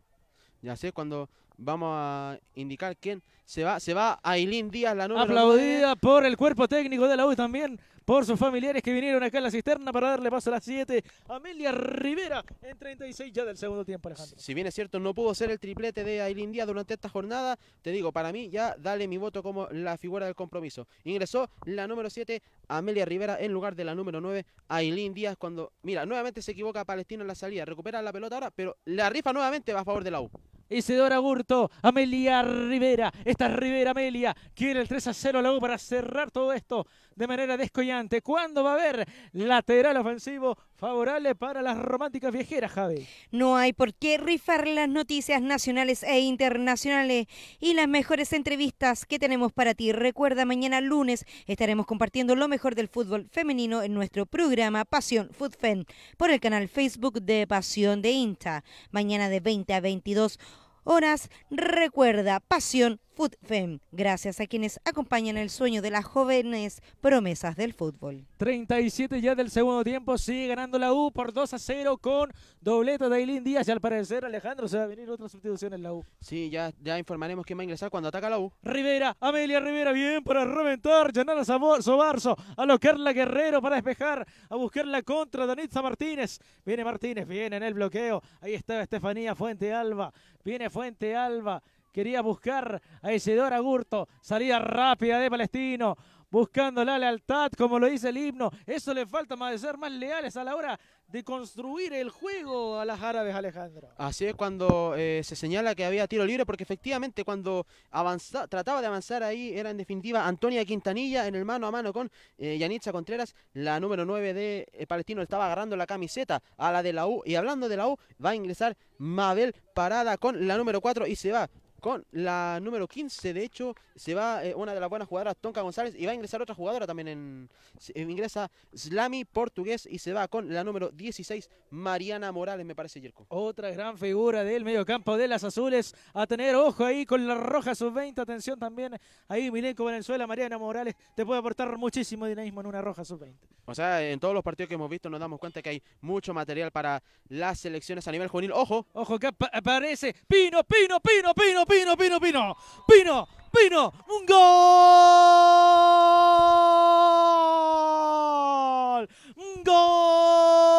Ya sé, cuando vamos a indicar quién se va, se va Ailín Díaz, la nueva. Aplaudida por el cuerpo técnico de la U también por sus familiares que vinieron acá en la cisterna para darle paso a las 7. Amelia Rivera en 36 ya del segundo tiempo, Alejandro. Si bien es cierto, no pudo ser el triplete de Ailín Díaz durante esta jornada, te digo, para mí ya dale mi voto como la figura del compromiso. Ingresó la número 7, Amelia Rivera, en lugar de la número 9, Ailín Díaz, cuando, mira, nuevamente se equivoca Palestino en la salida, recupera la pelota ahora, pero la rifa nuevamente va a favor de la U. Isidora Burto, Amelia Rivera, esta Rivera Amelia, quiere el 3 a 0 a la U para cerrar todo esto de manera descollante. ¿Cuándo va a haber lateral ofensivo favorable para las románticas viejeras, Javi? No hay por qué rifar las noticias nacionales e internacionales y las mejores entrevistas que tenemos para ti. Recuerda, mañana lunes estaremos compartiendo lo mejor del fútbol femenino en nuestro programa Pasión Fan por el canal Facebook de Pasión de Insta. Mañana de 20 a 22 horas. Recuerda, pasión FUTFEM, gracias a quienes acompañan el sueño de las jóvenes promesas del fútbol. 37 ya del segundo tiempo, sigue ganando la U por 2 a 0 con dobleta de Ailín Díaz y al parecer Alejandro se va a venir otra sustitución en la U. Sí, ya, ya informaremos quién va a ingresar cuando ataca la U. Rivera, Amelia Rivera, bien para reventar, llenar a Sobarzo, a lo Carla Guerrero para despejar, a buscar la contra Danitza Martínez. Viene Martínez, viene en el bloqueo, ahí está Estefanía Fuente Alba, viene Fuente Alba. Quería buscar a Isidora Gurto. Salida rápida de Palestino. Buscando la lealtad, como lo dice el himno. Eso le falta más de ser más leales a la hora de construir el juego a las árabes, Alejandro. Así es cuando eh, se señala que había tiro libre, porque efectivamente cuando trataba de avanzar ahí era en definitiva Antonia Quintanilla en el mano a mano con eh, Yanitza Contreras, la número 9 de eh, Palestino, estaba agarrando la camiseta a la de la U. Y hablando de la U, va a ingresar Mabel Parada con la número 4 y se va con la número 15. De hecho, se va eh, una de las buenas jugadoras, Tonka González, y va a ingresar otra jugadora también en. Eh, ingresa Slami, portugués, y se va con la número 16, Mariana Morales, me parece, Yerko. Otra gran figura del mediocampo de las azules. A tener ojo ahí con la roja sub-20. Atención también ahí, Milenco Venezuela, Mariana Morales, te puede aportar muchísimo dinamismo en una roja sub-20. O sea, en todos los partidos que hemos visto nos damos cuenta que hay mucho material para las selecciones a nivel juvenil. Ojo. Ojo, que aparece Pino, Pino, Pino, Pino. Pino, Pino, Pino. Pino, Pino. Un gol. Un gol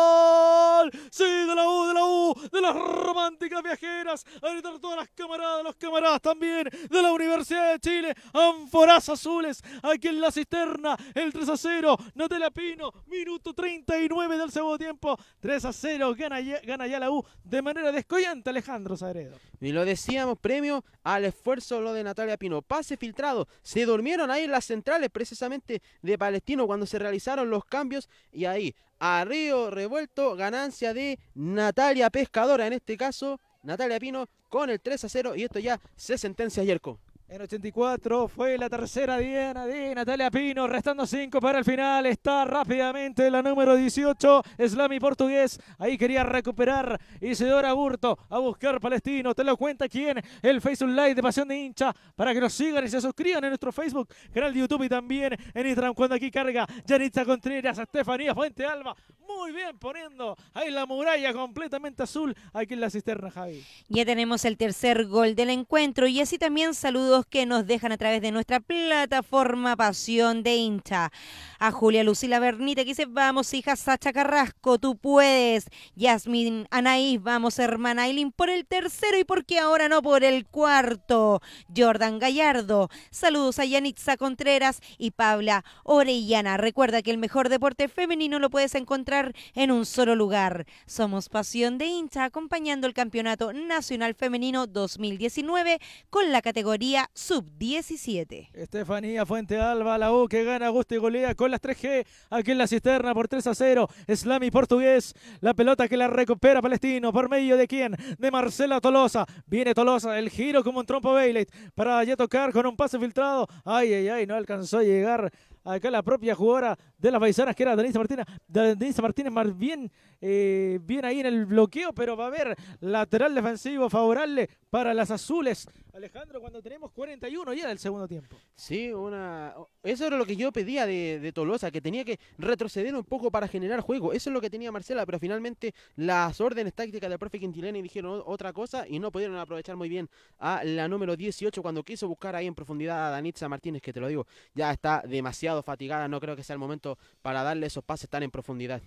de las románticas viajeras, a gritar todas las camaradas, los camaradas también de la Universidad de Chile, anforaz azules, aquí en la cisterna, el 3 a 0, Natalia Pino, minuto 39 del segundo tiempo, 3 a 0, gana ya, gana ya la U de manera descoyante Alejandro Sagredo. Y lo decíamos, premio al esfuerzo lo de Natalia Pino, pase filtrado, se durmieron ahí en las centrales precisamente de Palestino cuando se realizaron los cambios y ahí a Río Revuelto. Ganancia de Natalia Pescadora, en este caso Natalia Pino con el 3 a 0. Y esto ya se sentencia, Yerko. En 84 fue la tercera Diana de Natalia Pino, restando 5 para el final. Está rápidamente la número 18, Slami Portugués. Ahí quería recuperar Isidora Burto a buscar Palestino. Te lo cuenta quién, el Facebook Live de Pasión de Hincha, para que nos sigan y se suscriban en nuestro Facebook, canal de YouTube y también en Instagram cuando aquí carga Janita Contreras, Estefanía Fuente Alba. Muy bien poniendo ahí la muralla completamente azul aquí en la cisterna, Javi. Ya tenemos el tercer gol del encuentro y así también saludos que nos dejan a través de nuestra plataforma Pasión de Incha A Julia Lucila Bernita que dice, vamos hija Sacha Carrasco, tú puedes. Yasmin Anaís, vamos hermana Aileen por el tercero y por qué ahora no por el cuarto. Jordan Gallardo, saludos a Yanitza Contreras y Pabla Orellana. Recuerda que el mejor deporte femenino lo puedes encontrar en un solo lugar. Somos Pasión de Incha acompañando el Campeonato Nacional Femenino 2019 con la categoría sub-17. Estefanía Fuente Alba, la U que gana gusto y golea con las 3G aquí en la cisterna por 3 a 0. Slami portugués, la pelota que la recupera Palestino por medio de quién? De Marcela Tolosa. Viene Tolosa, el giro como un trompo Bailey para ya tocar con un pase filtrado. Ay, ay, ay, no alcanzó a llegar Acá la propia jugadora de las paisanas que era Danitza Martínez. Martínez más eh, bien, ahí en el bloqueo, pero va a haber lateral defensivo favorable para las azules. Alejandro, cuando tenemos 41 ya el segundo tiempo. Sí, una... eso era lo que yo pedía de, Tolosa, que tenía que retroceder un poco para generar juego. Eso es lo que tenía Marcela, pero finalmente las órdenes tácticas del profe Quintilena dijeron otra cosa y no pudieron aprovechar muy bien a la número 18 cuando quiso buscar ahí en profundidad a Danitza Martínez, que te lo digo, ya está demasiado fatigada, no creo que sea el momento para darle esos pases tan en profundidad.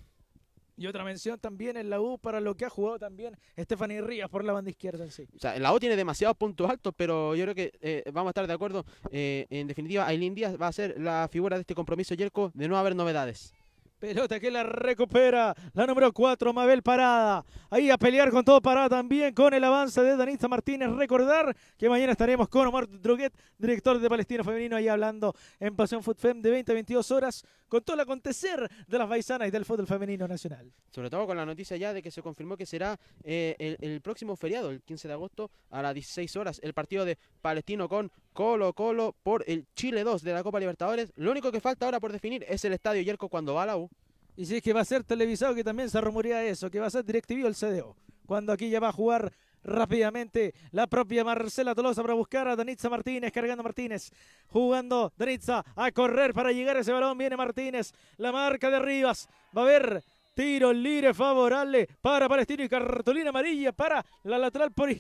Y otra mención también en la U para lo que ha jugado también Stephanie Rías por la banda izquierda en sí. O sea, la U tiene demasiados puntos altos, pero yo creo que eh, vamos a estar de acuerdo. Eh, en definitiva, Aileen Díaz va a ser la figura de este compromiso, Yerko, de no haber novedades. Pelota que la recupera. La número 4, Mabel Parada. Ahí a pelear con todo Parada también con el avance de Danista Martínez. Recordar que mañana estaremos con Omar Droguet, director de Palestino Femenino, ahí hablando en Pasión Food de 20 a 22 horas con todo el acontecer de las paisanas y del fútbol femenino nacional. Sobre todo con la noticia ya de que se confirmó que será eh, el próximo feriado, el 15 de agosto, a las 16 horas, el partido de Palestino con Colo Colo por el Chile 2 de la Copa Libertadores. Lo único que falta ahora por definir es el estadio Yerko cuando va a la U. Y si es que va a ser televisado, que también se rumorea eso, que va a ser directivo el CDO. Cuando aquí ya va a jugar rápidamente la propia Marcela Tolosa para buscar a Danitza Martínez, cargando Martínez, jugando Danitza a correr para llegar a ese balón, viene Martínez, la marca de Rivas, va a ver Tiro libre favorable para Palestino y cartulina amarilla para la lateral por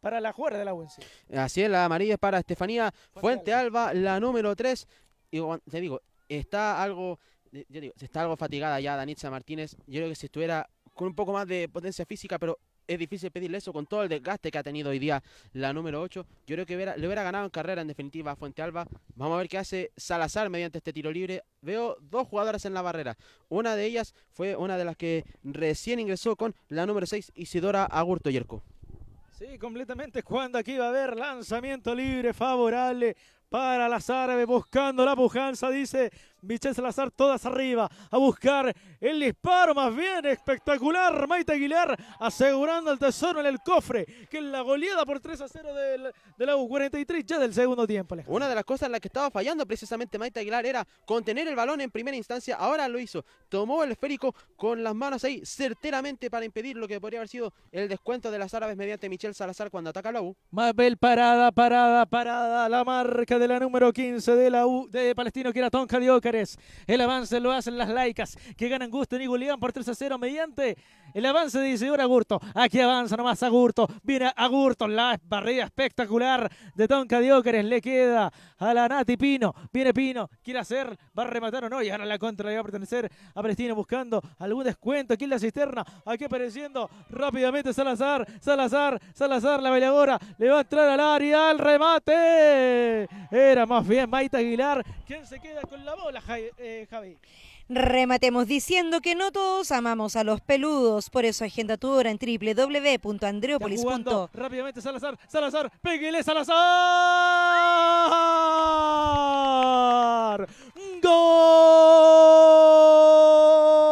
para la jugada de la UNC. Así es, la amarilla es para Estefanía Fuente, Alba, la número 3. Y te digo, está algo, digo, está algo fatigada ya Danitza Martínez. Yo creo que si estuviera con un poco más de potencia física, pero es difícil pedirle eso con todo el desgaste que ha tenido hoy día la número 8. Yo creo que le hubiera ganado en carrera en definitiva a Fuente Alba. Vamos a ver qué hace Salazar mediante este tiro libre. Veo dos jugadoras en la barrera. Una de ellas fue una de las que recién ingresó con la número 6, Isidora Agurto Yerko. Sí, completamente. Cuando aquí va a haber lanzamiento libre favorable para las árabes buscando la pujanza, dice Michel Salazar todas arriba a buscar el disparo más bien espectacular. Maite Aguilar asegurando el tesoro en el cofre, que es la goleada por 3 a 0 de la U43 ya del segundo tiempo. Una de las cosas en las que estaba fallando precisamente Maite Aguilar era contener el balón en primera instancia. Ahora lo hizo, tomó el esférico con las manos ahí certeramente para impedir lo que podría haber sido el descuento de las árabes mediante Michel Salazar cuando ataca la U. Mabel parada, parada, parada. La marca de la número 15 de la U de Palestino que era Tonka Dioca el avance lo hacen las laicas que ganan gusto y Gulián por 3 a 0 mediante el avance de Isidoro Agurto. Aquí avanza nomás Agurto. Viene Agurto. La barrida espectacular de Tonka Dióqueres. Le queda a la Nati Pino. Viene Pino. Quiere hacer. Va a rematar o no. Y ahora la contra le va a pertenecer a Prestino, buscando algún descuento. Aquí en la cisterna. Aquí apareciendo rápidamente Salazar. Salazar. Salazar. La bailadora. Le va a entrar al área. Al remate. Era más bien Maita Aguilar. ¿Quién se queda con la bola, eh, Javi? Rematemos diciendo que no todos amamos a los peludos, por eso agenda tu hora en www.andreopolis.com. Rápidamente Salazar, Salazar, pégale Salazar. ¡Gol!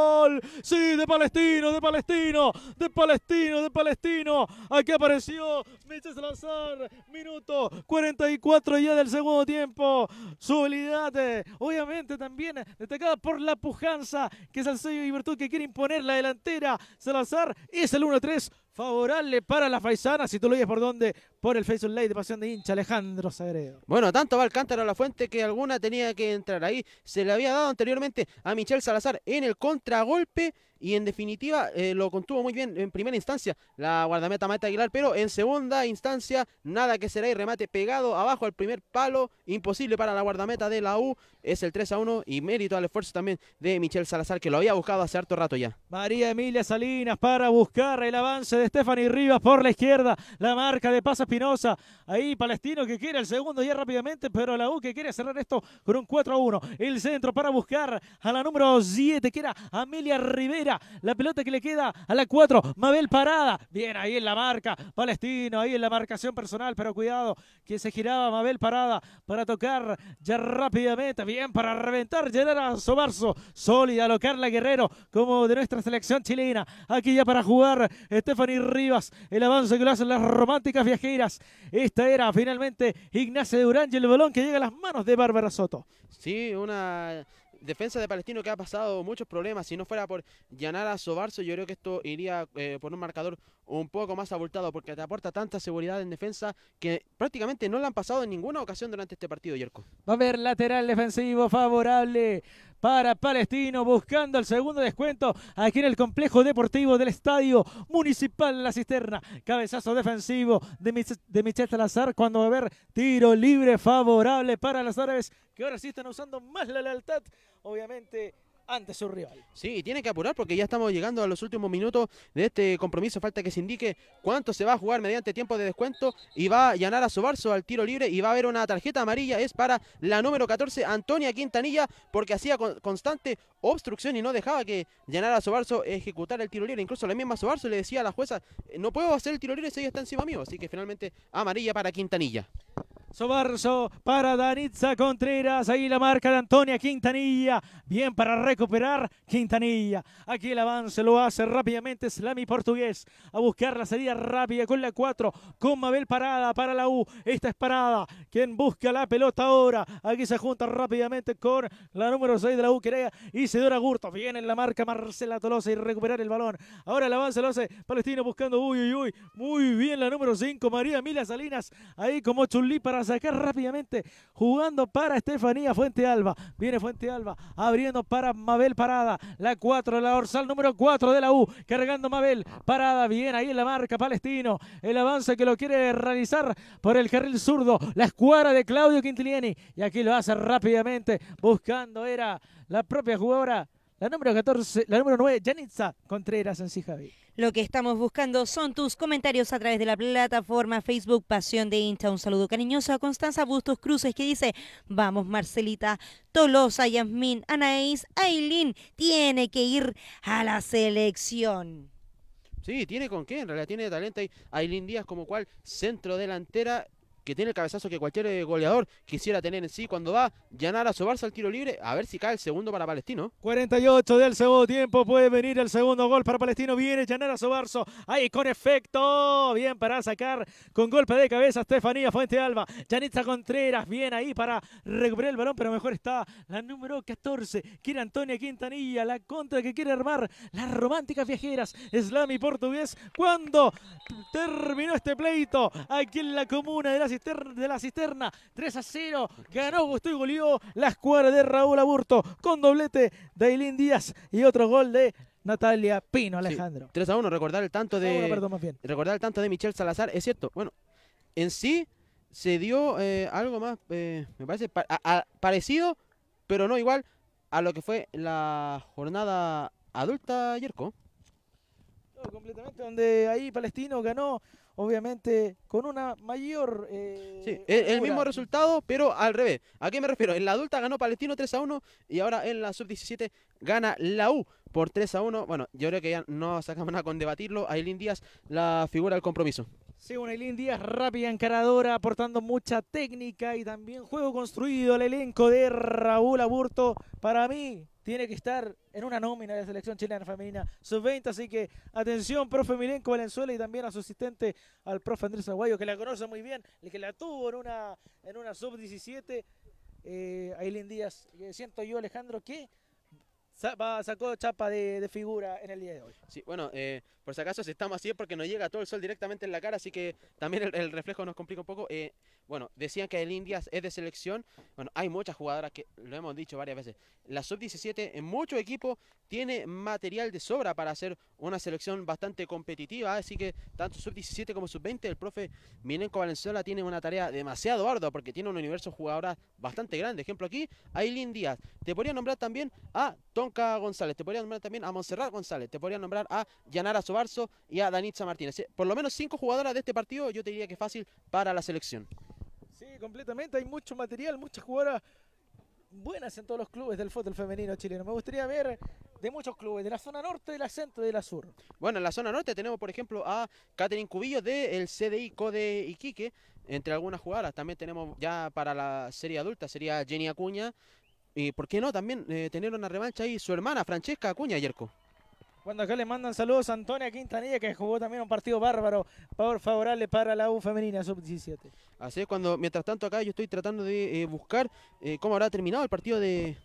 Sí, de Palestino, de Palestino, de Palestino, de Palestino. Aquí apareció Michel Salazar, minuto 44 ya del segundo tiempo. Su habilidad, eh, obviamente también destacada por la pujanza que es el sello y Virtud que quiere imponer la delantera. Salazar es el 1-3 favorable para la Faisana, Si tú lo oyes por donde por el Facebook Live de Pasión de Hincha, Alejandro Sagredo. Bueno, tanto va el cántaro a la fuente que alguna tenía que entrar ahí. Se le había dado anteriormente a Michelle Salazar en el contragolpe y en definitiva eh, lo contuvo muy bien en primera instancia la guardameta Mata Aguilar, pero en segunda instancia nada que será y remate pegado abajo al primer palo, imposible para la guardameta de la U, es el 3 a 1 y mérito al esfuerzo también de Michel Salazar que lo había buscado hace harto rato ya. María Emilia Salinas para buscar el avance de Stephanie Rivas por la izquierda, la marca de Pasa Espinosa, ahí Palestino que quiere el segundo ya rápidamente, pero la U que quiere cerrar esto con un 4 a 1, el centro para buscar a la número 7 que era Amelia Rivera la pelota que le queda a la 4. Mabel parada. Bien ahí en la marca. Palestino ahí en la marcación personal. Pero cuidado que se giraba Mabel parada para tocar ya rápidamente. Bien para reventar. a Sobarso. Sólida lo Carla Guerrero como de nuestra selección chilena. Aquí ya para jugar Stephanie Rivas. El avance que lo hacen las románticas viajeras. Esta era finalmente Ignacio Durán y el balón que llega a las manos de Bárbara Soto. Sí, una defensa de Palestino que ha pasado muchos problemas. Si no fuera por a Sobarzo, yo creo que esto iría eh, por un marcador un poco más abultado porque te aporta tanta seguridad en defensa que prácticamente no la han pasado en ninguna ocasión durante este partido, Yerko. Va a haber lateral defensivo favorable para Palestino, buscando el segundo descuento aquí en el complejo deportivo del Estadio Municipal La Cisterna. Cabezazo defensivo de, Mich cuando va a haber tiro libre favorable para las árabes que ahora sí están usando más la lealtad, obviamente ante su rival. Sí, tiene que apurar porque ya estamos llegando a los últimos minutos de este compromiso. Falta que se indique cuánto se va a jugar mediante tiempo de descuento y va a llenar a Sobarzo al tiro libre y va a haber una tarjeta amarilla. Es para la número 14, Antonia Quintanilla, porque hacía constante obstrucción y no dejaba que llenara Sobarzo ejecutar el tiro libre. Incluso la misma Sobarzo le decía a la jueza, eh, no puedo hacer el tiro libre si ella está encima mío. Así que finalmente amarilla para Quintanilla. Sobarzo para Danitza Contreras. Ahí la marca de Antonia Quintanilla. Bien para recuperar Quintanilla. Aquí el avance lo hace rápidamente Slami Portugués. A buscar la salida rápida con la 4. Con Mabel Parada para la U. Esta es Parada. Quien busca la pelota ahora. Aquí se junta rápidamente con la número 6 de la U. Querea Isidora Gurto. Viene en la marca Marcela Tolosa y recuperar el balón. Ahora el avance lo hace Palestino buscando. Uy, uy, uy. Muy bien la número 5. María Mila Salinas. Ahí como chulí para sacar rápidamente, jugando para Estefanía Fuente Alba. Viene Fuente Alba, abriendo para Mabel Parada, la 4, la dorsal número 4 de la U, cargando Mabel Parada, bien ahí en la marca Palestino, el avance que lo quiere realizar por el carril zurdo, la escuadra de Claudio Quintiliani, y aquí lo hace rápidamente, buscando era la propia jugadora la número 14, la número 9, Janitza Contreras en sí, Javi. Lo que estamos buscando son tus comentarios a través de la plataforma Facebook Pasión de Incha. Un saludo cariñoso a Constanza Bustos Cruces que dice, vamos Marcelita, Tolosa, Yasmín, Anaís, Ailín, tiene que ir a la selección. Sí, tiene con qué, en realidad tiene talento Ailín Aileen Díaz como cual centro delantera que tiene el cabezazo que cualquier eh, goleador quisiera tener en sí cuando va llanar a al tiro libre, a ver si cae el segundo para Palestino. 48 del segundo tiempo, puede venir el segundo gol para Palestino, viene llanar a sobarso, ahí con efecto, bien para sacar con golpe de cabeza Estefanía Fuente Alba, Yanitza Contreras, bien ahí para recuperar el balón, pero mejor está la número 14, que era Antonia Quintanilla, la contra que quiere armar las románticas viajeras, y portugués, cuando terminó este pleito aquí en la comuna de la de la cisterna. 3 a 0. Ganó, Gusto y goleó la escuadra de Raúl Aburto con doblete de Ailín Díaz y otro gol de Natalia Pino, Alejandro. 3 a 1, recordar el tanto de. Recordar el tanto de Michel Salazar, es cierto. Bueno, en sí se dio eh, algo más, eh, me parece, parecido, pero no igual a lo que fue la jornada adulta, ayer completamente, donde ahí Palestino ganó obviamente con una mayor... Eh, sí, el, mismo resultado, pero al revés. ¿A qué me refiero? En la adulta ganó Palestino 3 a 1 y ahora en la sub-17 gana la U por 3 a 1. Bueno, yo creo que ya no sacamos nada con debatirlo. Ailín Díaz, la figura del compromiso. Sí, una Ailín Díaz rápida, encaradora, aportando mucha técnica y también juego construido al el elenco de Raúl Aburto. Para mí, tiene que estar en una nómina de la selección chilena femenina sub-20. Así que atención, profe Milenko Valenzuela y también a su asistente, al profe Andrés Aguayo, que la conoce muy bien, el que la tuvo en una, en una sub-17. Eh, Díaz, siento yo, Alejandro, que sacó chapa de, figura en el día de hoy. Sí, bueno, eh, por si acaso si estamos así es porque nos llega todo el sol directamente en la cara, así que también el, reflejo nos complica un poco. Eh, bueno, decían que el Díaz es de selección. Bueno, hay muchas jugadoras que lo hemos dicho varias veces. La sub-17 en mucho equipo tiene material de sobra para hacer una selección bastante competitiva, así que tanto sub-17 como sub-20, el profe mirenco Valenzuela tiene una tarea demasiado ardua porque tiene un universo de jugadoras bastante grande. Ejemplo aquí, Aileen Díaz. Te podría nombrar también a Tom González, te podría nombrar también a Monserrat González, te podría nombrar a Yanara Sobarzo y a Danitza Martínez. Eh, por lo menos cinco jugadoras de este partido yo te diría que fácil para la selección. Sí, completamente, hay mucho material, muchas jugadoras buenas en todos los clubes del fútbol femenino chileno. Me gustaría ver de muchos clubes, de la zona norte, de la centro y de la sur. Bueno, en la zona norte tenemos, por ejemplo, a Catherine Cubillo del CDI Code Iquique, entre algunas jugadoras. También tenemos ya para la serie adulta, sería Jenny Acuña, y eh, por qué no también eh, tener una revancha ahí su hermana Francesca Acuña, Yerko. Cuando acá le mandan saludos a Antonia Quintanilla, que jugó también un partido bárbaro, favor favorable para la U femenina sub-17. Así es, cuando mientras tanto acá yo estoy tratando de eh, buscar cómo habrá terminado el partido de,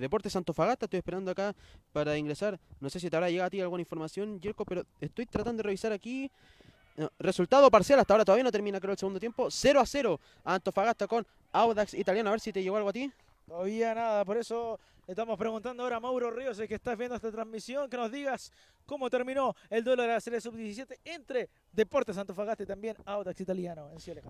Deportes Antofagasta. Estoy esperando acá para ingresar. No sé si te habrá llegado a ti alguna información, Yerko, pero estoy tratando de revisar aquí. resultado parcial, hasta ahora todavía no termina creo el segundo tiempo. 0 a 0 Antofagasta con Audax Italiano. A ver si te llegó algo a ti. Todavía nada, por eso estamos preguntando ahora a Mauro Ríos, que estás viendo esta transmisión, que nos digas cómo terminó el duelo de la Serie Sub-17 entre Deportes Santo y también Audax Italiano en Ciudad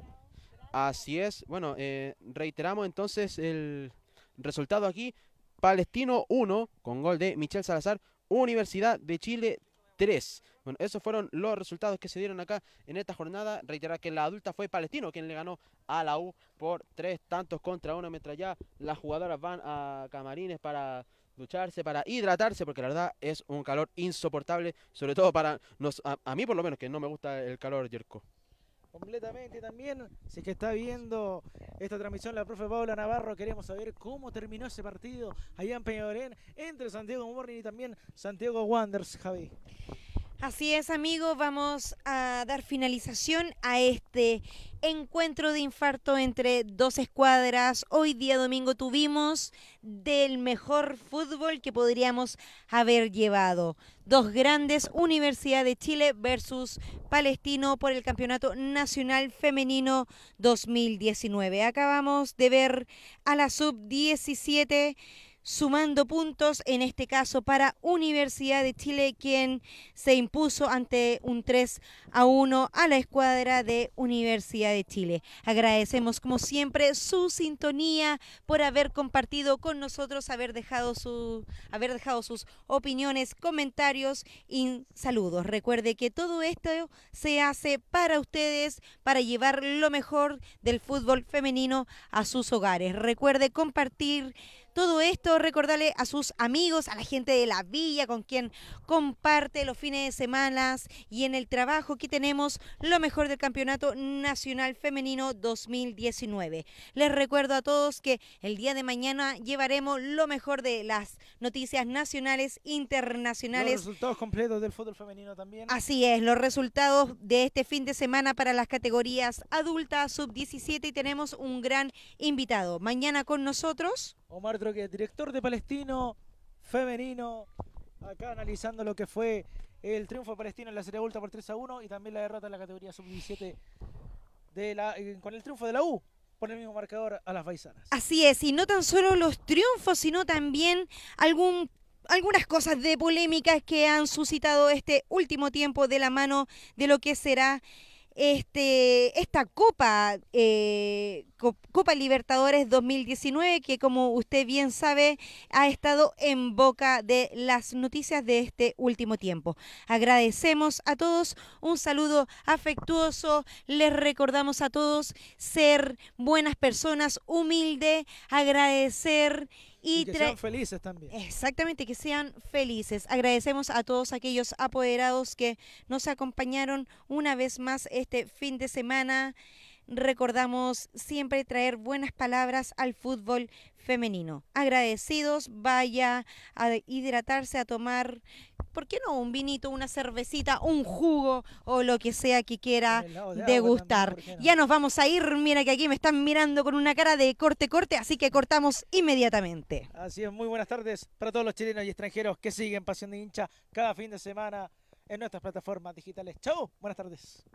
Así es, bueno, eh, reiteramos entonces el resultado aquí, Palestino 1 con gol de Michel Salazar, Universidad de Chile 3. Bueno, esos fueron los resultados que se dieron acá en esta jornada. Reiterar que la adulta fue Palestino quien le ganó a la U por tres tantos contra uno, mientras ya las jugadoras van a camarines para ducharse, para hidratarse, porque la verdad es un calor insoportable, sobre todo para nos, a, mí por lo menos, que no me gusta el calor, Yerko completamente también. Si es que está viendo esta transmisión la profe Paula Navarro, queremos saber cómo terminó ese partido allá en Peñalolén entre Santiago Morning y también Santiago Wanderers, Javi. Así es, amigos, vamos a dar finalización a este encuentro de infarto entre dos escuadras. Hoy día domingo tuvimos del mejor fútbol que podríamos haber llevado. Dos grandes, Universidad de Chile versus Palestino por el Campeonato Nacional Femenino 2019. Acabamos de ver a la sub-17 sumando puntos, en este caso para Universidad de Chile, quien se impuso ante un 3 a 1 a la escuadra de Universidad de Chile. Agradecemos como siempre su sintonía por haber compartido con nosotros, haber dejado, su, haber dejado sus opiniones, comentarios y saludos. Recuerde que todo esto se hace para ustedes, para llevar lo mejor del fútbol femenino a sus hogares. Recuerde compartir todo esto recordarle a sus amigos, a la gente de la villa con quien comparte los fines de semana y en el trabajo que tenemos lo mejor del Campeonato Nacional Femenino 2019. Les recuerdo a todos que el día de mañana llevaremos lo mejor de las noticias nacionales, internacionales. Los resultados completos del fútbol femenino también. Así es, los resultados de este fin de semana para las categorías adultas, sub-17 y tenemos un gran invitado. Mañana con nosotros. Omar Troque, director de Palestino Femenino, acá analizando lo que fue el triunfo Palestino en la Serie Vuelta por 3 a 1 y también la derrota en la categoría sub-17 eh, con el triunfo de la U por el mismo marcador a las Baisanas. Así es, y no tan solo los triunfos, sino también algunas cosas de polémicas que han suscitado este último tiempo de la mano de lo que será este, esta Copa, eh, Copa Libertadores 2019, que como usted bien sabe, ha estado en boca de las noticias de este último tiempo. Agradecemos a todos, un saludo afectuoso, les recordamos a todos ser buenas personas, humilde, agradecer. Y, que sean felices también. Exactamente, que sean felices. Agradecemos a todos aquellos apoderados que nos acompañaron una vez más este fin de semana. Recordamos siempre traer buenas palabras al fútbol femenino. Agradecidos, vaya a hidratarse, a tomar, ¿por qué no? Un vinito, una cervecita, un jugo o lo que sea que quiera degustar. Ya nos vamos a ir, mira que aquí me están mirando con una cara de corte, corte, así que cortamos inmediatamente. Así es, muy buenas tardes para todos los chilenos y extranjeros que siguen Pasión de Hincha cada fin de semana en nuestras plataformas digitales. Chau, buenas tardes.